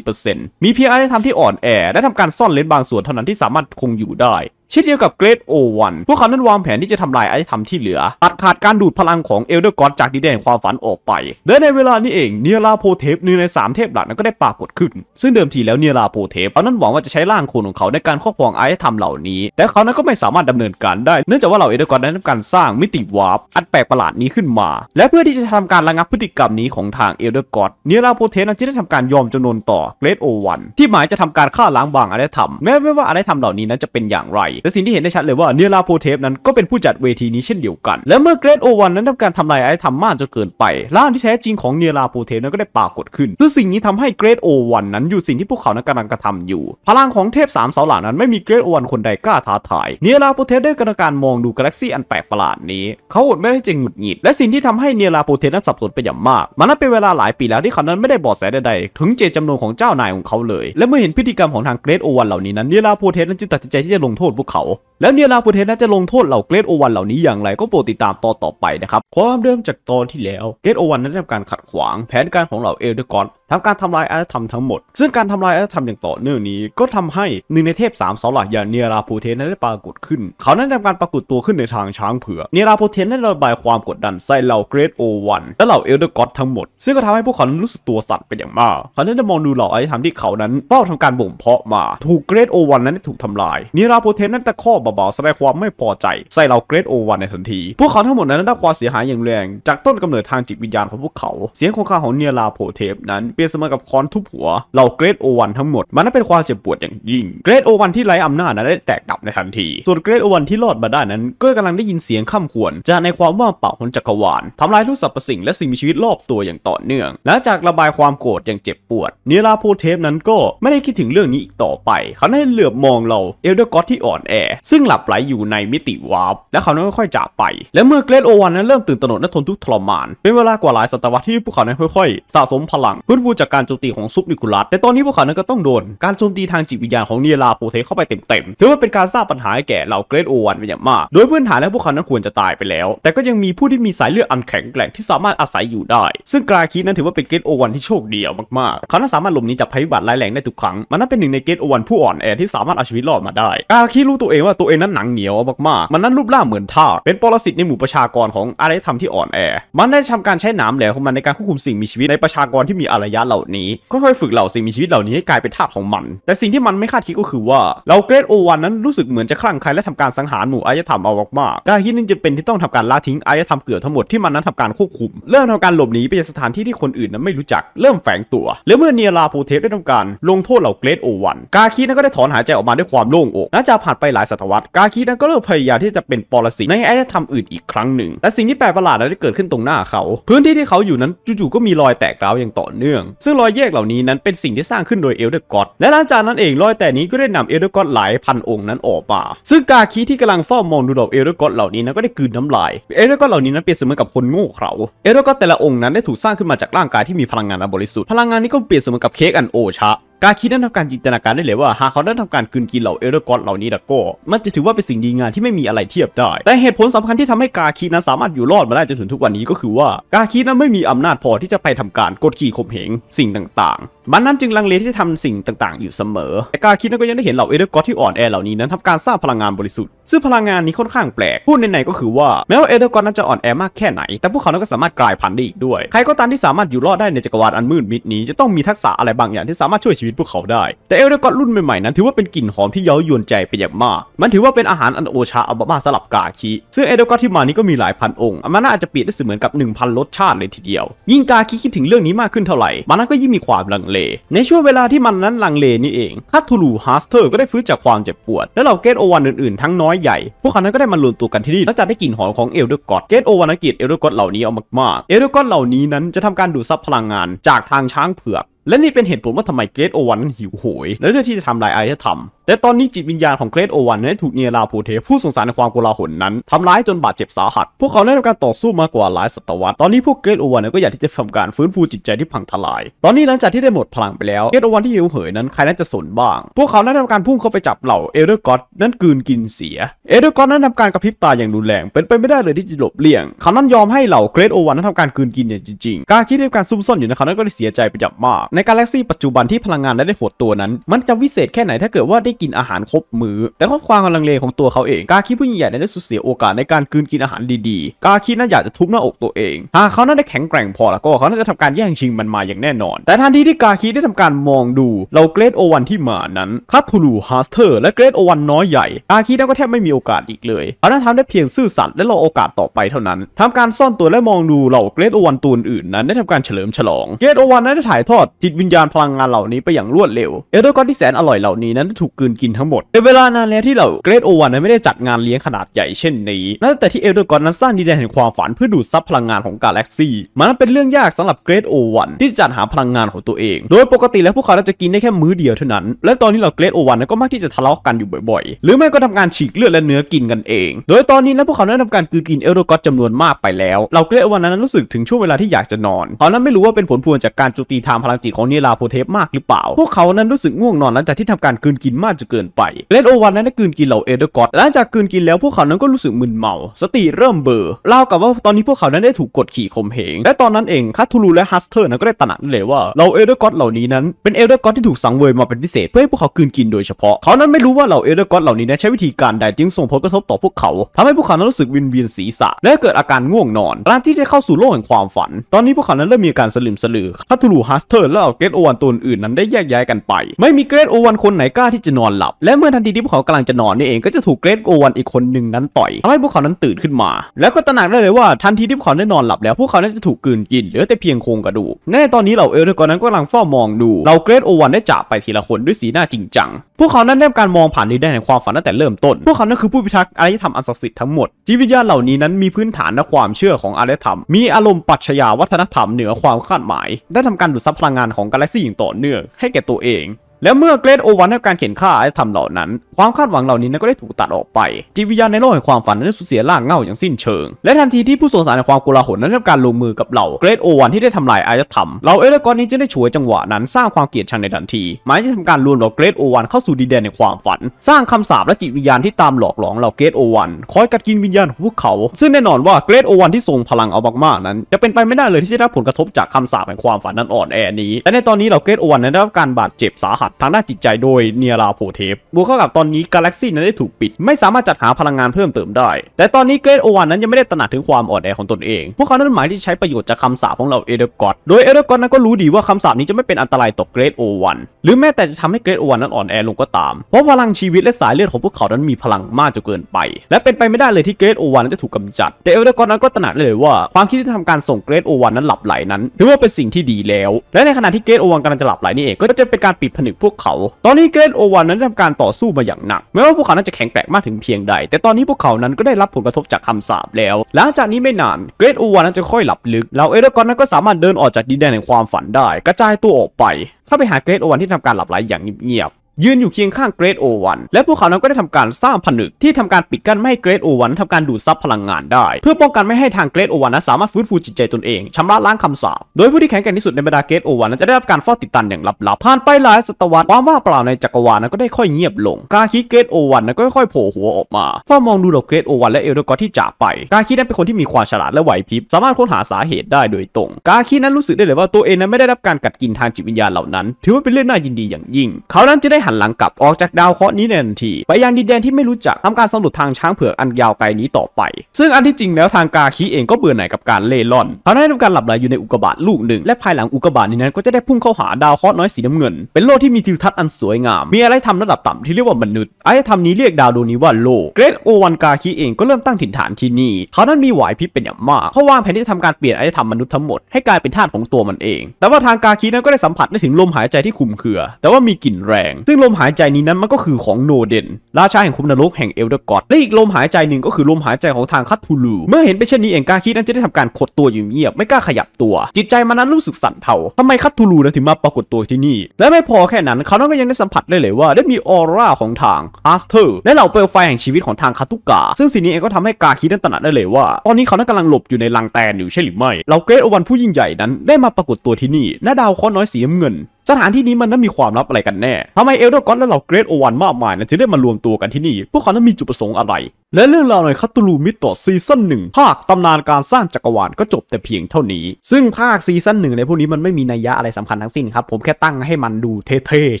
6-70%มีเพียงอารยธรรมที่อ่อนแอและทำการซ่อนเลนบางส่วนเท่านั้นที่สามารถคงอยู่ได้เช่นเดียวกับเกรดโอวันพวกเขานั้นวางแผนที่จะทำลายอารยธรรมที่เหลือตัดขาดการดูดพลังของเอลเดอร์กอดจากดินแดนความฝันออกไปและในเวลานี้เองเนียราโพเทปหนึ่งใน3เทพหลักนั้นก็ได้ปรากฏขึ้น ซึ่งเดิมทีแล้วเนียราโพเทปเขานั้นหวังว่าจะใช้ร่างคนของเขาในการครอบครองอารยธรรมเหล่านี้ แต่เขานั้นก็ไม่สามารถดำเนินการได้เนื่องจากว่าเหล่าเอลเดอร์กอดนั้นทำการสร้างมิติวาร์ปอันแปลกประหลาดนี้ขึ้นมาและเพื่อที่จะทำการระงับพฤติกรรมนี้ของทางเอลเดอร์กอดเนียราโพเทปนั้นจึงได้ทำการยอมจำนนต่อเกรดโอวันที่หมายจะทำการฆ่าล้างบางอารยธรรมแม้ไม่ว่าอารยธรรมเหล่านี้นั้นจะเป็นอย่างไรและสิ่งที่เห็นได้ชัดเลยว่าเนลาโพเทปนั้นก็เป็นผู้จัดเวทีนี้เช่นเดียวกันและเมื่อเกรดโอวันนั้นทำการทำลายไอ้ทำมาจนเกินไปร่างที่แท้จริงของเนลาโพเทปนั้นก็ได้ปรากฏขึ้นซึ่งสิ่งนี้ทำให้เกรดโอวันนั้นอยู่สิ่งที่พวกเขานั้นกำลังกระทำอยู่พลังของเทพสามเสาหลักนั้นไม่มีเกรดโอวันคนใดกล้าท้าทายเนลาโพเทปได้กำลังการมองดูกาแล็กซี่อันแปลกประหลาดนี้เขาอดไม่ได้จะหงุดหงิด และสิ่งที่ทำให้เนลาโพเทปนั้นสับสนไปอย่างมากมันนั้นเป็นเวลาหลายปีแล้วที่เขานั้นไม่ได้บอกแสใดๆถึงเจตจำนงของเจ้านายของเขาเลย และเมื่อเห็นพฤติกรรมของทางเกรดโอวันเหล่านี้นั้นเนลาโพเทสนั้นจึงตัดสินใจที่จะลงโทษพวเขาแล้วเนียราโปเทนจะลงโทษเหล่าเกรดโอวันเหล่านี้อย่างไรก็โปรดติดตามตอนต่อไปนะครับ ความเริ่มจากตอนที่แล้วเกรดโอวันนั้นทำการขัดขวาง แผนการของเหล่าเอลเดอร์กอนทำการทำลายอารยธรรมทั้งหมด ซึ่งการทำลายอารยธรรมอย่างต่อเนื่องนี้ ก็ทำให้หนึ่งในเทพสามเสาหลักอย่างเนียราโพเทนได้ปรากฏขึ้น เขานั้นทำการปรากฏตัวขึ้นในทางช้างเผือกเนียราโพเทนได้ระบายความกดดันใส่เหล่าเกรดโอวันและเหล่าเอลเดอร์ก็อดทั้งหมด ซึ่งก็ทำให้พวกเขารู้สึกตัวสั่นเป็นอย่างมากเขานั้นได้มองดูเหล่าอารยธรรมที่เขานั้นเป้าทำการบ่มเพาะมา ถูกเกรดโอวันนั้นได้ถูกทำลายเนียราโพเทนนั้นตะข้อเบาๆแสดงความไม่พอใจใส่เหล่าเกรดโอวันในทันที พวกเขาทั้งหมดนั้นได้ความเสียหายอย่างแรง จากต้นกาเนิดทางจิตวิญญาณของพวกเขา เสียงของข้าของเนีราโพเทนนั้นเปรียบเสมือนกับค้อนทุบหัว เราเกรดโอวันทั้งหมดมันนั้นเป็นความเจ็บปวดอย่างยิ่ง เกรดโอวันที่ไร้อำนาจนั้นได้แตกดับในทันที ส่วนเกรดโอวันที่รอดมาได้นั้น ก็กำลังได้ยินเสียงข้ามขวนจากในความว่างเปล่าของจักรวาลทำลายทุกสรรพสิ่งและสิ่งมีชีวิตรอบตัวอย่างต่อเนื่องและจากระบายความโกรธอย่างเจ็บปวดเนลาโพเทปนั้นก็ไม่ได้คิดถึงเรื่องนี้อีกต่อไป เขาได้เหลือบมองเราเอลเดอร์กอตที่อ่อนแอ ซึ่งหลับไหลอยู่ในมิติวาร์ปและเขานั้นค่อยจากไป และเมื่อเกรดโอวันนั้นเริ่มตื่นตระหนกและทนทุกข์ทรมานเป็นเวลากว่าหลายศตวรรษที่พวกเขานั้นค่อยๆสะสมพลังพื่อพูดจากการโจมตีของซุปนิคุลัส แต่ตอนนี้พวกเขานั้นก็ต้องโดน การโจมตีทางจิตวิญญาณของเนียลาโปเท เข้าไปเต็มๆ ถือว่าเป็นการสร้างปัญหาให้แก่เหล่าเกรดโอวันเป็นอย่างมาก โดยพื้นฐานแล้วพวกเขานั้นควรจะตายไปแล้ว แต่ก็ยังมีผู้ที่มีสายเลือดอันแข็งแกร่งที่สามารถอาศัยอยู่ได้ ซึ่งกราคินั้นถือว่าเป็นเกรดโอวันที่โชคดีมากๆ เขานั้นสามารถหลบหนีจากภัยพิบัติร้ายแรงได้ทุกครั้งมันนั้นเป็นหนึ่งในเกรดโอวันผู้อ่อนแอที่สามารถเอาชีวิตรอดมาได้กราคิรู้ตัวเองว่าตัวเองนั้นหนังเหนียวมากๆ มันนั้นรูปร่างเหมือนทาสเป็นปรสิตในหมู่ประชากรของอารยธรรมที่อ่อนแอ มันได้ทำการใช้หนามแหลมของมันในการควบคุมสิ่งมีชีวิตในประชากรที่มีอารยาตเหล่านี้ค่อยๆฝึกเหล่าสิ่งมีชีวิตเหล่านี้ให้กลายเป็นทาสของมัน แต่สิ่งที่มันไม่คาดคิดก็คือว่าเราเกรดโอวันนั้นรู้สึกเหมือนจะคลั่งไคลและทำการสังหารหมู่อารยธรรมเอามากๆการคิ่นั่จะเป็นที่ต้องทำการล่าทิ้งอารยธรรมเกือบทั้งหมดที่มันนั้นทำการควบคุม เริ่มทำการหลบหนีไปยังสถานที่ที่คนอื่นนั้นไม่รู้จัก เริ่มแฝงตัว แล้วเมื่อเนียราโพเทสได้ทำการลงโทษเหล่าเกรดโอวันกาคินั้นก็ได้ถอนหายใจออกมาด้วยความโล่งอกหลังจากผ่านไปหลายศตวรรษกาคินั้นก็เริ่มพยายามที่จะเป็นปรสิตในอายธรรมอื่นอีกครั้งหนึ่ง และสิ่งที่แปลกประหลาดนั้นได้เกิดขึ้นตรงหน้าเขา พื้นที่ที่เขาอยู่นั้นจู่ๆก็มีรอยแตกร้าวอย่างต่อเนื่องซึ่งรอยแยกเหล่านี้นั้นเป็นสิ่งที่สร้างขึ้นโดยเอลเดอร์ก็อดและหลังจากนั้นเองรอยแต่นี้ก็ได้นำเอลเดอร์ก็อดหลายพันองค์นั้นออกมา ซึ่งกาคีที่กำลังเฝ้ามองดูเหล่าเอลเดอร์ก็อดเหล่านี้นั้นก็ได้กืนน้ำลาย เอลเดอร์ก็อดเหล่านี้นั้นเปรียบเสมือนกับคนโง่เขลาเอลเดอร์ก็อดแต่ละองค์นั้นได้ถูกสร้างขึ้นมาจากร่างกายที่มีพลังงานอันบริสุทธิ์พลังงานนี้ก็เปรียบเสมือนกับเค้กอันโอชะการคิดนั้นทำการจินตนาการได้เลยว่าหากเขาได้ทำการกืนกินเหล่าเอลเดอร์กอ์เหล่านี้ละก็มันจะถือว่าเป็นสิ่งดีงามที่ไม่มีอะไรเทียบได้ แต่เหตุผลสำคัญที่ทำให้กาคินั้นสามารถอยู่รอดมาได้จนถึงทุกวันนี้ก็คือว่ากาคินั้นไม่มีอำนาจพอที่จะไปทำการกดขี่ข่มเหงสิ่งต่าง ๆ มันนั้นจึงลังเลที่จะทำสิ่งต่างๆอยู่เสมอแต่กาคิดนั้นก็ยังได้เห็นเหล่าเอเดอร์กอที่อ่อนแอเหล่านี้นั้นทำการสร้างพลังงานบริสุทธิ์ซึ่งพลังงานนี้ค่อนข้างแปลกพูดในๆก็คือว่าแม้ว่าเอเดอร์กอนั้นจะอ่อนแอมากแค่ไหนแต่พวกเขานั้นก็สามารถกลายพันธุ์ได้อีกด้วยใครก็ตามที่สามารถอยู่รอดได้ในจักรวาลอันมืดมิดนี้จะต้องมีทักษะอะไรบางอย่างที่สามารถช่วยชีวิตพวกเขาได้แต่เอลเดอร์กรุ่นใหม่ๆนั้นถือว่าเป็นกลิ่นหอมที่เย้ายวนใจเป็นอย่างมาก มันถือว่าเป็นอาหารอันโอชาอับบาสลับกาคีซึ่งเอลเดอร์กที่มานี้ก็มีหลายพันองค์ มันน่าจะเปรียบได้เสมือนกับ 1000รสชาติเลยทีเดียว ยิ่งกาคีคิดถึงเรื่องนี้มากขึ้นเท่าไหร่มันนั้นก็ยิ่งมีความลังเล ในช่วงเวลาที่มันนั้นลังเลนี่เองคาทูลูฮาสเตอร์ก็ได้ฟื้นจากความเจ็บปวด และเหล่าเกตโอวันอื่นๆทั้งน้อยใหญ่พวกเขานั้นก็ได้มารวมตัวกันที่นี่และจะได้กลิ่นหอมของเอลเดกอดเกตโอวันกิจเอลเดกอดเหล่านี้เอามากๆเอลเดกอดเหล่านี้นั้นจะทำการดูดซับพลังงานจากทางช้างเผือกและนี่เป็นเหตุผลว่าทำไมเกรทโอวันนั้นหิวโหย และเลือกที่จะทำลายไอจะทำแต่ตอนนี้จิตวิญญาณของเกรทโอวันได้ถูกเนียราโพเท ผู้สงสารในความโกลาหลนั้นทำร้ายจนบาดเจ็บสาหัสพวกเขาได้ทำการต่อสู้มากกว่าหลายศตวรรษตอนนี้พวกเกรทโอวันก็อยากที่จะทำการฟื้นฟูจิตใจที่พังทลาย ตอนนี้หลังจากที่ได้หมดพลังไปแล้วเกรทโอวันที่หิวเหิยนั้นใครนั้นจะสนบ้าง พวกเขาได้ทำการพุ่งเข้าไปจับเหล่าเอเดอร์กอตนั้นกืนกินเสียเอเดอร์กอตนั้นทำการกระพริบตาอย่างรุนแรงเป็นไปไม่ได้เลยที่จะหลบเลี่ยงเขานั้นยอมให้เหล่าเกรทโอวันนั้นทำการกืนกินอย่างจริงๆการคิดในการซุ่มซ่อนอยู่นะเขานั้นก็ได้เสียใจไปจับมาก ในกาแล็กซี่ปัจจุบันที่พลังงาน้ได้ดตัวนั้น มันจะวิเศษแค่ไหนถ้าเกิดว่าไกินอาหารครบมือ้อแต่ขรอความกำลังเลของตัวเขาเอง กาคิผู้ิงใหญ่ได้สูญเสียโอกาสในการกืนกินอาหารดีๆ กาคินั้นอยากจะทุบหน้าอกตัวเองหากเขานั้นได้แข็งแกร่งพอแล้วก็ เขาน่าจะทำการแย่งชิงมันมาอย่างแน่นอน แต่ทันทีที่กาคิได้ทำการมองดูเราเกรดโอวันที่มานั้นคาทูลูฮาสเตอร์และเกรดโอวัน น้อยใหญ่ กาคินั้นก็แทบไม่มีโอกาสอีกเลยเขาได้ทำได้เพียงซื่อสัตย์และรอโอกาสต่อไปเท่านั้น ทำการซ่อนตัวและมองดูเหล่าเกรดโอวันตัวอื่นนั้นได้ทำการเฉลิมฉลองเกรดโอวันนั้นได้ถ่ายทอดจิตวิญญาณพลังงานเหล่านี้ไปอย่างรวดเร็วเอโดกอนที่แสนอร่อยเหล่านี้นั้นถูกกนกินทั้งหมดในเวลานานแล้วที่เราเกรดโอวันไม่ได้จัดงานเลี้ยงขนาดใหญ่เช่นนี้ นั่นแต่ที่เอลดอร์กอนนั้นสร้างดินแดนแห่งความฝันเพื่อดูดซับพลังงานของกาแล็กซี่มันเป็นเรื่องยากสำหรับเกรดโอวันที่จะหาพลังงานของตัวเอง โดยปกติแล้วพวกเขาจะกินได้แค่มื้อเดียวเท่านั้น และตอนนี้เราเกรดโอวันก็มักที่จะทะเลาะกันอยู่บ่อยๆ หรือไม่ก็ทำการฉีกเลือดและเนื้อกินกันเอง โดยตอนนี้แล้วพวกเขาได้ทำการกืนกินเอลโ์กอนจำนวนมากไปแล้วเราเกรดโอวันนั้นรู้สึกถึงช่วงเวลาที่อยากจะนอนเขานั้นไม่รู้ว่าเป็นผลพวงจากการจุตีทางพลังจิตของเนลาโพเทปมากหรือเปล่าพวกเขานั้นรู้สึกง่วงนอนหลังจากที่ทำการกืนกินมาจะเกินไปเลดโอวันนั้น ได้กืนกินเหล่าเอเดอร์ก็อตหลังจากกืนกินแล้ว พวกเขานั้นก็รู้สึกมึนเมา สติเริ่มเบลอเล่ากับว่าตอนนี้พวกเขานั้น ได้ถูกกดขี่ข่มเหง และตอนนั้นเองคาทูลูและฮัสเตอร์นั้นก็ได้ตระหนักเลยว่าเหล่าเอเดอร์ก็อตเหล่านี้นั้นเป็นเอเดอร์ก็อตที่ถูกสังเวยมาเป็นพิเศษ เพื่อให้พวกเขากืนกินโดยเฉพาะเขานั้นไม่รู้ว่าเหล่าเอเดอร์ก็อตเหล่านี้นั้นใช้วิธีการใดจึงส่งผลกระทบต่อพวกเขา ทำให้พวกเขานั้นรู้สึกวินเวียนศีรษะและเกิดอาการง่วงนอนหลังที่จะเข้าสู่โลกแห่งความฝัน ตอนนี้พวกเขานั้นเริ่มมีการสลิมสลือคาทูลูฮัสเตอร์และเกรทโอวันตัวอื่นนั้นได้แยกย้ายกันไป ไม่มีเกรทโอวันคนไหนกล้าที่จะนอนอนหลับและเมื่อทันทีที่พวกเขากำลังจะนอนนี่เองก็จะถูกเกรทโอวันอีกคนหนึ่งนั้นต่อยทำให้พวกเขานั้นตื่นขึ้นมา แล้วก็ตระหนักได้เลยว่าทันทีที่พวกเขาได้นอนหลับแล้วพวกเขาน้นจะถูกกืนกินเหลือแต่เพียงโครงกระดูกในตอนนี้เหล่าเอลเดอร์กอนนั้นก็กำลังเฝ้ามองดูเราเกรทโอวันได้จากไปทีละคนด้วยสีหน้าจริงจังพวกเขานั้นได้การมองผ่านนี้ได้ในความฝันตั้งแต่เริ่มต้นพวกเขานั้นคือผู้พิทักษ์อารยธรรมอันศักดิ์สิทธิ์ทั้งหมดจิตวิญญาณเหล่านี้นั้นมีพื้นฐานและความเชื่อของอารยธรรม มีอารมณ์ปัจฉญาวัฒนธรรมเหนือความคาดหมายได้ทำการดูดซับพลังงานของกาแล็กซี่อย่างต่อเนื่องให้แก่ตัวเองและเมื่อเกรดโอวันได้การเขียนค่าไอ้ทำเหล่านั้น ความคาดหวังเหล่านี้นก็ได้ถูกตัดออกไป จิตวิญญาณในโลกแห่งความฝันนั้นสูญเสียร่างเงาอย่างสิ้นเชิง และทันทีที่ผู้สงสารในความกลาหลนั้นได้การลงมือกับเหล่าเกรดโอวันที่ได้ทำลายอารยธรรมเหล่าเอเลกอนนี้จะได้ฉวยจังหวะนั้นสร้างความเกลียดชังในทันที หมายจะทำการรวมเหล่าเกรดโอวันเข้าสู่ดินแดนในความฝัน สร้างคำสาปและจิตวิญญาณที่ตามหลอกหลอนเหล่าเกรดโอวันคอยกัดกินวิญญาณของพวกเขา ซึ่งแน่นอนว่าเกรดโอวันที่ทรงพลังเอามากๆนั้น จะเป็นไปไม่ได้เลยที่จะได้ผลกระทบจากคำสาปแห่งความฝันนั้นอ่อนแอนี้แต่ในตอนนี้เหล่าเกรดโอวันนั้นได้รับการบาดเจ็บสาหััสทางด้านจิตใจโดยเนียราโพเทปบวกเข้ากับตอนนี้ กาแล็กซี่นั้นได้ถูกปิด ไม่สามารถจัดหาพลังงานเพิ่มเติมได้ แต่ตอนนี้เกรดโอวานนั้น ยังไม่ได้ตระหนักถึงความอ่อนแอของตนเอง พวกเขานั้นหมายที่ใช้ประโยชน์จากคำสาปของเราเอเดอร์กอตโดยเอเดอร์กอตนั้นก็รู้ดีว่า คำสาปนี้จะไม่เป็นอันตรายต่อเกรดโอวันหรือแม้แต่จะทำให้เกรดโอวันนั้นอ่อนแอลงก็ตาม เพราะพลังชีวิตและสายเลือดของพวกเขานั้นมีพลังมากจนเกินไป และเป็นไปไม่ได้เลยที่เกรดโอวันจะถูกกาจัด แต่เอเดอร์กอตนั้นก็ตระหนักได้เลยว่า ความคิดที่ทำการส่งเกรดโอวันนั้นหลับไหลนั้นถือว่าเป็นสิ่งที่ดีแล้วและในขณะที่เกรดโอวันกำลังจะหลับไหลนี่เองก็จะเป็นการปิดผนึกพวกเขา ตอนนี้เกรนโอวันนั้นทำการต่อสู้มาอย่างหนักแม้ว่าพวกเขานั้นจะแข็งแกร่งมากถึงเพียงใด แต่ตอนนี้พวกเขานั้นก็ได้รับผลกระทบจากคำสาปแล้ว หลังจากนี้ไม่นานเกรนโอวันนั้นจะค่อยหลับลึกแล้วเอเดอร์กอนนั้นก็สามารถเดินออกจากดินแดนแห่งความฝันได้ กระจายตัวออกไปเข้าไปหาเกรนโอวันที่ทำการหลับไหลอย่างเงียบยืนอยู่เคียงข้างเกรดโอวัน และพวกเขานั้นก็ได้ทำการสร้างผนึกที่ทำการปิดกั้นไม่ให้เกรดโอวันทำการดูดซับพลังงานได้ เพื่อป้องกันไม่ให้ทางเกรดโอวันนั้นสามารถฟื้นฟูจิตใจตนเองชำระล้างคำสาปโดยผู้ที่แข็งแกร่งที่สุดในบรรดาเกรดโอวันนั้นจะได้รับการฟอดติดตันอย่างลับๆ ผ่านไปหลายศตวรรษความว่างเปล่าในจักรวาลนั้นก็ได้ค่อยเงียบลง กาคิเกรดโอวันนั้นก็ค่อยๆโผล่หัวออกมาเฝ้ามองดูเหล่าเกรดโอวันและเอลดอกอที่จากไป กาคินั้นเป็นคนที่มีความฉลาดและไหวพริบสามารถค้นหาสาเหตุได้โดยตรง กาคินั้นรู้สึกได้เลยว่าตัวเองนั้นไม่ได้รับการกัดกินทางจิตวิญญาณเหล่านั้น ถือว่าเป็นเรื่องน่ายินดีอย่างยิ่ง เขานั้นจะได้หันหลังกลับออกจากดาวเคราะห์นี้ในทันทีไปยังดินแดนที่ไม่รู้จักทำการสำรวจทางช้างเผือกอันยาวไกลนี้ต่อไปซึ่งอันที่จริงแล้วทางกาคีเองก็เบื่อหน่ายกับการเล่ร่อนเขาได้ทำการหลับไหลอยู่ในอุกกาบาตลูกหนึ่งและภายหลังอุกกาบาตนี้นั้นก็จะได้พุ่งเข้าหาดาวเคราะห์น้อยสีน้ำเงินเป็นโลกที่มีทิวทัศน์อันสวยงามมีอะไรทำระดับต่ำที่เรียกว่ามนุษย์อารยธรรมนี้เรียกดาวดวงนี้ว่าโลกเกรทโอวันกาคีเองก็เริ่มตั้งถิ่นฐานที่นี่เขานั้นมีไหวพริบเป็นอย่างมากเขาวางแผนที่จะทำการเปลี่ยนอารยธรรมมนุษย์ทั้งหมดให้กลายเป็นทาสของตัวมันเองแต่ว่าทางกาคีนั้นก็ได้สัมผัสได้ถึงลมหายใจที่คุมเคือแต่ว่ามีกลิ่นแรงซึ่งงลมหายใจนี้นั้นมันก็คือของโนเดนราชาแห่งคุมนรกแห่งเอลเดอร์กอดและอีกลมหายใจหนึ่งก็คือลมหายใจของทางคัตทูลูเมื่อเห็นเป็นเช่นนี้เองกาคิดนั้นจะได้ทำการขดตัวอยู่เงียบ ไม่กล้าขยับตัว จิตใจมันนั้นรู้สึกสั่นเทาทำไมคัตทูลูนั้นถึงมาปรากฏตัวที่นี่และไม่พอแค่นั้นเขานั้นก็ยังได้สัมผัสได้เลยว่า ได้มีออร่าของทางอาร์สเตอร์และเหล่าเปลวไฟแห่งชีวิตของทางคาตุกา ซึ่งสิ่งนี้เองก็ทำให้กาคิดนั้นตระหนักได้เลยว่า ตอนนี้เขานั้นกำลังหลบอยู่ในลังแตนอยู่ใช่หรือไม่เ่าเกรทอวันผู้ยิ่งใหญ่นั้น ได้มาปรากฏตัวที่นี่าดาวข้อน้อยสีน้ำเงินสถานที่นี้มันนั้นมีความลับอะไรกันแน่ ทำไมเอลเดอร์ก็อดและเหล่าเกรทโอวันมากมายนะถึงได้มารวมตัวกันที่นี่ พวกเขานั้นมีจุดประสงค์อะไรและเรื่องราวในคาตูลูมิโตะซีซั่นหนึ่งภาคตำนานการสร้างจักรวาลก็จบแต่เพียงเท่านี้ ซึ่งภาคซีซั่นหนึ่งในพวกนี้มันไม่มีนัยยะอะไรสำคัญทั้งสิ้นครับ ผมแค่ตั้งให้มันดูเท่ๆ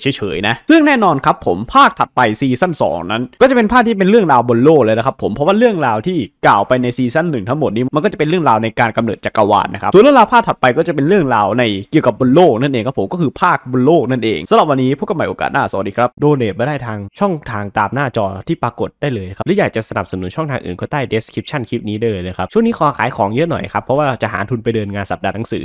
เฉยๆนะ ซึ่งแน่นอนครับผมภาคถัดไปซีซั่น2 นั้น ก็จะเป็นภาคที่เป็นเรื่องราวบนโลกเลยนะครับผมเพราะว่าเรื่องราวที่กล่าวไปในซีซั่นหนึ่งทั้งหมดนี้มันก็จะเป็นเรื่องราวในการกำเนิดจักรวาลนะครับส่วนเรื่องราวภาคถัดไปก็จะเป็นเรื่องราวในเกี่ยวกับบนโลกนั่นเองครับผมก็คือภาคบนโลกนั่นเองสำหรับวันนี้พบกันใหม่โอกาสหน้าสวัสดีครับโดเนทมาได้ทางช่องทางตามหน้าจอที่ปรากฏได้เลยครับหรืออยากจะนับสนุนช่องทางอื่นก็ใต้ description คลิปนี้เลยเลยนะครับช่วงนี้ขอขายของเยอะหน่อยครับเพราะว่าจะหาทุนไปเดินงานสัปดาห์หนังสือ